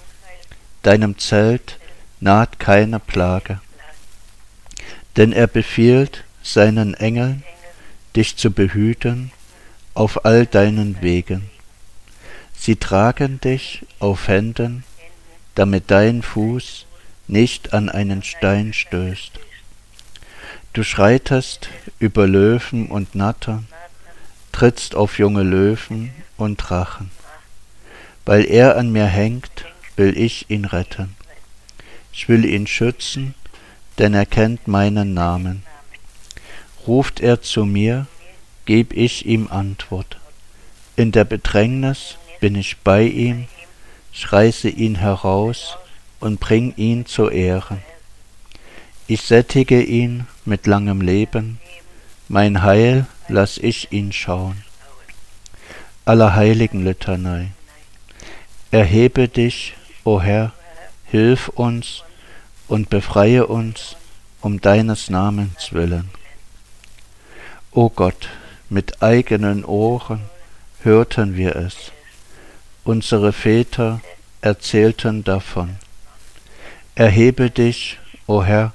deinem Zelt naht keine Plage. Denn er befiehlt seinen Engeln, dich zu behüten auf all deinen Wegen. Sie tragen dich auf Händen, damit dein Fuß nicht an einen Stein stößt. Du schreitest über Löwen und Nattern, trittst auf junge Löwen und Drachen. Weil er an mir hängt, will ich ihn retten. Ich will ihn schützen, denn er kennt meinen Namen. Ruft er zu mir, geb ich ihm Antwort. In der Bedrängnis bin ich bei ihm, ich reiße ihn heraus und bring ihn zur Ehren. Ich sättige ihn mit langem Leben, mein Heil lass ich ihn schauen. Allerheiligen Litanei, erhebe dich, O Herr, hilf uns und befreie uns um deines Namens willen. O Gott, mit eigenen Ohren hörten wir es, unsere Väter erzählten davon. Erhebe dich, o Herr,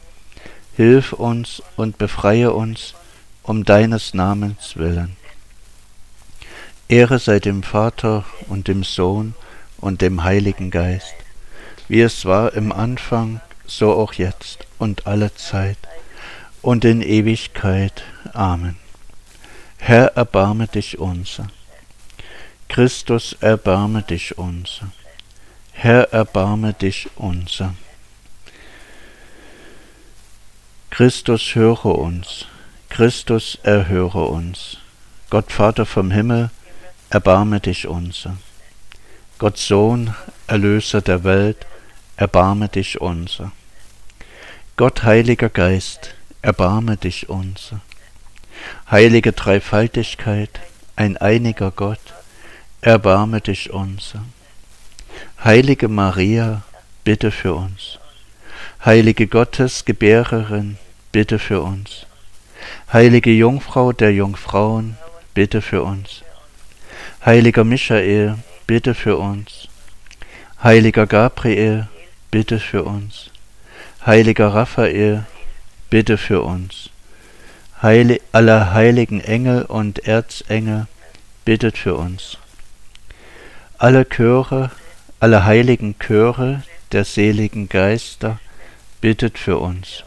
hilf uns und befreie uns um deines Namens willen. Ehre sei dem Vater und dem Sohn und dem Heiligen Geist wie es war im Anfang, so auch jetzt und alle Zeit und in Ewigkeit. Amen. Herr, erbarme dich unser. Christus, erbarme dich unser. Herr, erbarme dich unser. Christus, höre uns. Christus, erhöre uns. Gott Vater vom Himmel, erbarme dich unser. Gott Sohn, Erlöser der Welt, erbarme dich unser. Gott, Heiliger Geist, erbarme dich unser. Heilige Dreifaltigkeit, ein einiger Gott, erbarme dich unser. Heilige Maria, bitte für uns. Heilige Gottes Gebärerin, bitte für uns. Heilige Jungfrau der Jungfrauen, bitte für uns. Heiliger Michael, bitte für uns. Heiliger Gabriel, bitte für uns. Heiliger Raphael, bitte für uns. Heil aller heiligen Engel und Erzengel, bittet für uns. Alle Chöre, alle heiligen Chöre der seligen Geister, bittet für uns.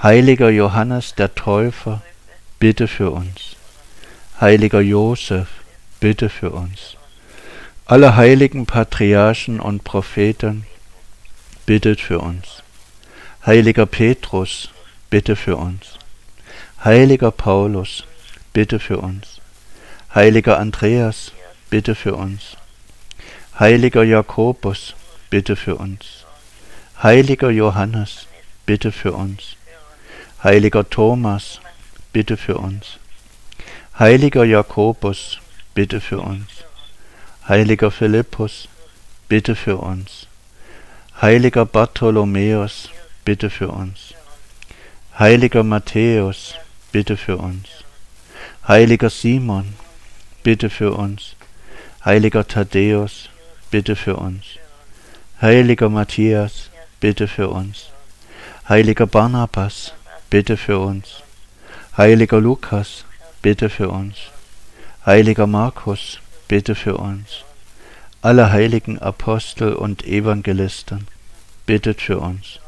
Heiliger Johannes der Täufer, bitte für uns. Heiliger Josef, bitte für uns. Alle heiligen Patriarchen und Propheten, bittet für uns. Heiliger Petrus, bitte für uns. Heiliger Paulus, bitte für uns. Heiliger Andreas, bitte für uns. Heiliger Jakobus, bitte für uns. Heiliger Johannes, bitte für uns. Heiliger Thomas, bitte für uns. Heiliger Jakobus, bitte für uns. Heiliger Philippus, bitte für uns. Heiliger Bartholomäus, bitte für uns. Heiliger Matthäus, bitte für uns. Heiliger Simon, bitte für uns. Heiliger Thaddäus, bitte für uns. Heiliger Matthias, bitte für uns. Heiliger Barnabas, bitte für uns. Heiliger Lukas, bitte für uns. Heiliger Markus, bitte für uns aller heiligen Apostel und Evangelisten, bittet für uns.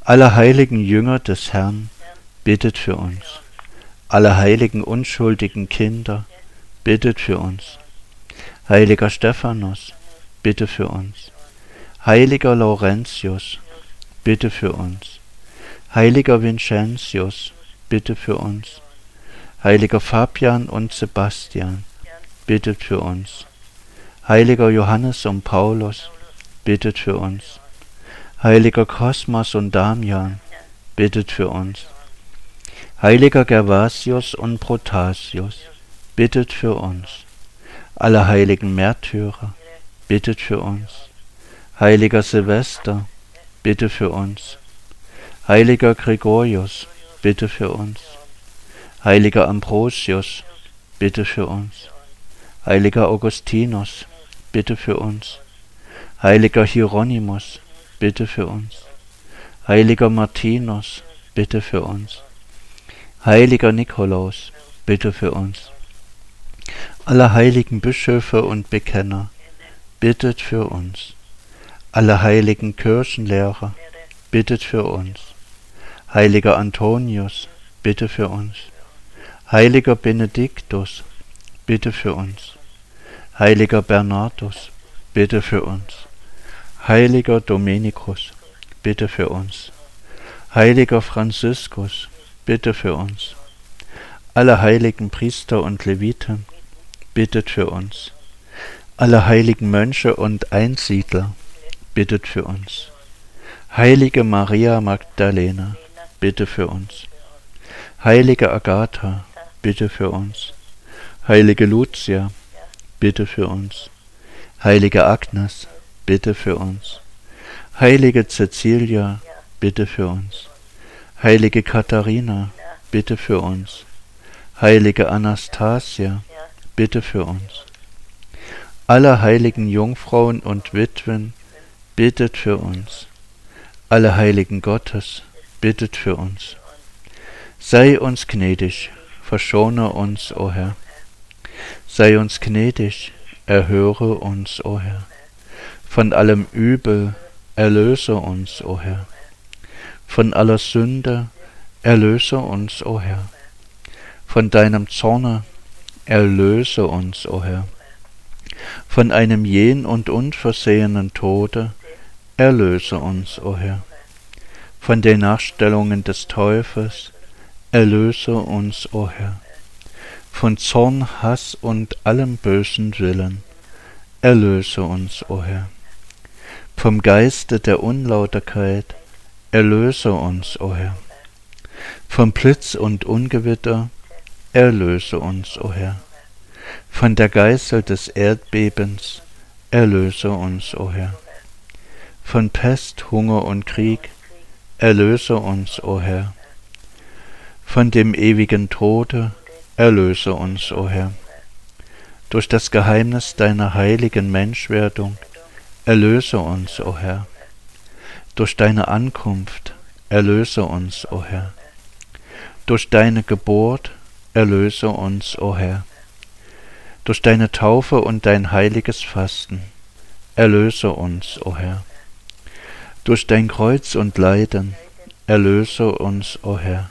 Alle heiligen Jünger des Herrn, bittet für uns. Alle heiligen unschuldigen Kinder, bittet für uns. Heiliger Stephanus, bitte für uns. Heiliger Laurentius, bitte für uns. Heiliger Vincentius, bitte für uns. Heiliger Fabian und Sebastian, bittet für uns. Heiliger Johannes und Paulus, bittet für uns. Heiliger Kosmas und Damian, bittet für uns. Heiliger Gervasius und Protasius, bittet für uns. Alle heiligen Märtyrer, bittet für uns. Heiliger Silvester, bitte für uns. Heiliger Gregorius, bitte für uns. Heiliger Ambrosius, bitte für uns. Heiliger Augustinus, bitte für uns bitte für uns. Heiliger Hieronymus, bitte für uns. Heiliger Martinus, bitte für uns. Heiliger Nikolaus, bitte für uns. Alle heiligen Bischöfe und Bekenner, bittet für uns. Alle heiligen Kirchenlehrer, bittet für uns. Heiliger Antonius, bitte für uns. Heiliger Benediktus, bitte für uns. Heiliger Bernardus, bitte für uns. Heiliger Dominikus, bitte für uns. Heiliger Franziskus, bitte für uns. Alle heiligen Priester und Leviten, bittet für uns. Alle heiligen Mönche und Einsiedler, bittet für uns. Heilige Maria Magdalena, bitte für uns. Heilige Agatha, bitte für uns. Heilige Lucia, bitte für uns bitte für uns. Heilige Agnes, bitte für uns. Heilige Cecilia, bitte für uns. Heilige Katharina, bitte für uns. Heilige Anastasia, bitte für uns. Alle heiligen Jungfrauen und Witwen, bittet für uns. Alle heiligen Gottes, bittet für uns. Sei uns gnädig, verschone uns, o Herr sei uns gnädig, erhöre uns, o Herr. Von allem Übel erlöse uns, o Herr. Von aller Sünde erlöse uns, o Herr. Von deinem Zorne erlöse uns, o Herr. Von einem jen und unversehenen Tode erlöse uns, o Herr. Von den Nachstellungen des Teufels erlöse uns, o Herr von Zorn, Hass und allem bösen Willen. Erlöse uns, o Herr. Vom Geiste der Unlauterkeit, erlöse uns, o Herr. Vom Blitz und Ungewitter, erlöse uns, o Herr. Von der Geißel des Erdbebens, erlöse uns, o Herr. Von Pest, Hunger und Krieg, erlöse uns, o Herr. Von dem ewigen Tode, erlöse uns, Erlöse uns, o Herr. Durch das Geheimnis deiner heiligen Menschwerdung, erlöse uns, o Herr. Durch deine Ankunft, erlöse uns, o Herr. Durch deine Geburt, erlöse uns, o Herr. Durch deine Taufe und dein heiliges Fasten, erlöse uns, o Herr. Durch dein Kreuz und Leiden, erlöse uns, o Herr.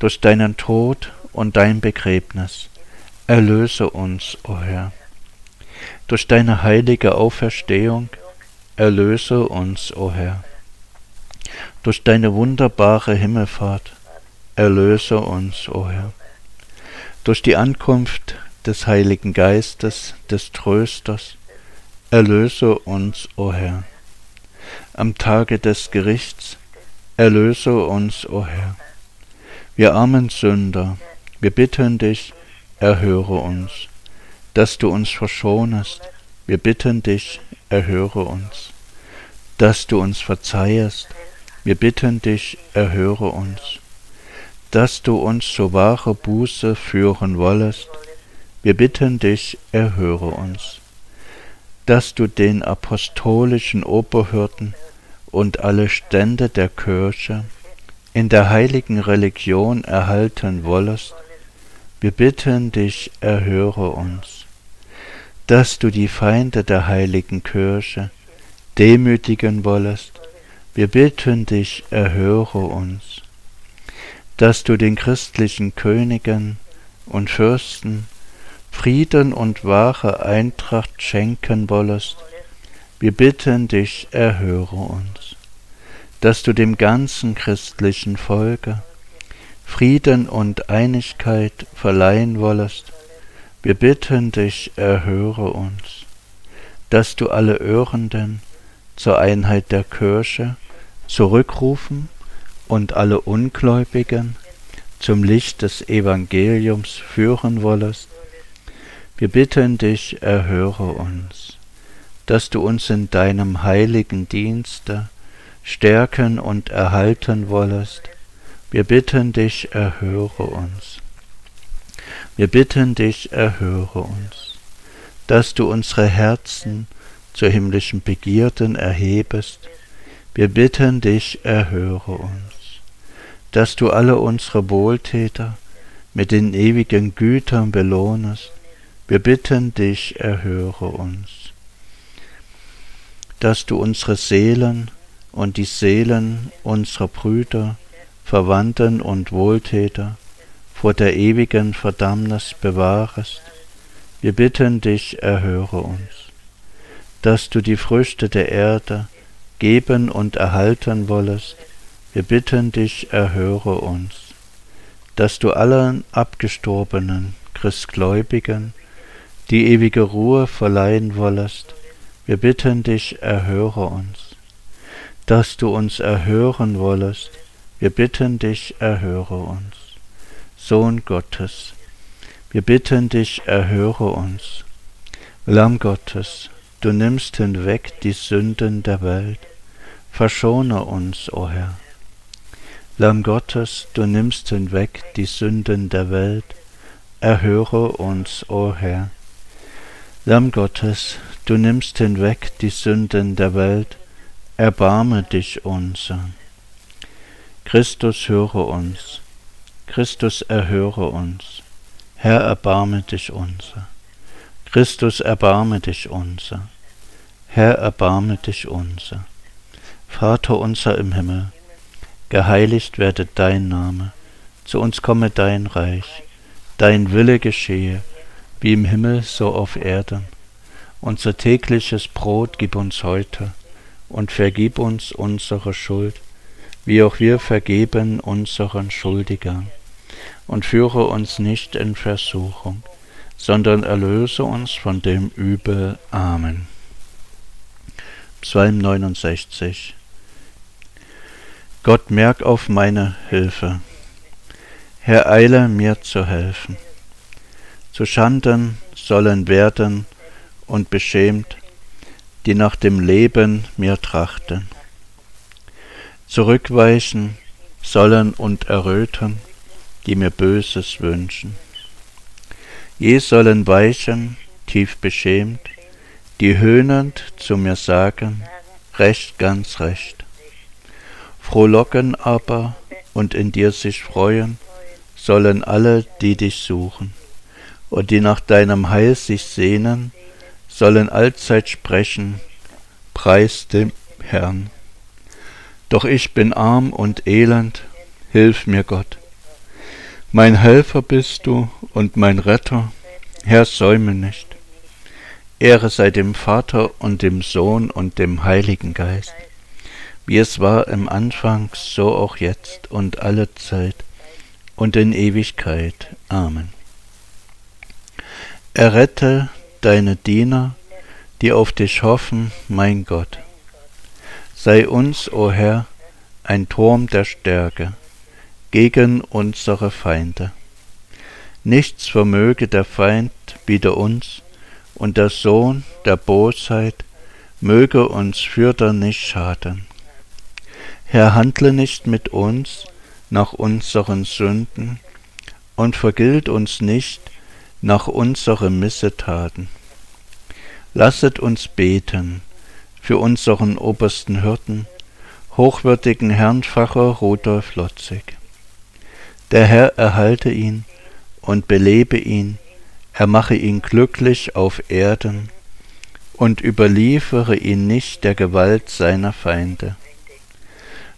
Durch deinen Tod, erlöse und dein Begräbnis. Erlöse uns, o Herr. Durch deine heilige Auferstehung, erlöse uns, o Herr. Durch deine wunderbare Himmelfahrt, erlöse uns, o Herr. Durch die Ankunft des Heiligen Geistes, des Trösters, erlöse uns, o Herr. Am Tage des Gerichts, erlöse uns, o Herr. Wir armen Sünder, wir bitten dich, erhöre uns. Dass du uns verschonest, wir bitten dich, erhöre uns. Dass du uns verzeihest, wir bitten dich, erhöre uns. Dass du uns zur wahre Buße führen wollest, wir bitten dich, erhöre uns. Dass du den apostolischen Oberhürden und alle Stände der Kirche in der heiligen Religion erhalten wollest, wir bitten dich, erhöre uns, dass du die Feinde der heiligen Kirche demütigen wollest. Wir bitten dich, erhöre uns, dass du den christlichen Königen und Fürsten Frieden und wahre Eintracht schenken wollest. Wir bitten dich, erhöre uns, dass du dem ganzen christlichen Volke Frieden und Einigkeit verleihen wollest, wir bitten dich, erhöre uns, dass du alle Öhrenden zur Einheit der Kirche zurückrufen und alle Ungläubigen zum Licht des Evangeliums führen wollest. Wir bitten dich, erhöre uns, dass du uns in deinem heiligen Dienste stärken und erhalten wollest, wir bitten dich, erhöre uns. Wir bitten dich, erhöre uns, dass du unsere Herzen zu himmlischen Begierden erhebest. Wir bitten dich, erhöre uns, dass du alle unsere Wohltäter mit den ewigen Gütern belohnest. Wir bitten dich, erhöre uns, dass du unsere Seelen und die Seelen unserer Brüder Verwandten und Wohltäter vor der ewigen Verdammnis bewahrest, wir bitten dich, erhöre uns, dass du die Früchte der Erde geben und erhalten wollest, wir bitten dich, erhöre uns, dass du allen abgestorbenen Christgläubigen die ewige Ruhe verleihen wollest, wir bitten dich, erhöre uns, dass du uns erhören wollest, wir bitten dich, erhöre uns. Sohn Gottes, wir bitten dich, erhöre uns. Lamm Gottes, du nimmst hinweg die Sünden der Welt, verschone uns, o Herr. Lamm Gottes, du nimmst hinweg die Sünden der Welt, erhöre uns, o Herr. Lamm Gottes, du nimmst hinweg die Sünden der Welt, erbarme dich unser. Christus höre uns. Christus erhöre uns. Herr, erbarme dich unser. Christus, erbarme dich unser. Herr, erbarme dich unser. Vater unser im Himmel, geheiligt werde dein Name. Zu uns komme dein Reich. Dein Wille geschehe, wie im Himmel so auf Erden. Unser tägliches Brot gib uns heute und vergib uns unsere Schuld wie auch wir vergeben unseren Schuldigern. Und führe uns nicht in Versuchung, sondern erlöse uns von dem Übel. Amen. Psalm 69 Gott merk auf meine Hilfe. Herr, eile mir zu helfen. Zu Schanden sollen werden und beschämt, die nach dem Leben mir trachten zurückweichen sollen und erröten, die mir Böses wünschen. Je sollen weichen, tief beschämt, die höhnend zu mir sagen, recht, ganz recht. Frohlocken aber und in dir sich freuen sollen alle, die dich suchen und die nach deinem Heil sich sehnen, sollen allzeit sprechen, preis dem Herrn. Doch ich bin arm und elend, hilf mir Gott. Mein Helfer bist du und mein Retter, Herr, säume nicht. Ehre sei dem Vater und dem Sohn und dem Heiligen Geist, wie es war im Anfang, so auch jetzt und alle Zeit und in Ewigkeit. Amen. Errette deine Diener, die auf dich hoffen, mein Gott sei uns, o Herr, ein Turm der Stärke gegen unsere Feinde. Nichts vermöge der Feind wider uns, und der Sohn der Bosheit möge uns fürder nicht schaden. Herr, handle nicht mit uns nach unseren Sünden und vergilt uns nicht nach unseren Missetaten. Lasset uns beten für unseren obersten Hirten, hochwürdigen Herrn Pfarrer Rudolf Lotzig. Der Herr erhalte ihn und belebe ihn, er mache ihn glücklich auf Erden und überliefere ihn nicht der Gewalt seiner Feinde.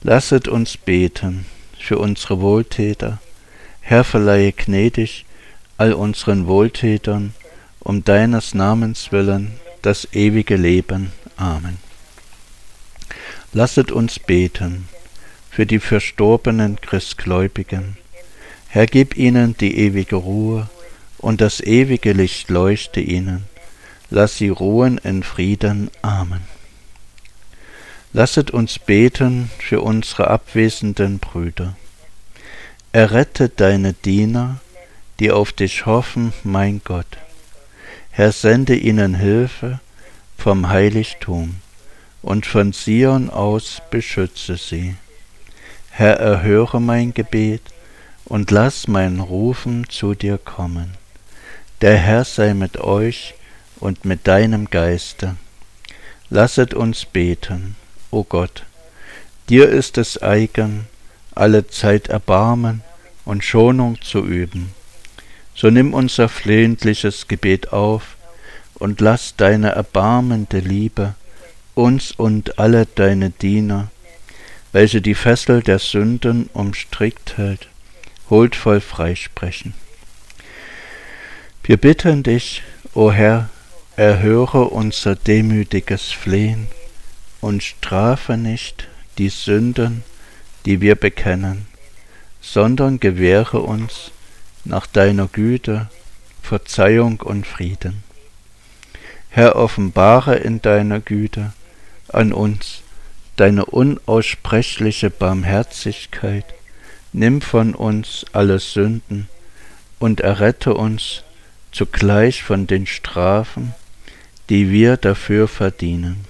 Lasset uns beten für unsere Wohltäter. Herr, verleihe gnädig all unseren Wohltätern um deines Namens willen das ewige Leben. Amen. Lasset uns beten für die verstorbenen Christgläubigen. Herr, gib ihnen die ewige Ruhe und das ewige Licht leuchte ihnen. Lass sie ruhen in Frieden. Amen. Lasset uns beten für unsere abwesenden Brüder. Errette deine Diener, die auf dich hoffen, mein Gott. Herr, sende ihnen Hilfe, vom Heiligtum und von Sion aus beschütze sie. Herr, erhöre mein Gebet und lass mein Rufen zu dir kommen. Der Herr sei mit euch und mit deinem Geiste. Lasset uns beten, o Gott. Dir ist es eigen, alle Zeit Erbarmen und Schonung zu üben. So nimm unser flehentliches Gebet auf und lass deine erbarmende Liebe uns und alle deine Diener, welche die Fessel der Sünden umstrickt hält, huldvoll freisprechen. Wir bitten dich, o Herr, erhöre unser demütiges Flehen und strafe nicht die Sünden, die wir bekennen, sondern gewähre uns nach deiner Güte Verzeihung und Frieden Herr, offenbare in deiner Güte an uns deine unaussprechliche Barmherzigkeit. Nimm von uns alle Sünden und errette uns zugleich von den Strafen, die wir dafür verdienen.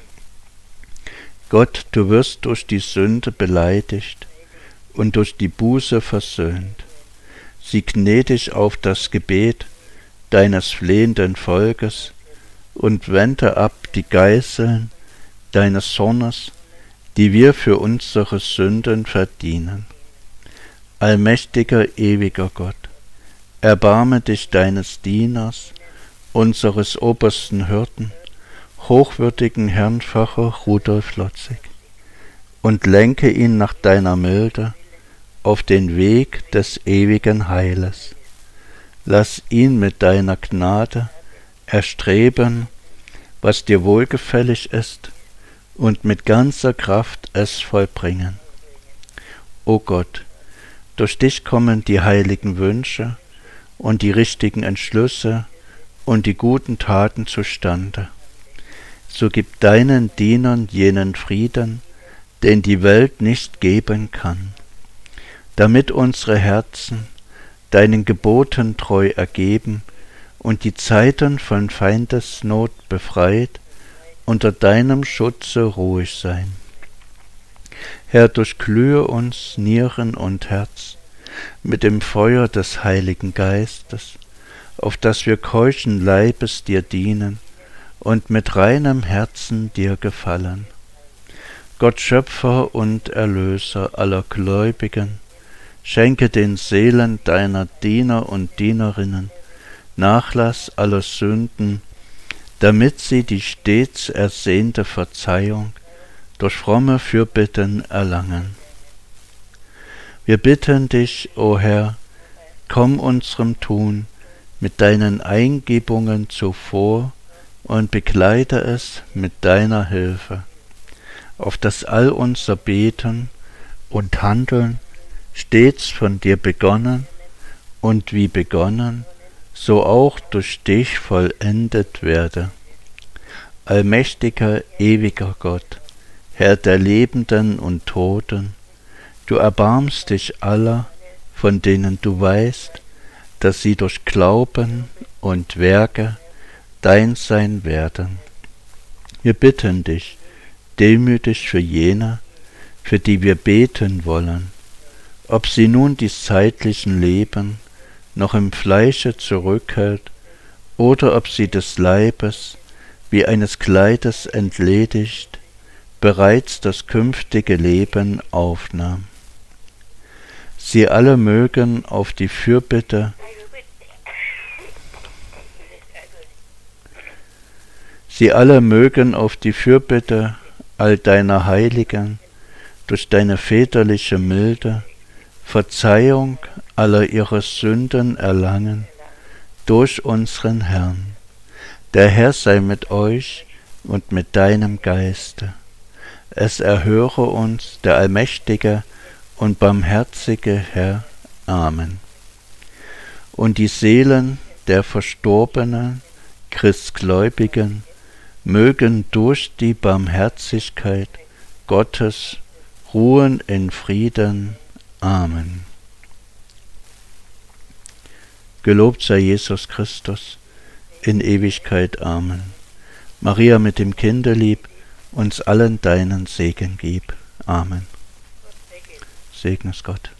Gott, du wirst durch die Sünde beleidigt und durch die Buße versöhnt. Sieh gnädig auf das Gebet deines flehenden Volkes, und wende ab die Geißeln deines Zornes, die wir für unsere Sünden verdienen. Allmächtiger, ewiger Gott, erbarme dich deines Dieners, unseres obersten Hürden, hochwürdigen Herrn Pfarrer Rudolf Lotzig, und lenke ihn nach deiner Milde auf den Weg des ewigen Heiles. Lass ihn mit deiner Gnade erstreben, was dir wohlgefällig ist, und mit ganzer Kraft es vollbringen. O Gott, durch dich kommen die heiligen Wünsche und die richtigen Entschlüsse und die guten Taten zustande. So gib deinen Dienern jenen Frieden, den die Welt nicht geben kann, damit unsere Herzen deinen Geboten treu ergeben, und die Zeiten von Feindesnot befreit, unter deinem Schutze ruhig sein. Herr, durchglühe uns Nieren und Herz mit dem Feuer des Heiligen Geistes, auf dass wir keuschen Leibes dir dienen und mit reinem Herzen dir gefallen. Gott Schöpfer und Erlöser aller Gläubigen, schenke den Seelen deiner Diener und Dienerinnen Nachlass aller Sünden, damit sie die stets ersehnte Verzeihung durch fromme Fürbitten erlangen. Wir bitten dich, o Herr, komm unserem Tun mit deinen Eingebungen zuvor und begleite es mit deiner Hilfe, auf dass all unser Beten und Handeln stets von dir begonnen und wie begonnen, so auch durch dich vollendet werde. Allmächtiger, ewiger Gott, Herr der Lebenden und Toten, du erbarmst dich aller, von denen du weißt, dass sie durch Glauben und Werke dein sein werden. Wir bitten dich, demütig für jene, für die wir beten wollen, ob sie nun die zeitlichen Leben noch im Fleische zurückhält, oder ob sie des Leibes wie eines Kleides entledigt bereits das künftige Leben aufnahm. Sie alle mögen auf die Fürbitte Sie alle mögen auf die Fürbitte all deiner Heiligen durch deine väterliche Milde Verzeihung aller ihrer Sünden erlangen durch unseren Herrn. Der Herr sei mit euch und mit deinem Geiste. Es erhöre uns der allmächtige und barmherzige Herr. Amen. Und die Seelen der Verstorbenen, Christgläubigen, mögen durch die Barmherzigkeit Gottes ruhen in Frieden. Amen. Gelobt sei Jesus Christus, in Ewigkeit Amen. Maria mit dem Kinderlieb, uns allen deinen Segen gib. Amen. Segnes Gott.